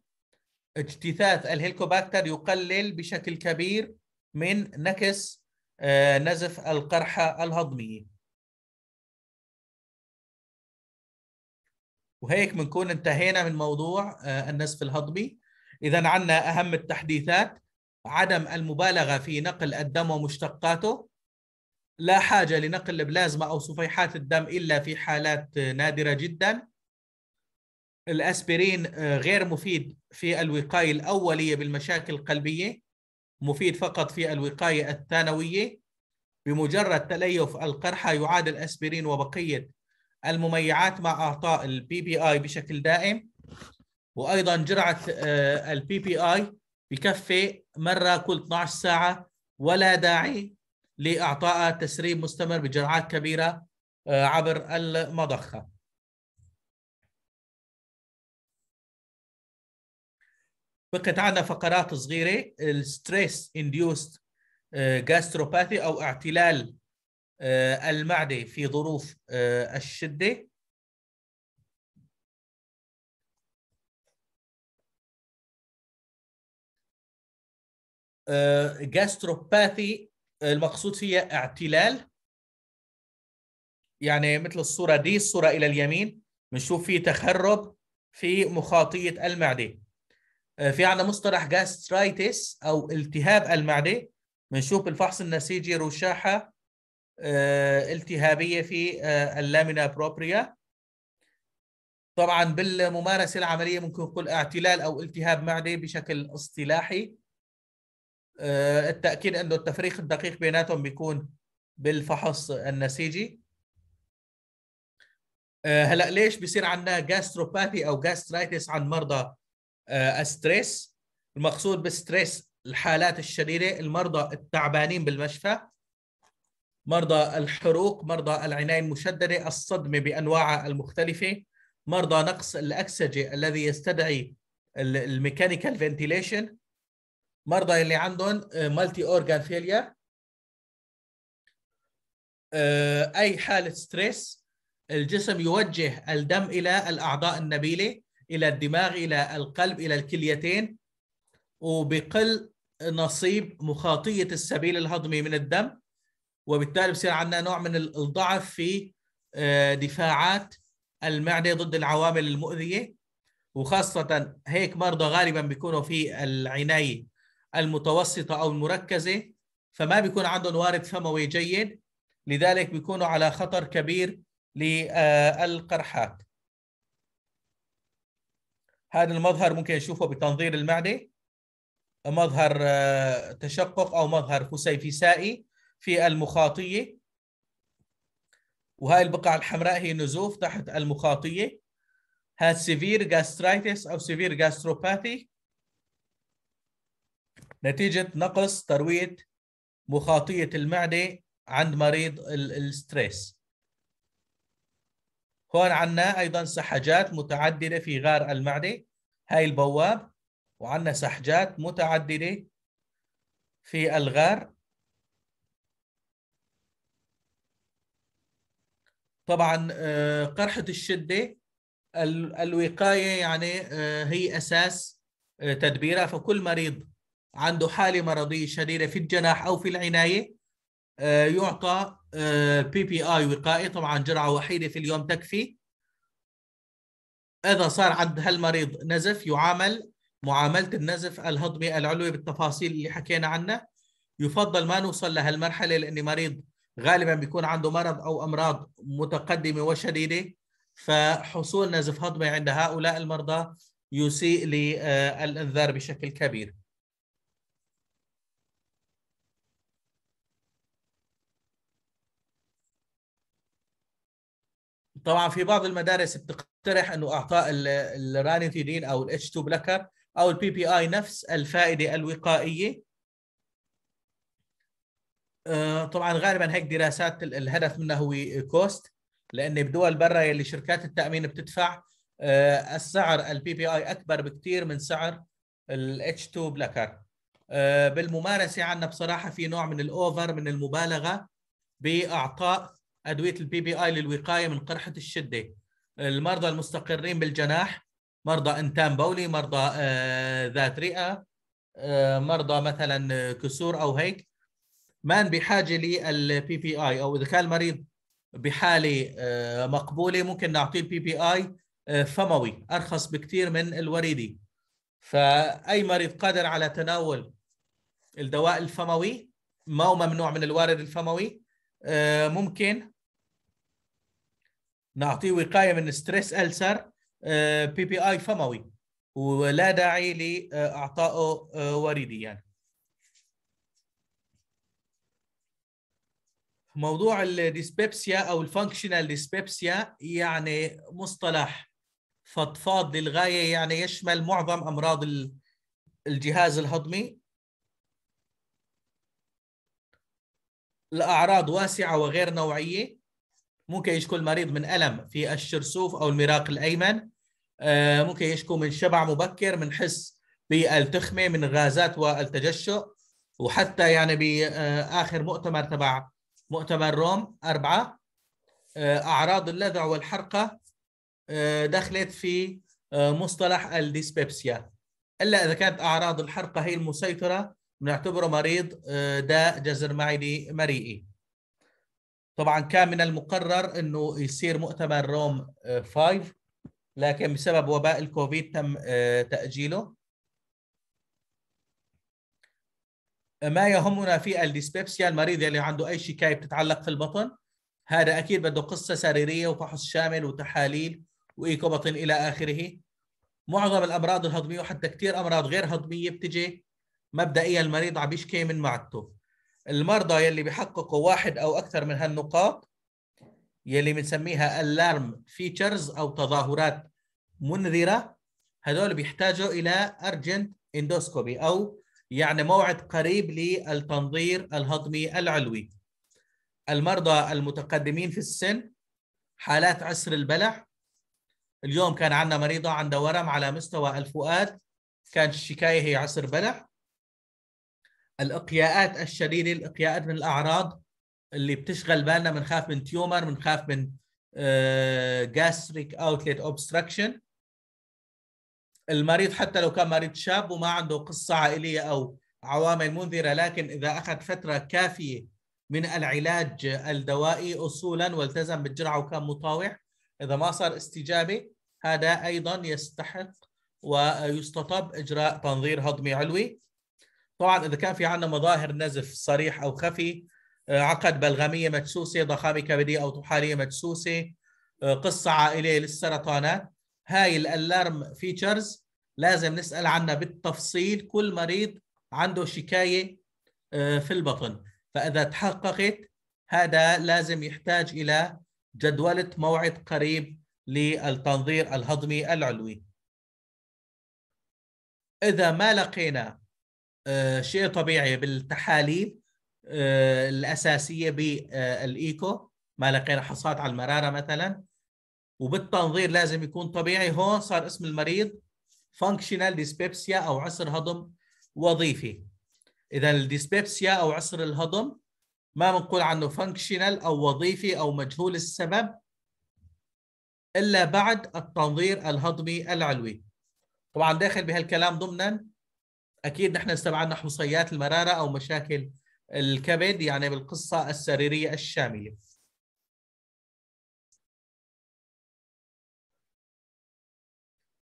اجتثاث الهيلكوباكتر يقلل بشكل كبير من نكس آه، نزف القرحة الهضمية وهيك بنكون انتهينا من موضوع آه، النزف الهضمي إذا عندنا أهم التحديثات عدم المبالغة في نقل الدم ومشتقاته لا حاجة لنقل البلازما أو صفيحات الدم إلا في حالات آه، نادرة جدا الأسبرين غير مفيد في الوقاية الأولية بالمشاكل القلبية مفيد فقط في الوقاية الثانوية بمجرد تليف القرحة يعاد الأسبرين وبقية المميعات مع إعطاء البي بي آي بشكل دائم وأيضا جرعة البي بي آي بكفي مرة كل 12 ساعة ولا داعي لإعطاء تسريب مستمر بجرعات كبيرة آه، عبر المضخة بقت عندنا فقرات صغيره الستريس انديوست جاستروباثي او اعتلال آه، المعده في ظروف آه، الشده جاستروباثي آه، المقصود فيها اعتلال يعني مثل الصوره دي الصوره الى اليمين بنشوف في تخرب في مخاطيه المعده آه، في عندنا مصطلح جاسترايتس او التهاب المعده بنشوف الفحص النسيجي رشاحه آه، التهابيه في آه، اللامينا بروبريا طبعا بالممارسه العمليه ممكن نقول اعتلال او التهاب معده بشكل اصطلاحي التاكيد انه التفريق الدقيق بيناتهم بيكون بالفحص النسيجي هلا ليش بصير عندنا جاستروباثي او جاسترايتس عن مرضى آه، ستريس المقصود بالستريس الحالات الشريره المرضى التعبانين بالمشفى مرضى الحروق مرضى العنايه المشدده الصدمه بانواعها المختلفه مرضى نقص الاكسجه الذي يستدعي الميكانيكال فنتيليشن مرضى اللي عندهم مالتي اورجان فيلير اي حاله ستريس الجسم يوجه الدم الى الاعضاء النبيله الى الدماغ الى القلب الى الكليتين وبقل نصيب مخاطيه السبيل الهضمي من الدم وبالتالي بصير عندنا نوع من الضعف في آه، دفاعات المعده ضد العوامل المؤذيه وخاصه هيك مرضى غالبا بيكونوا في العنايه المتوسطه او المركزه فما بيكون عندهم وارد فموي جيد لذلك بيكونوا على خطر كبير للقرحات آه، هذا المظهر ممكن نشوفه بتنظير المعده مظهر آه، تشقق او مظهر فسيفسائي في المخاطيه وهاي البقع الحمراء هي نزوف تحت المخاطيه هذا سيفير جاسترايتس او سيفير جاستروباثي نتيجه نقص ترويه مخاطيه المعده عند مريض الستريس هون عنا أيضا سحجات متعددة في غار المعدة هاي البواب وعنا سحجات متعددة في الغار طبعا آه، قرحة الشدة الوقاية يعني آه، هي أساس آه، تدبيرها فكل مريض عنده حالة مرضية شديدة في الجناح أو في العناية آه، يعطى بي بي اي وقائي طبعا جرعه وحيده في اليوم تكفي اذا صار عند هالمريض نزف يعامل معامله النزف الهضمي العلوي بالتفاصيل اللي حكينا عنها يفضل ما نوصل لهالمرحله لان مريض غالبا بيكون عنده مرض او امراض متقدمه وشديده فحصول نزف هضمي عند هؤلاء المرضى يسيء للانذار بشكل كبير طبعا في بعض المدارس بتقترح انه اعطاء الرانيتيدين او الاتش 2 بلاكر او البي بي اي نفس الفائده الوقائيه آه، طبعا غالبا هيك دراسات الهدف منها هو كوست لان بدول برا يلي شركات التامين بتدفع آه، السعر البي بي اي اكبر بكثير من سعر الاتش 2 بلاكر آه، بالممارسه عندنا بصراحه في نوع من الاوفر من المبالغه باعطاء ادويه البي بي اي للوقايه من قرحه الشده المرضى المستقرين بالجناح مرضى انتان بولي مرضى آه، ذات رئه آه، مرضى مثلا آه، كسور او هيك ما بحاجه للبي بي اي او اذا كان المريض بحاله مقبوله ممكن نعطيه البي بي اي فموي ارخص بكثير من الوريدي فاي مريض قادر على تناول الدواء الفموي ما هو ممنوع من الوارد الفموي آه، ممكن نعطيه وقايه من ستريس ألسر بي بي اي فموي ولا داعي لاعطائه آه، وريديا يعني. موضوع الديسبيبسيا او الفانكشنال ديسبيبسيا يعني مصطلح فضفاض للغايه يعني يشمل معظم امراض الجهاز الهضمي الأعراض واسعة وغير نوعية ممكن يشكو المريض من ألم في الشرسوف أو المراق الأيمن آه، ممكن يشكو من شبع مبكر من حس بالتخمة من الغازات والتجشؤ وحتى يعني بآخر مؤتمر تبع مؤتمر روم أربعة آه، أعراض اللذع والحرقة آه، دخلت في مصطلح الديسبيبسيا إلا إذا كانت أعراض الحرقة هي المسيطرة بنعتبره مريض آه، داء جزر معدي مريئي طبعا كان من المقرر انه يصير مؤتمر روم 5 آه، لكن بسبب وباء الكوفيد تم آه، تاجيله ما يهمنا في الديسبيبسيا المريض اللي عنده اي شكايه بتتعلق في البطن هذا اكيد بده قصه سريريه وفحص شامل وتحاليل وايكو بطن الى اخره معظم الامراض الهضميه وحتى كثير امراض غير هضميه بتجي مبدئيا المريض عم يشكي من معدته المرضى يلي بيحققوا واحد او اكثر من هالنقاط يلي بنسميها الارم فيتشرز او تظاهرات منذره هذول بيحتاجوا الى ارجنت اندوسكوبي او يعني موعد قريب للتنظير الهضمي العلوي المرضى المتقدمين في السن حالات عسر البلع اليوم كان عندنا مريضة عندها ورم على مستوى الفؤاد كانت الشكاية هي عسر بلع الاقياءات الشريره الاقياءات من الاعراض اللي بتشغل بالنا بنخاف من تيومر بنخاف من جاستريك اوتليت اوبستراكشن المريض حتى لو كان مريض شاب وما عنده قصه عائليه او عوامل منذره لكن اذا اخذ فتره كافيه من العلاج الدوائي اصولا والتزم بالجرعه وكان مطاوع اذا ما صار استجابه هذا ايضا يستحق ويستطب اجراء تنظير هضمي علوي طبعا اذا كان في عندنا مظاهر نزف صريح او خفي آه، عقد بلغميه مدسوسه ضخامه كبديه او طحاليه مدسوسه آه، قصه عائليه للسرطانات هاي الالارم فيتشرز لازم نسال عنها بالتفصيل كل مريض عنده شكايه آه، في البطن فاذا تحققت هذا لازم يحتاج الى جدوله موعد قريب للتنظير الهضمي العلوي اذا ما لقينا آه، شيء طبيعي بالتحاليل آه، الاساسيه بالايكو ما لقينا حصاد على المراره مثلا وبالتنظير لازم يكون طبيعي هون صار اسم المريض فانكشنال ديسبيبسيا او عسر هضم وظيفي اذا الديسبيبسيا او عسر الهضم ما بنقول عنه فانكشنال او وظيفي او مجهول السبب الا بعد التنظير الهضمي العلوي طبعا داخل بهالكلام ضمنا اكيد نحن استبعدنا حصيات المراره او مشاكل الكبد يعني بالقصه السريريه الشامله.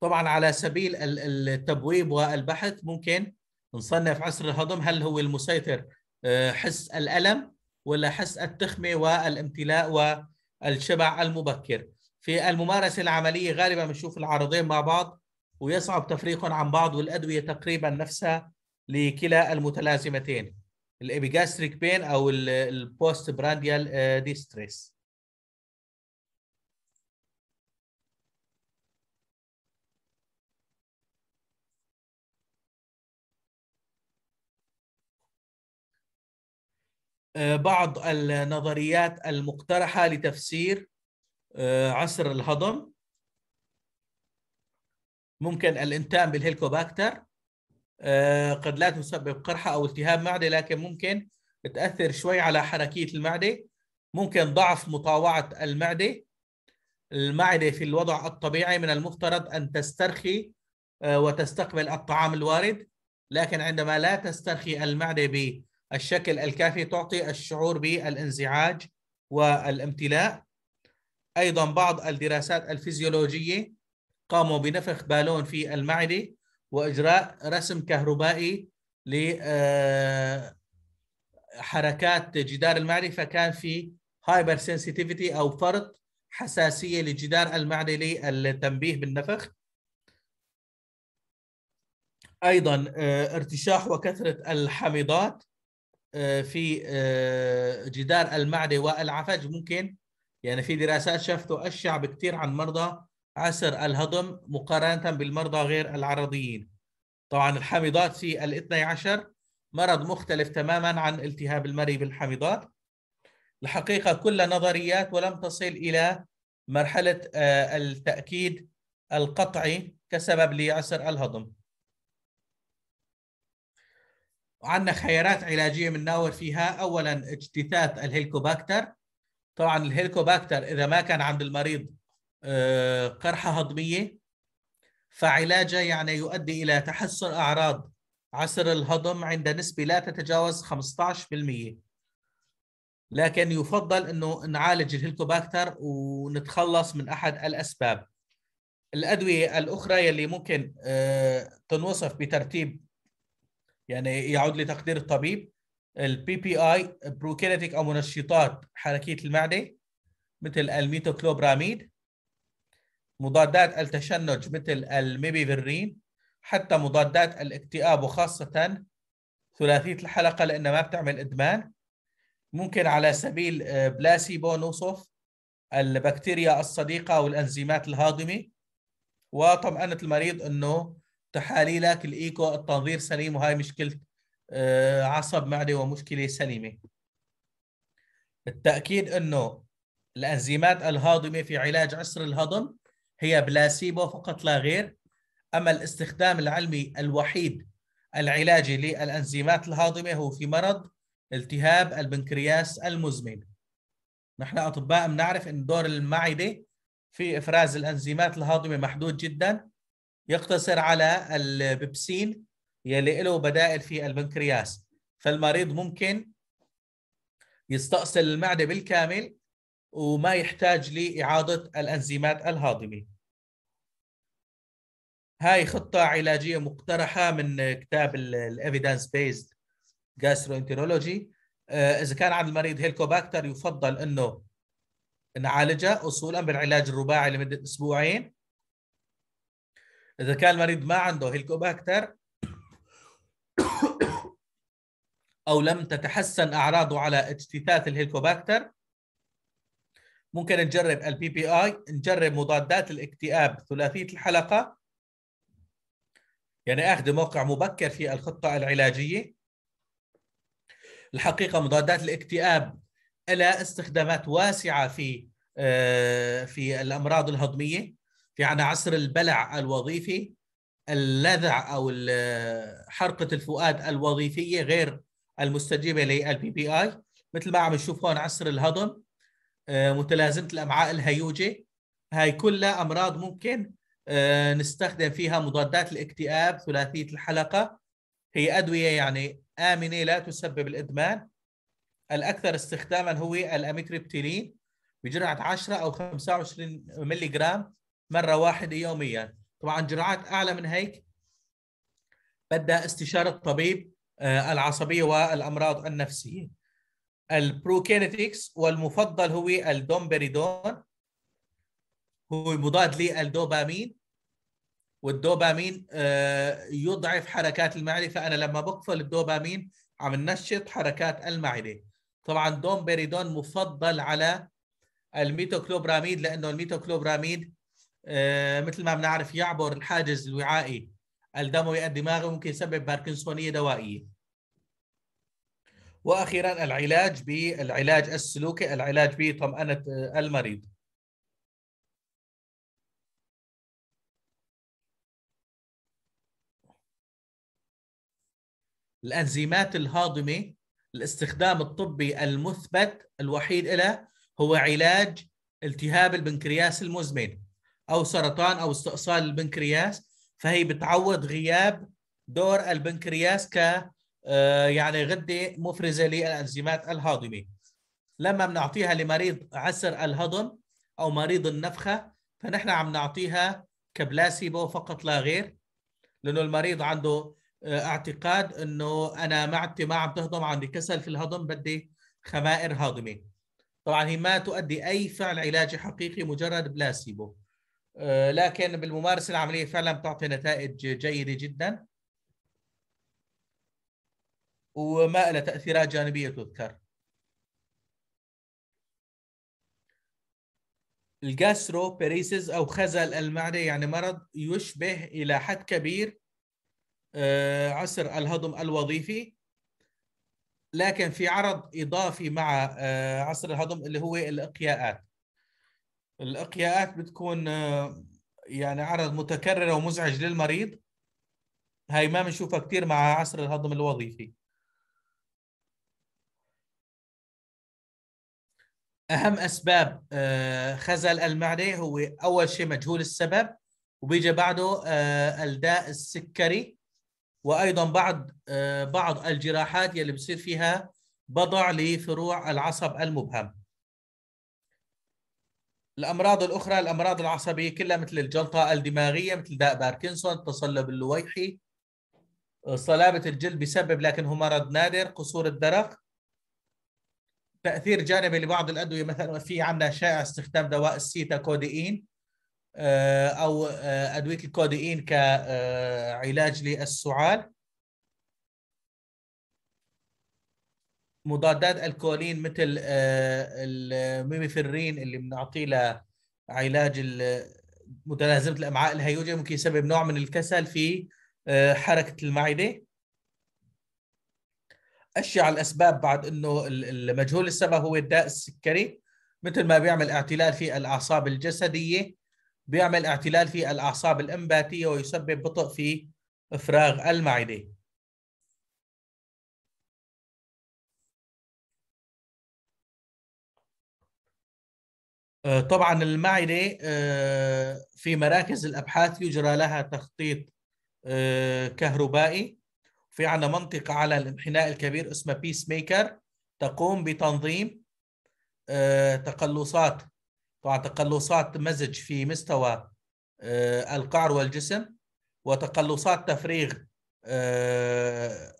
طبعا على سبيل التبويب والبحث ممكن نصنف عسر الهضم هل هو المسيطر آه، حس الالم ولا حس التخمه والامتلاء والشبع المبكر. في الممارسه العمليه غالبا بنشوف العارضين مع بعض ويصعب تفريقهم عن بعض والأدوية تقريبا نفسها لكلا المتلازمتين الإبيجاستريك بين أو البوست برانديال آه، ديستريس آه، بعض النظريات المقترحة لتفسير آه، عصر الهضم ممكن الانتام بالهيلكوباكتر آه، قد لا تسبب قرحة أو التهاب معدة لكن ممكن تأثر شوي على حركية المعدة ممكن ضعف مطاوعة المعدة المعدة في الوضع الطبيعي من المفترض أن تسترخي آه، وتستقبل الطعام الوارد لكن عندما لا تسترخي المعدة بالشكل الكافي تعطي الشعور بالانزعاج والامتلاء أيضا بعض الدراسات الفيزيولوجية قاموا بنفخ بالون في المعدة وإجراء رسم كهربائي لحركات آه، جدار المعدة فكان في هايبر سنسيتيفيتي أو فرط حساسية لجدار المعدة للتنبيه بالنفخ أيضا آه، ارتشاح وكثرة الحميضات آه، في جدار المعدة والعفج ممكن يعني في دراسات شافت أشع بكثير عن مرضى عسر الهضم مقارنة بالمرضى غير العرضيين طبعا الحامضات سي الاثني عشر مرض مختلف تماما عن التهاب المري بالحامضات الحقيقة كل نظريات ولم تصل إلى مرحلة آه، التأكيد القطعي كسبب لعسر الهضم عندنا خيارات علاجية ناور فيها أولا اجتثاث الهيلكوباكتر طبعا الهيلكوباكتر إذا ما كان عند المريض آه، قرحة هضمية فعلاجه يعني يؤدي إلى تحسن أعراض عسر الهضم عند نسبة لا تتجاوز 15% لكن يفضل أنه نعالج الهلكوباكتر ونتخلص من أحد الأسباب الأدوية الأخرى يلي ممكن آه، تنوصف بترتيب يعني يعود لتقدير الطبيب البي بي اي بروكينيتيك او منشطات حركيه المعده مثل الميتوكلوبراميد مضادات التشنج مثل الميبيفرين حتى مضادات الاكتئاب وخاصة ثلاثية الحلقة لأنها ما بتعمل إدمان ممكن على سبيل آه، بلاسيبو نوصف البكتيريا الصديقة والأنزيمات الهاضمة وطمأنة المريض أنه تحاليلك الإيكو التنظير سليم وهي مشكلة آه، عصب معدة ومشكلة سليمة التأكيد أنه الأنزيمات الهاضمة في علاج عسر الهضم هي بلاسيبو فقط لا غير أما الاستخدام العلمي الوحيد العلاجي للأنزيمات الهاضمة هو في مرض التهاب البنكرياس المزمن نحن أطباء بنعرف أن دور المعدة في إفراز الأنزيمات الهاضمة محدود جدا يقتصر على البيبسين يلي له بدائل في البنكرياس فالمريض ممكن يستأصل المعدة بالكامل وما يحتاج لإعادة الأنزيمات الهاضمة هاي خطة علاجية مقترحة من كتاب الايفيدنس بيزد جاستروانترولوجي إذا كان عند المريض هيلكوباكتر يفضل إنه نعالجه أصولا بالعلاج الرباعي لمدة أسبوعين إذا كان المريض ما عنده هيلكوباكتر أو لم تتحسن أعراضه على اجتثاث الهيلكوباكتر ممكن نجرب البي بي اي نجرب مضادات الاكتئاب ثلاثيه الحلقه يعني اخذ موقع مبكر في الخطه العلاجيه الحقيقه مضادات الاكتئاب إلى استخدامات واسعه في آه، في الامراض الهضميه في عنا عصر البلع الوظيفي اللذع او آه، حرقه الفؤاد الوظيفيه غير المستجيبه للبي بي اي مثل ما عم نشوف هون عصر الهضم آه، متلازمه الامعاء الهيوجه هاي كلها امراض ممكن آه، نستخدم فيها مضادات الاكتئاب ثلاثيه الحلقه هي ادويه يعني امنه لا تسبب الادمان الاكثر استخداما هو الاميتريبتيلين بجرعه 10 او 25 ملي جرام مره واحده يوميا طبعا جرعات اعلى من هيك بدها استشاره طبيب آه، العصبيه والامراض النفسيه البروكينيتكس والمفضل هو الدومبريدون هو مضاد للدوبامين والدوبامين آه، يضعف حركات المعده فانا لما بقفل الدوبامين عم ننشط حركات المعده طبعا دومبريدون مفضل على الميتوكلوبراميد لانه الميتوكلوبراميد آه، مثل ما بنعرف يعبر الحاجز الوعائي الدموي الدماغي ممكن يسبب باركنسونيه دوائيه واخيرا العلاج بالعلاج السلوكي العلاج بطمانه المريض الأنزيمات الهاضمة الاستخدام الطبي المثبت الوحيد له هو علاج التهاب البنكرياس المزمن أو سرطان أو استئصال البنكرياس فهي بتعوض غياب دور البنكرياس ك آه، يعني غدة مفرزة للأنزيمات الهاضمة لما بنعطيها لمريض عسر الهضم أو مريض النفخة فنحن عم نعطيها كبلاسيبو فقط لا غير لأنه المريض عنده اعتقاد انه انا معدتي ما عم تهضم عندي كسل في الهضم بدي خمائر هاضمه طبعا هي ما تؤدي اي فعل علاجي حقيقي مجرد بلاسيبو آه، لكن بالممارسه العمليه فعلا بتعطي نتائج جيده جدا وما لها تاثيرات جانبيه تذكر الجاسترو بيريسز او خزل المعده يعني مرض يشبه الى حد كبير آه، عسر الهضم الوظيفي لكن في عرض اضافي مع آه، عسر الهضم اللي هو الاقياءات الاقياءات بتكون آه، يعني عرض متكرر ومزعج للمريض هاي ما بنشوفها كثير مع عسر الهضم الوظيفي اهم اسباب خزل المعده هو اول شيء مجهول السبب وبيجي بعده الداء السكري وايضا بعض آه، بعض الجراحات يلي بصير فيها بضع لفروع العصب المبهم الامراض الاخرى الامراض العصبيه كلها مثل الجلطه الدماغيه مثل داء باركنسون التصلب اللويحي آه، صلابه الجلد بسبب لكن هو مرض نادر قصور الدرق تاثير جانبي لبعض الادويه مثلا في عندنا شائع استخدام دواء السيتا آه، او آه، ادويه الكوديين كعلاج آه، للسعال مضادات الكولين مثل الميميفرين اللي بنعطيه لعلاج متلازمه الامعاء الهيوجه ممكن يسبب نوع من الكسل في حركه المعده اشيع الاسباب بعد انه المجهول السبب هو الداء السكري مثل ما بيعمل اعتلال في الاعصاب الجسديه بيعمل اعتلال في الأعصاب الإنباتية ويسبب بطء في إفراغ المعدة آه، طبعا المعدة آه، في مراكز الأبحاث يجرى لها تخطيط آه، كهربائي في عندنا منطقة على الانحناء الكبير اسمها بيس ميكر تقوم بتنظيم تقلصات وتقلصات تقلصات مزج في مستوى آه، القعر والجسم وتقلصات تفريغ آه،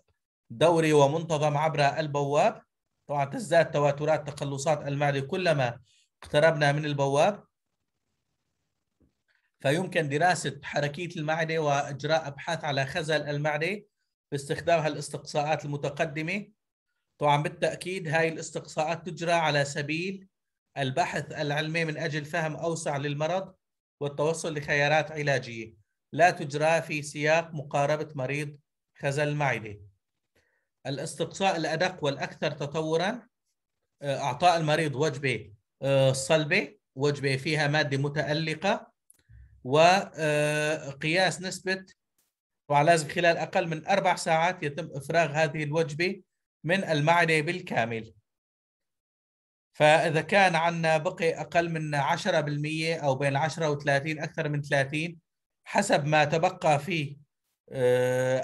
دوري ومنتظم عبر البواب طبعا تزداد تواترات تقلصات المعدة كلما اقتربنا من البواب فيمكن دراسة حركية المعدة وإجراء أبحاث على خزل المعدة باستخدام هالاستقصاءات المتقدمة طبعا بالتأكيد هاي الاستقصاءات تجرى على سبيل البحث العلمي من اجل فهم اوسع للمرض والتوصل لخيارات علاجيه لا تجرى في سياق مقاربه مريض خزل المعده. الاستقصاء الادق والاكثر تطورا آه، اعطاء المريض وجبه آه، صلبه، وجبه فيها ماده متالقه وقياس آه، نسبه وعلازم خلال اقل من اربع ساعات يتم افراغ هذه الوجبه من المعده بالكامل. فاذا كان عندنا بقي اقل من 10% او بين 10 و30 اكثر من 30 حسب ما تبقى آه، في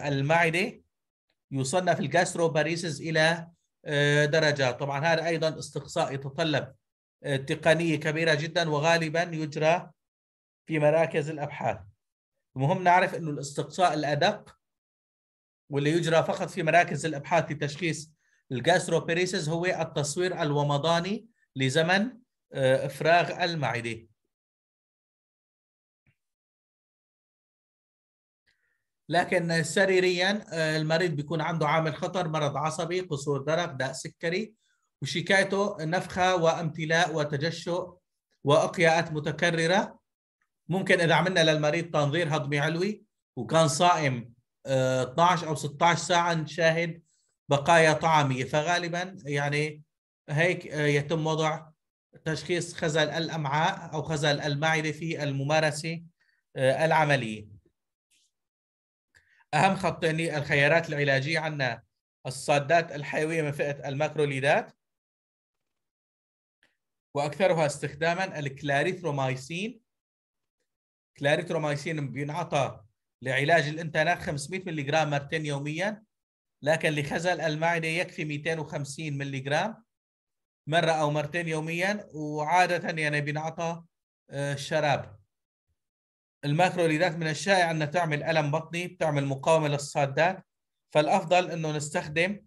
المعده يصنف الجاسترو باريسز الى آه، درجات طبعا هذا ايضا استقصاء يتطلب آه، تقنيه كبيره جدا وغالبا يجرى في مراكز الابحاث المهم نعرف انه الاستقصاء الادق واللي يجرى فقط في مراكز الابحاث لتشخيص الجاستروبيريسيس هو التصوير الومضاني لزمن افراغ آه، المعده لكن سريريا آه، المريض بيكون عنده عامل خطر مرض عصبي قصور درق داء سكري وشكايته نفخه وامتلاء وتجشؤ واقياءات متكرره ممكن اذا عملنا للمريض تنظير هضمي علوي وكان صائم 12 آه، او 16 ساعه نشاهد بقايا طعامية فغالبا يعني هيك آه، يتم وضع تشخيص خزل الأمعاء أو خزل المعدة في الممارسة آه، العملية أهم خطين الخيارات العلاجية عندنا الصادات الحيوية من فئة الماكروليدات وأكثرها استخداما الكلاريثرومايسين كلاريثرومايسين بينعطى لعلاج الانتانات 500 ملغ مرتين يوميا لكن لخزل المعده يكفي 250 ملي جرام مره او مرتين يوميا وعاده يعني بينعطى آه، شراب الماكرو من الشائع انها تعمل الم بطني بتعمل مقاومه للصادات فالافضل انه نستخدم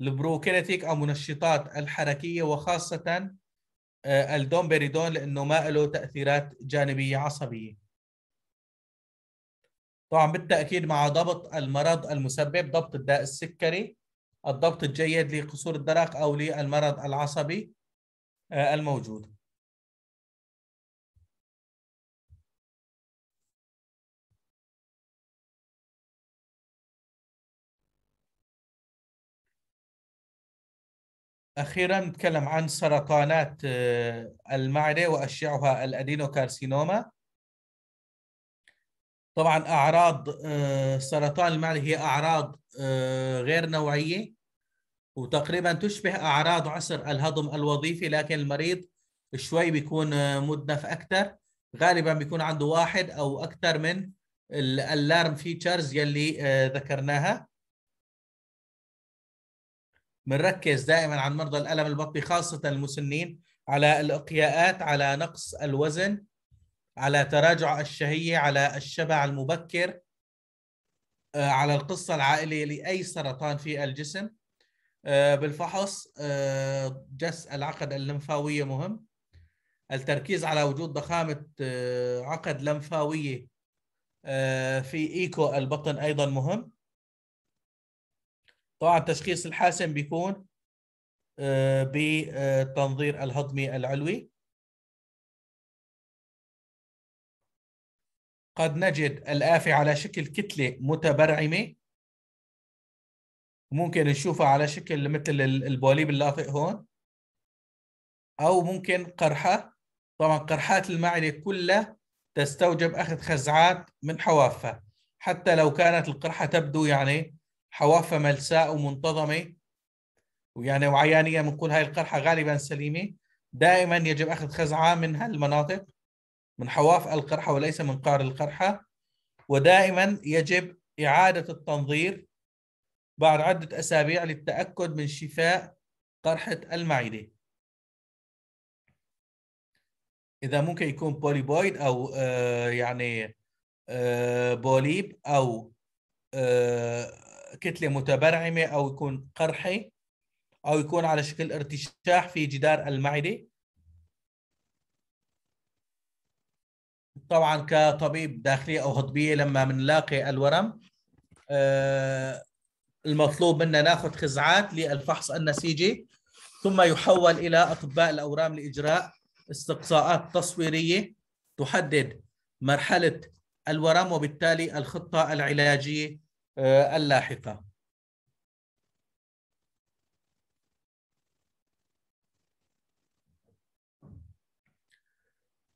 البروكينيتيك او منشطات الحركيه وخاصه آه، الدومبريدون لانه ما له تاثيرات جانبيه عصبيه طبعا بالتاكيد مع ضبط المرض المسبب ضبط الداء السكري الضبط الجيد لقصور الدرق او للمرض العصبي آه، الموجود اخيرا نتكلم عن سرطانات آه، المعده واشعها الادينوكارسينوما طبعا اعراض آه، سرطان المعده هي اعراض آه، غير نوعيه وتقريبا تشبه اعراض عسر الهضم الوظيفي لكن المريض شوي بيكون آه، مدنف اكثر غالبا بيكون عنده واحد او اكثر من الالارم فيتشرز يلي ذكرناها بنركز دائما عن مرضى الالم البطني خاصه المسنين على الاقياءات على نقص الوزن على تراجع الشهية على الشبع المبكر آه، على القصة العائلية لأي سرطان في الجسم آه، بالفحص آه، جس العقد اللمفاوية مهم التركيز على وجود ضخامة عقد لمفاوية في إيكو البطن أيضا مهم طبعا التشخيص الحاسم بيكون بتنظير الهضمي العلوي قد نجد الآفة على شكل كتلة متبرعمة ممكن نشوفها على شكل مثل البوليب اللاطئ هون أو ممكن قرحة طبعا قرحات المعدة كلها تستوجب أخذ خزعات من حوافها حتى لو كانت القرحة تبدو يعني حوافها ملساء ومنتظمة ويعني وعيانية بنقول هاي القرحة غالبا سليمة دائما يجب أخذ خزعة من هالمناطق من حواف القرحة وليس من قعر القرحة ودائما يجب إعادة التنظير بعد عدة أسابيع للتأكد من شفاء قرحة المعدة إذا ممكن يكون بوليبويد أو آه، يعني آه، بوليب أو آه، كتلة متبرعمة أو يكون قرحي أو يكون على شكل ارتشاح في جدار المعدة طبعا كطبيب داخليه او هضبيه لما بنلاقي الورم آه، المطلوب منا ناخذ خزعات للفحص النسيجي ثم يحول الى اطباء الاورام لاجراء استقصاءات تصويريه تحدد مرحله الورم وبالتالي الخطه العلاجيه آه، اللاحقه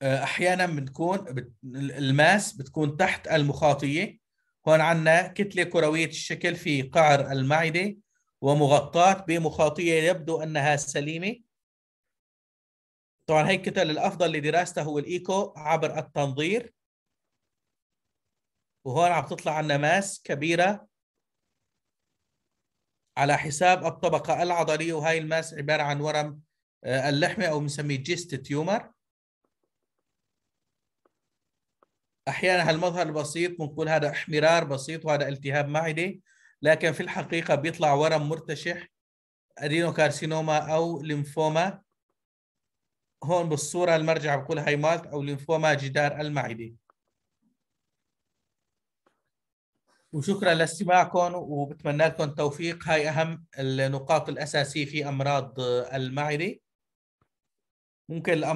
احيانا بتكون الماس بتكون تحت المخاطيه هون عندنا كتله كرويه الشكل في قعر المعده ومغطاه بمخاطيه يبدو انها سليمه طبعا هي الكتل الافضل لدراسته هو الايكو عبر التنظير وهون عم تطلع عندنا ماس كبيره على حساب الطبقه العضليه وهي الماس عباره عن ورم آه، اللحمه او بنسميه جيست تيومر احيانا هالمظهر البسيط بنقول هذا احمرار بسيط وهذا التهاب معده لكن في الحقيقه بيطلع ورم مرتشح ادينوكارسينوما او ليمفوما هون بالصوره المرجع بقول هاي مالت او ليمفوما جدار المعده وشكرا لاستماعكم وبتمنى لكم التوفيق هاي اهم النقاط الاساسيه في امراض المعده ممكن الامراض